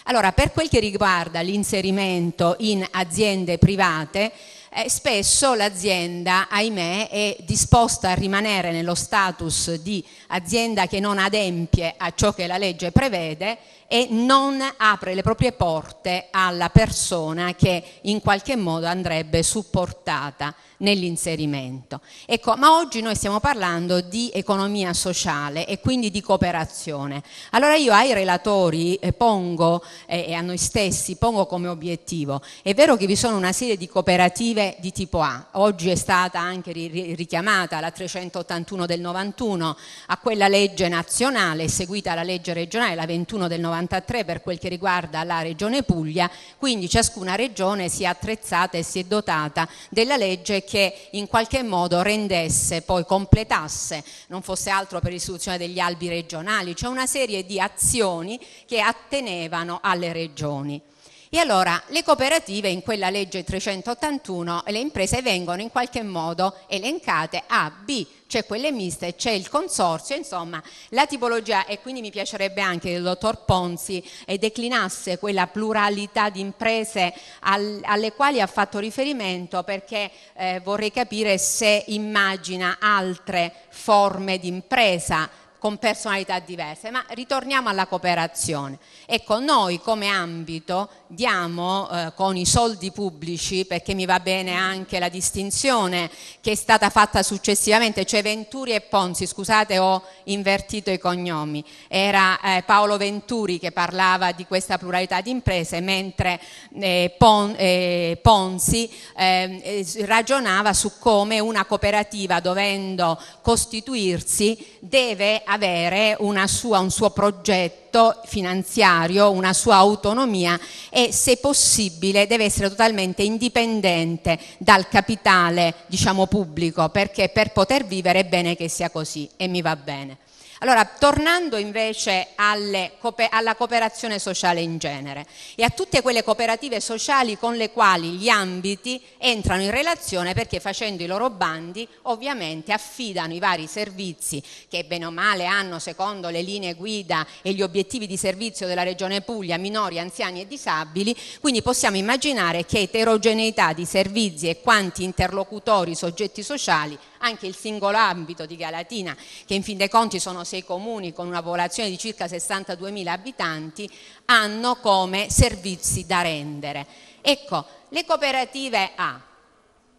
Speaker 8: Allora, per quel che riguarda l'inserimento in aziende private, eh, spesso l'azienda, ahimè, è disposta a rimanere nello status di azienda che non adempie a ciò che la legge prevede e non apre le proprie porte alla persona che in qualche modo andrebbe supportata nell'inserimento. Ecco, ma oggi noi stiamo parlando di economia sociale e quindi di cooperazione. Allora io ai relatori eh, pongo eh, e a noi stessi pongo come obiettivo, è vero che vi sono una serie di cooperative di tipo A, oggi è stata anche richiamata la 381 del 91 a quella legge nazionale seguita alla legge regionale la 21 del 91 93 per quel che riguarda la Regione Puglia, quindi ciascuna regione si è attrezzata e si è dotata della legge che in qualche modo rendesse, poi completasse, non fosse altro per l'istituzione degli albi regionali, cioè una serie di azioni che attenevano alle regioni. E allora le cooperative in quella legge 381 le imprese vengono in qualche modo elencate A, B, c'è quelle miste, c'è il consorzio, insomma la tipologia e quindi mi piacerebbe anche che il dottor Ponzi declinasse quella pluralità di imprese al, alle quali ha fatto riferimento perché eh, vorrei capire se immagina altre forme di impresa con personalità diverse, ma ritorniamo alla cooperazione. Ecco, noi come ambito diamo eh, con i soldi pubblici, perché mi va bene anche la distinzione che è stata fatta successivamente, cioè Venturi e Ponzi, scusate ho invertito i cognomi, era eh, Paolo Venturi che parlava di questa pluralità di imprese, mentre eh, Pon, eh, Ponzi ehm, ragionava su come una cooperativa dovendo costituirsi deve avere sua, un suo progetto diritto finanziario, una sua autonomia e se possibile deve essere totalmente indipendente dal capitale diciamo, pubblico perché per poter vivere è bene che sia così e mi va bene. Allora, tornando invece alle, alla cooperazione sociale in genere e a tutte quelle cooperative sociali con le quali gli ambiti entrano in relazione perché facendo i loro bandi ovviamente affidano i vari servizi che bene o male hanno secondo le linee guida e gli obiettivi di servizio della Regione Puglia minori, anziani e disabili, quindi possiamo immaginare che eterogeneità di servizi e quanti interlocutori, soggetti sociali anche il singolo ambito di Galatina, che in fin dei conti sono sei comuni con una popolazione di circa 62.000 abitanti, hanno come servizi da rendere. Ecco, le cooperative A,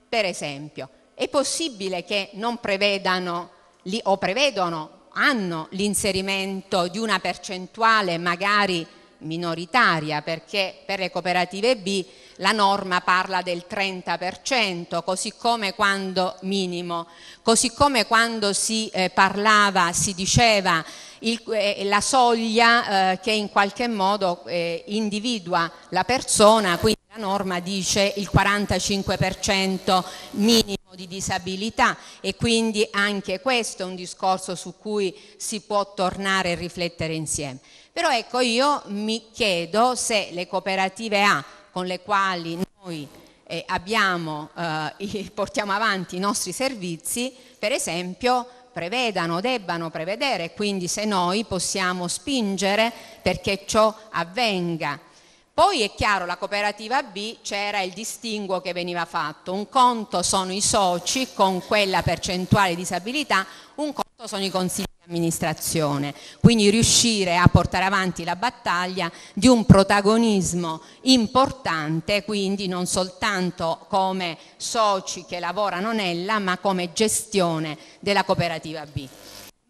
Speaker 8: per esempio, è possibile che non prevedano o prevedono, hanno l'inserimento di una percentuale magari minoritaria, perché per le cooperative B la norma parla del 30%, così come quando minimo, così come quando si eh, parlava, si diceva il, eh, la soglia eh, che in qualche modo eh, individua la persona, quindi la norma dice il 45% minimo di disabilità e quindi anche questo è un discorso su cui si può tornare e riflettere insieme. Però ecco io mi chiedo se le cooperative A con le quali noi eh, abbiamo, eh, portiamo avanti i nostri servizi, per esempio prevedano, debbano prevedere, quindi se noi possiamo spingere perché ciò avvenga. Poi è chiaro, la cooperativa B c'era il distinguo che veniva fatto, un conto sono i soci con quella percentuale di disabilità, un conto sono i consiglieri amministrazione, quindi riuscire a portare avanti la battaglia di un protagonismo importante, quindi non soltanto come soci che lavorano nella, ma come gestione della cooperativa B.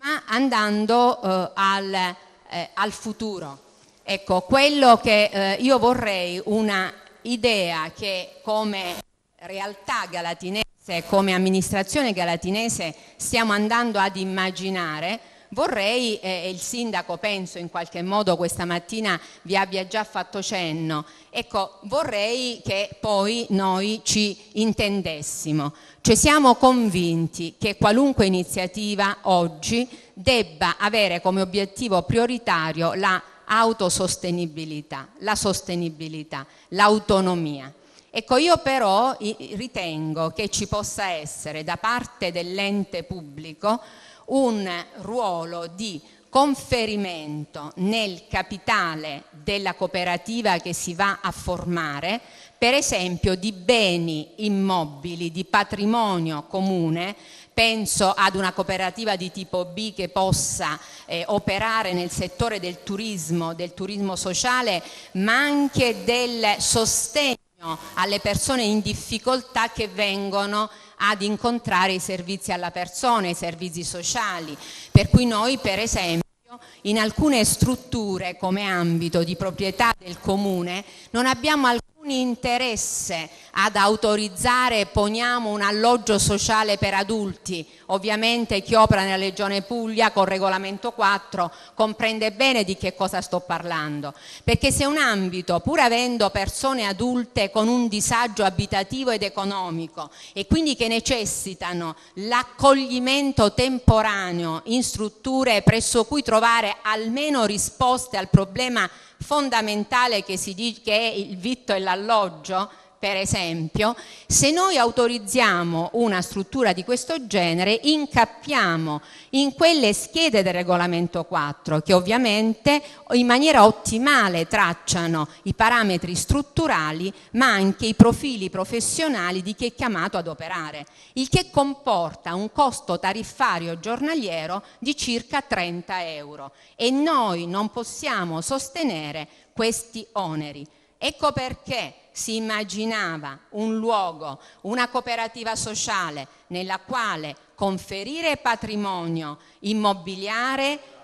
Speaker 8: Ma andando eh, al, eh, al, futuro, ecco, quello che eh, io vorrei una idea che come realtà galatinese come amministrazione galatinese stiamo andando ad immaginare Vorrei, eh, e eh, il sindaco penso in qualche modo questa mattina vi abbia già fatto cenno, ecco vorrei che poi noi ci intendessimo, cioè siamo convinti che qualunque iniziativa oggi debba avere come obiettivo prioritario la autosostenibilità, la sostenibilità, l'autonomia. Ecco, io però ritengo che ci possa essere da parte dell'ente pubblico un ruolo di conferimento nel capitale della cooperativa che si va a formare, per esempio di beni immobili, di patrimonio comune, penso ad una cooperativa di tipo B che possa eh, operare nel settore del turismo, del turismo sociale, ma anche del sostegno alle persone in difficoltà che vengono ad incontrare i servizi alla persona, i servizi sociali, per cui noi per esempio in alcune strutture come ambito di proprietà del comune non abbiamo alcun interesse ad autorizzare, poniamo, un alloggio sociale per adulti, ovviamente chi opera nella Regione Puglia con regolamento 4 comprende bene di che cosa sto parlando, perché se un ambito, pur avendo persone adulte con un disagio abitativo ed economico e quindi che necessitano l'accoglimento temporaneo in strutture presso cui trovare almeno risposte al problema fondamentale che, si dice, che è il vitto e l'alloggio, per esempio, se noi autorizziamo una struttura di questo genere, incappiamo in quelle schede del regolamento 4 che ovviamente in maniera ottimale tracciano i parametri strutturali ma anche i profili professionali di chi è chiamato ad operare, il che comporta un costo tariffario giornaliero di circa 30 euro e noi non possiamo sostenere questi oneri. Ecco perché si immaginava un luogo, una cooperativa sociale nella quale conferire patrimonio immobiliare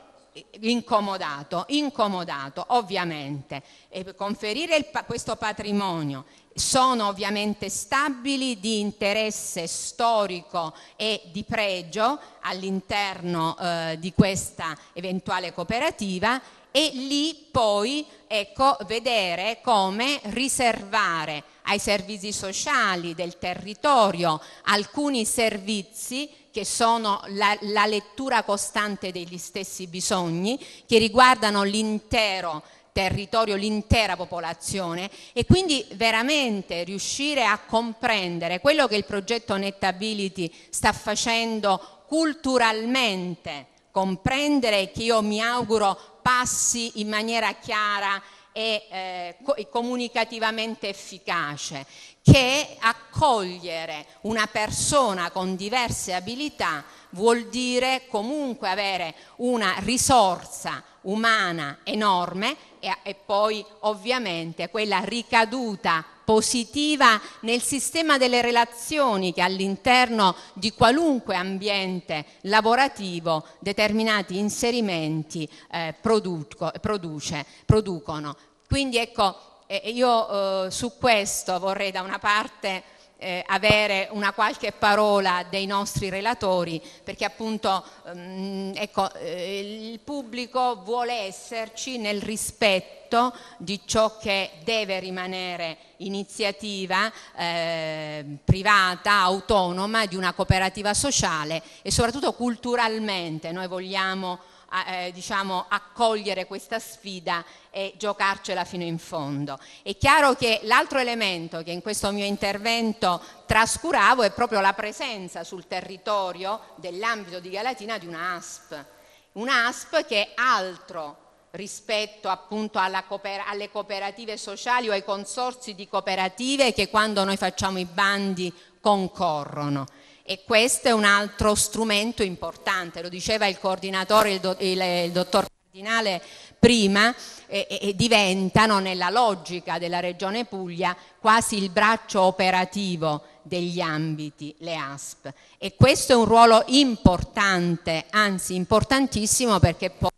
Speaker 8: incomodato, incomodato ovviamente, e conferire il, questo patrimonio sono ovviamente stabili di interesse storico e di pregio all'interno eh, di questa eventuale cooperativa e lì poi ecco, vedere come riservare ai servizi sociali del territorio alcuni servizi che sono la, la lettura costante degli stessi bisogni, che riguardano l'intero territorio, l'intera popolazione e quindi veramente riuscire a comprendere quello che il progetto Netability sta facendo culturalmente comprendere che io mi auguro passi in maniera chiara e eh, comunicativamente efficace, che accogliere una persona con diverse abilità vuol dire comunque avere una risorsa umana enorme e, e poi ovviamente quella ricaduta positiva nel sistema delle relazioni che all'interno di qualunque ambiente lavorativo determinati inserimenti eh, produco, produce, producono. Quindi ecco, eh, io eh, su questo vorrei da una parte eh, avere una qualche parola dei nostri relatori perché appunto ehm, ecco, eh, il pubblico vuole esserci nel rispetto di ciò che deve rimanere iniziativa eh, privata, autonoma di una cooperativa sociale e soprattutto culturalmente noi vogliamo eh, diciamo, accogliere questa sfida e giocarcela fino in fondo. È chiaro che l'altro elemento che in questo mio intervento trascuravo è proprio la presenza sul territorio dell'ambito di Galatina di una ASP, una ASP che è altro rispetto appunto cooper- alle cooperative sociali o ai consorsi di cooperative che quando noi facciamo i bandi concorrono. E questo è un altro strumento importante, lo diceva il coordinatore, il, do, il, il dottor Cardinale prima, e, e diventano nella logica della Regione Puglia quasi il braccio operativo degli ambiti, le ASP. E questo è un ruolo importante, anzi importantissimo perché poi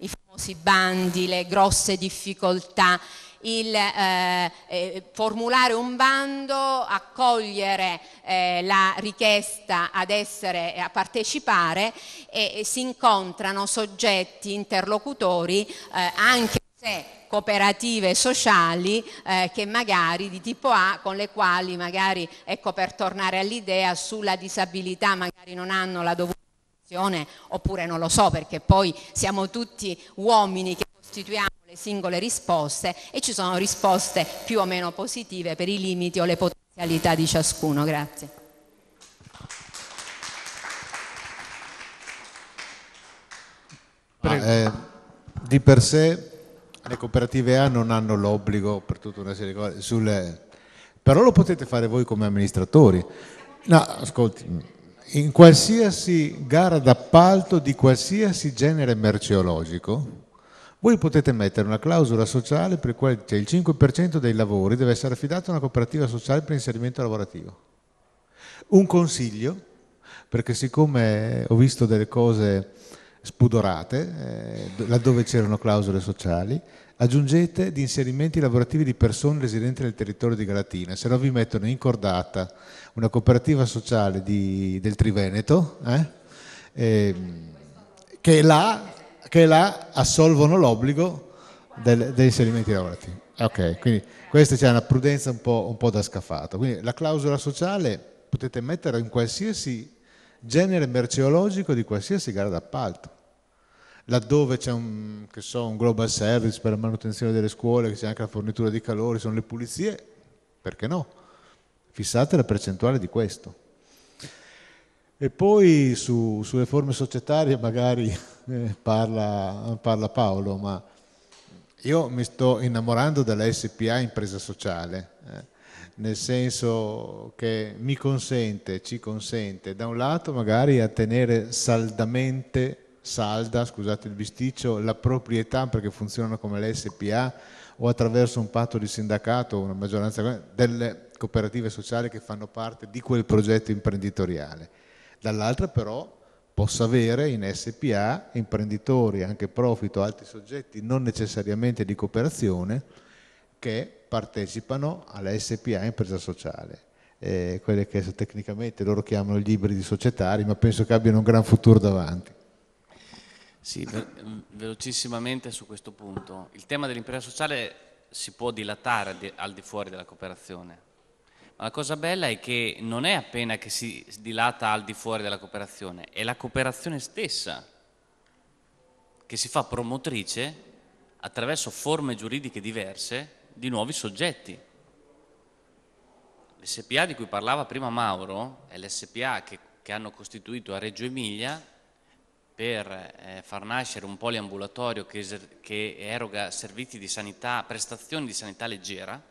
Speaker 8: i famosi bandi, le grosse difficoltà, il eh, eh, formulare un bando, accogliere eh, la richiesta ad essere, eh, a partecipare e, e si incontrano soggetti, interlocutori, eh, anche se cooperative sociali eh, che magari di tipo A con le quali magari ecco per tornare all'idea sulla disabilità magari non hanno la dovuta attenzione oppure non lo so perché poi siamo tutti uomini che costituiamo singole risposte e ci sono risposte più o meno positive per i limiti o le potenzialità di ciascuno. Grazie. Ah,
Speaker 4: eh, di per sé le cooperative A non hanno l'obbligo per tutta una serie di cose, sulle... però lo potete fare voi come amministratori. No, ascolti, in qualsiasi gara d'appalto di qualsiasi genere merceologico, voi potete mettere una clausola sociale per cui cioè, il 5% dei lavori deve essere affidato a una cooperativa sociale per inserimento lavorativo. Un consiglio, perché siccome ho visto delle cose spudorate, eh, laddove c'erano clausole sociali, aggiungete di inserimenti lavorativi di persone residenti nel territorio di Galatina, se no vi mettono in cordata una cooperativa sociale di, del Triveneto, eh, eh, che là che là assolvono l'obbligo del, degli inserimenti lavorativi. Ok, quindi questa c'è una prudenza un po', un po', da scaffato. Quindi la clausola sociale potete metterla in qualsiasi genere merceologico di qualsiasi gara d'appalto. Laddove c'è un, so, un global service per la manutenzione delle scuole, c'è anche la fornitura di calore, sono le pulizie, perché no? Fissate la percentuale di questo. E poi su, sulle forme societarie magari eh, parla, parla Paolo, ma io mi sto innamorando della SPA impresa sociale, eh, nel senso che mi consente, ci consente, da un lato magari a tenere saldamente salda, scusate il bisticcio, la proprietà perché funzionano come le SPA o attraverso un patto di sindacato, una maggioranza delle cooperative sociali che fanno parte di quel progetto imprenditoriale. Dall'altra però possa avere in SPA imprenditori, anche profit o altri soggetti non necessariamente di cooperazione che partecipano alla SPA impresa sociale. Eh, quelle che tecnicamente loro chiamano gli ibridi societari, ma penso che abbiano un gran futuro davanti. Sì,
Speaker 3: velocissimamente su questo punto. Il tema dell'impresa sociale si può dilatare di, al di fuori della cooperazione, la cosa bella è che non è appena che si dilata al di fuori della cooperazione, è la cooperazione stessa che si fa promotrice attraverso forme giuridiche diverse di nuovi soggetti. L'SPA di cui parlava prima Mauro è l'SPA che, che hanno costituito a Reggio Emilia per eh, far nascere un poliambulatorio che, che eroga servizi di sanità, prestazioni di sanità leggera,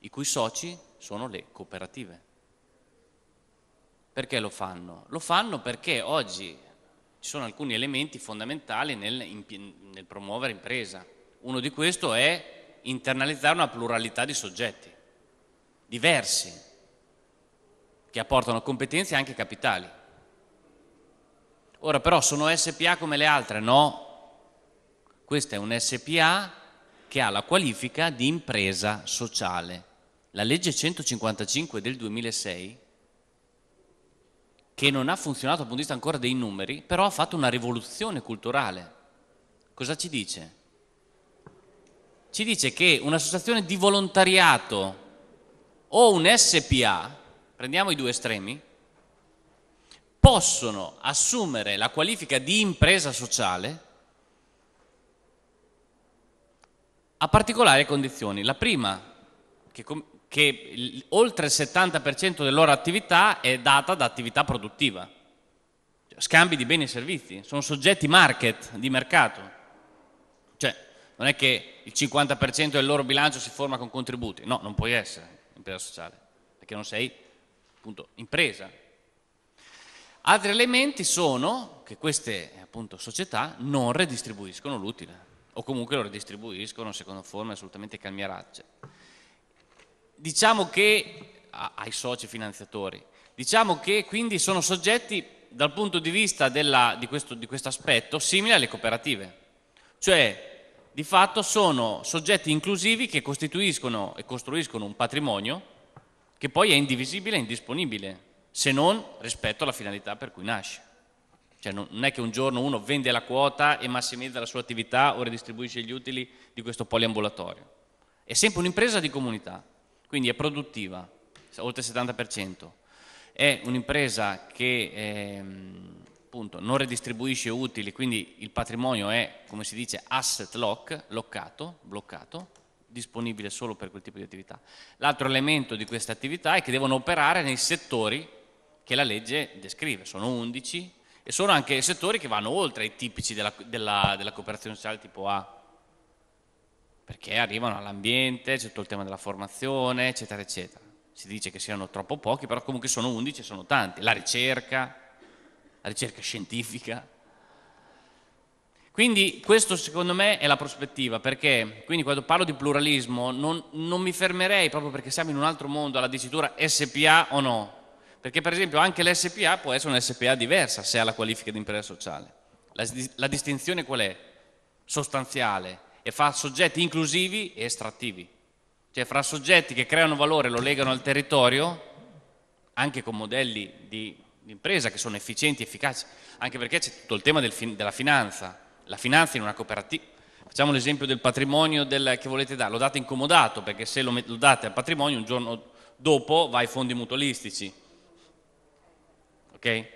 Speaker 3: i cui soci sono le cooperative. Perché lo fanno? Lo fanno perché oggi ci sono alcuni elementi fondamentali nel, nel promuovere impresa. Uno di questi è internalizzare una pluralità di soggetti diversi che apportano competenze e anche capitali. Ora però sono SPA come le altre? No, questa è un SPA che ha la qualifica di impresa sociale. La legge 155 del 2006, che non ha funzionato dal punto di vista ancora dei numeri, però ha fatto una rivoluzione culturale. Cosa ci dice? Ci dice che un'associazione di volontariato o un SPA, prendiamo i due estremi, possono assumere la qualifica di impresa sociale a particolari condizioni. La prima, che, che oltre il 70% della loro attività è data da attività produttiva, cioè, scambi di beni e servizi, sono soggetti market, di mercato. Cioè, non è che il 50% del loro bilancio si forma con contributi, no, non puoi essere impresa sociale, perché non sei appunto impresa. Altri elementi sono che queste appunto, società non redistribuiscono l'utile o comunque lo redistribuiscono secondo forme assolutamente calmieracce. Diciamo che, ai soci finanziatori, diciamo che quindi sono soggetti dal punto di vista della, di questo di quest aspetto simili alle cooperative, cioè di fatto sono soggetti inclusivi che costituiscono e costruiscono un patrimonio che poi è indivisibile e indisponibile, se non rispetto alla finalità per cui nasce. Cioè non è che un giorno uno vende la quota e massimizza la sua attività o redistribuisce gli utili di questo poliambulatorio. È sempre un'impresa di comunità, quindi è produttiva, oltre il 70%. È un'impresa che eh, appunto, non redistribuisce utili, quindi il patrimonio è, come si dice, asset lock, bloccato, bloccato, disponibile solo per quel tipo di attività. L'altro elemento di queste attività è che devono operare nei settori che la legge descrive, sono 11 e sono anche settori che vanno oltre i tipici della, della, della cooperazione sociale tipo A, perché arrivano all'ambiente, c'è tutto il tema della formazione, eccetera, eccetera. Si dice che siano troppo pochi, però comunque sono 11 e sono tanti. La ricerca, la ricerca scientifica. Quindi questo secondo me è la prospettiva, perché quindi quando parlo di pluralismo non, non mi fermerei proprio perché siamo in un altro mondo alla dicitura SPA o no, perché per esempio anche l'SPA può essere una SPA diversa se ha la qualifica di impresa sociale. La, la distinzione qual è? Sostanziale e fa soggetti inclusivi e estrattivi. Cioè fra soggetti che creano valore e lo legano al territorio, anche con modelli di, di impresa che sono efficienti, efficaci, anche perché c'è tutto il tema del, della finanza. La finanza in una cooperativa, Facciamo l'esempio del patrimonio del, che volete dare, lo date incomodato perché se lo, lo date al patrimonio un giorno dopo va ai fondi mutualistici ok?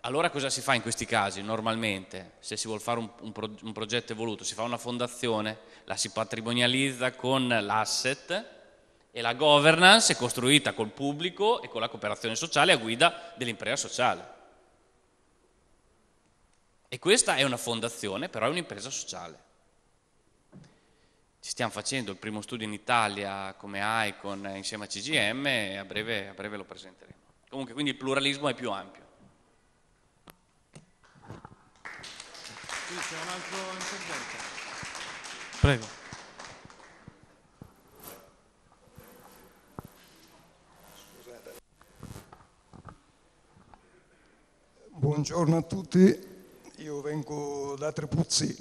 Speaker 3: Allora cosa si fa in questi casi normalmente? Se si vuole fare un, un, pro, un, progetto evoluto, si fa una fondazione, la si patrimonializza con l'asset e la governance è costruita col pubblico e con la cooperazione sociale a guida dell'impresa sociale. E questa è una fondazione, però è un'impresa sociale. Ci stiamo facendo il primo studio in Italia come ICON insieme a CGM e a breve, a breve lo presenteremo. Comunque, quindi il pluralismo è più ampio.
Speaker 1: c'è un altro intervento. Prego.
Speaker 9: Scusate. Buongiorno a tutti, io vengo da Trepuzzi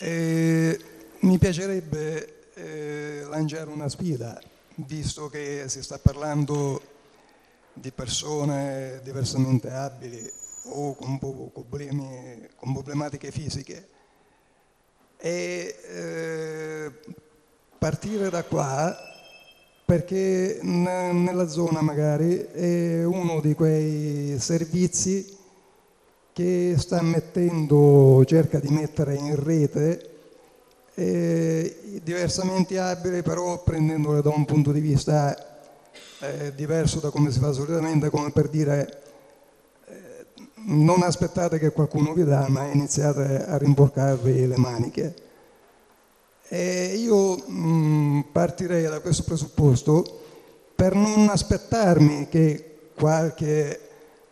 Speaker 9: e mi piacerebbe eh, lanciare una sfida, visto che si sta parlando di persone diversamente abili o con, problemi, con problematiche fisiche. E eh, partire da qua perché nella zona magari è uno di quei servizi che sta mettendo, cerca di mettere in rete eh, diversamente abili, però prendendole da un punto di vista è diverso da come si fa solitamente, come per dire eh, non aspettate che qualcuno vi dà, ma iniziate a rimborcarvi le maniche. E io mh, mm, partirei da questo presupposto per non aspettarmi che qualche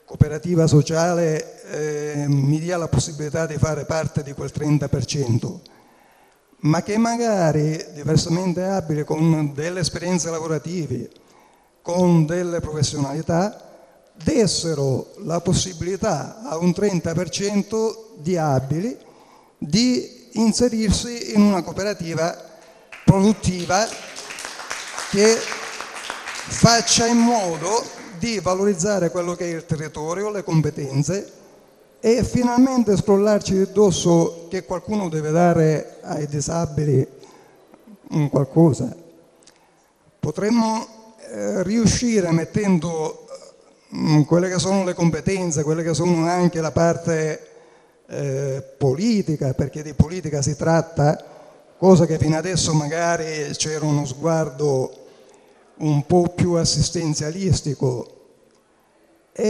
Speaker 9: cooperativa sociale eh, mi dia la possibilità di fare parte di quel 30%, ma che magari diversamente abile, con delle esperienze lavorative, con delle professionalità dessero la possibilità a un 30% di abili di inserirsi in una cooperativa produttiva che faccia in modo di valorizzare quello che è il territorio, le competenze e finalmente scrollarci di dosso che qualcuno deve dare ai disabili qualcosa. Potremmo eh, riuscire mettendo eh, quelle che sono le competenze, quelle che sono anche la parte eh, politica, perché di politica si tratta, cosa che fino adesso magari c'era uno sguardo un po' più assistenzialistico, e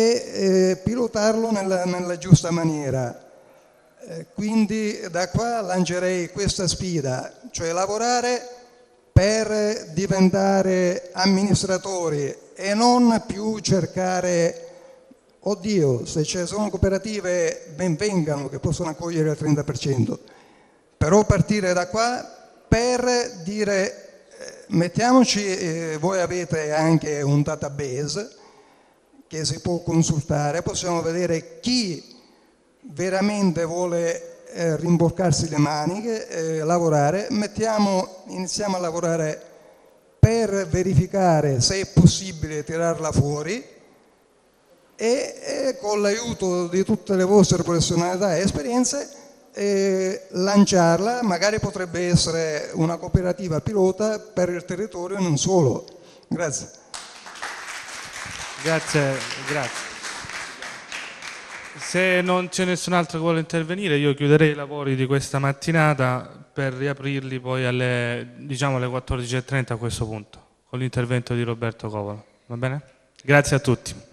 Speaker 9: eh, pilotarlo nella, nella, giusta maniera. Eh, quindi da qua lancerei questa sfida, cioè lavorare per diventare amministratori e non più cercare, oddio, se ci sono cooperative ben vengano che possono accogliere il 30%, però partire da qua per dire eh, mettiamoci, eh, voi avete anche un database che si può consultare, possiamo vedere chi veramente vuole eh, rimboccarsi le maniche, eh, lavorare, Mettiamo, iniziamo a lavorare per verificare se è possibile tirarla fuori e, e con l'aiuto di tutte le vostre professionalità e esperienze eh, lanciarla, magari potrebbe essere una cooperativa pilota per il territorio e non solo.
Speaker 1: Grazie. Grazie, grazie. Se non c'è nessun altro che vuole intervenire, io chiuderei i lavori di questa mattinata per riaprirli poi alle, diciamo, alle 14.30 a questo punto, con l'intervento di Roberto Covolo. Va bene? Grazie a tutti.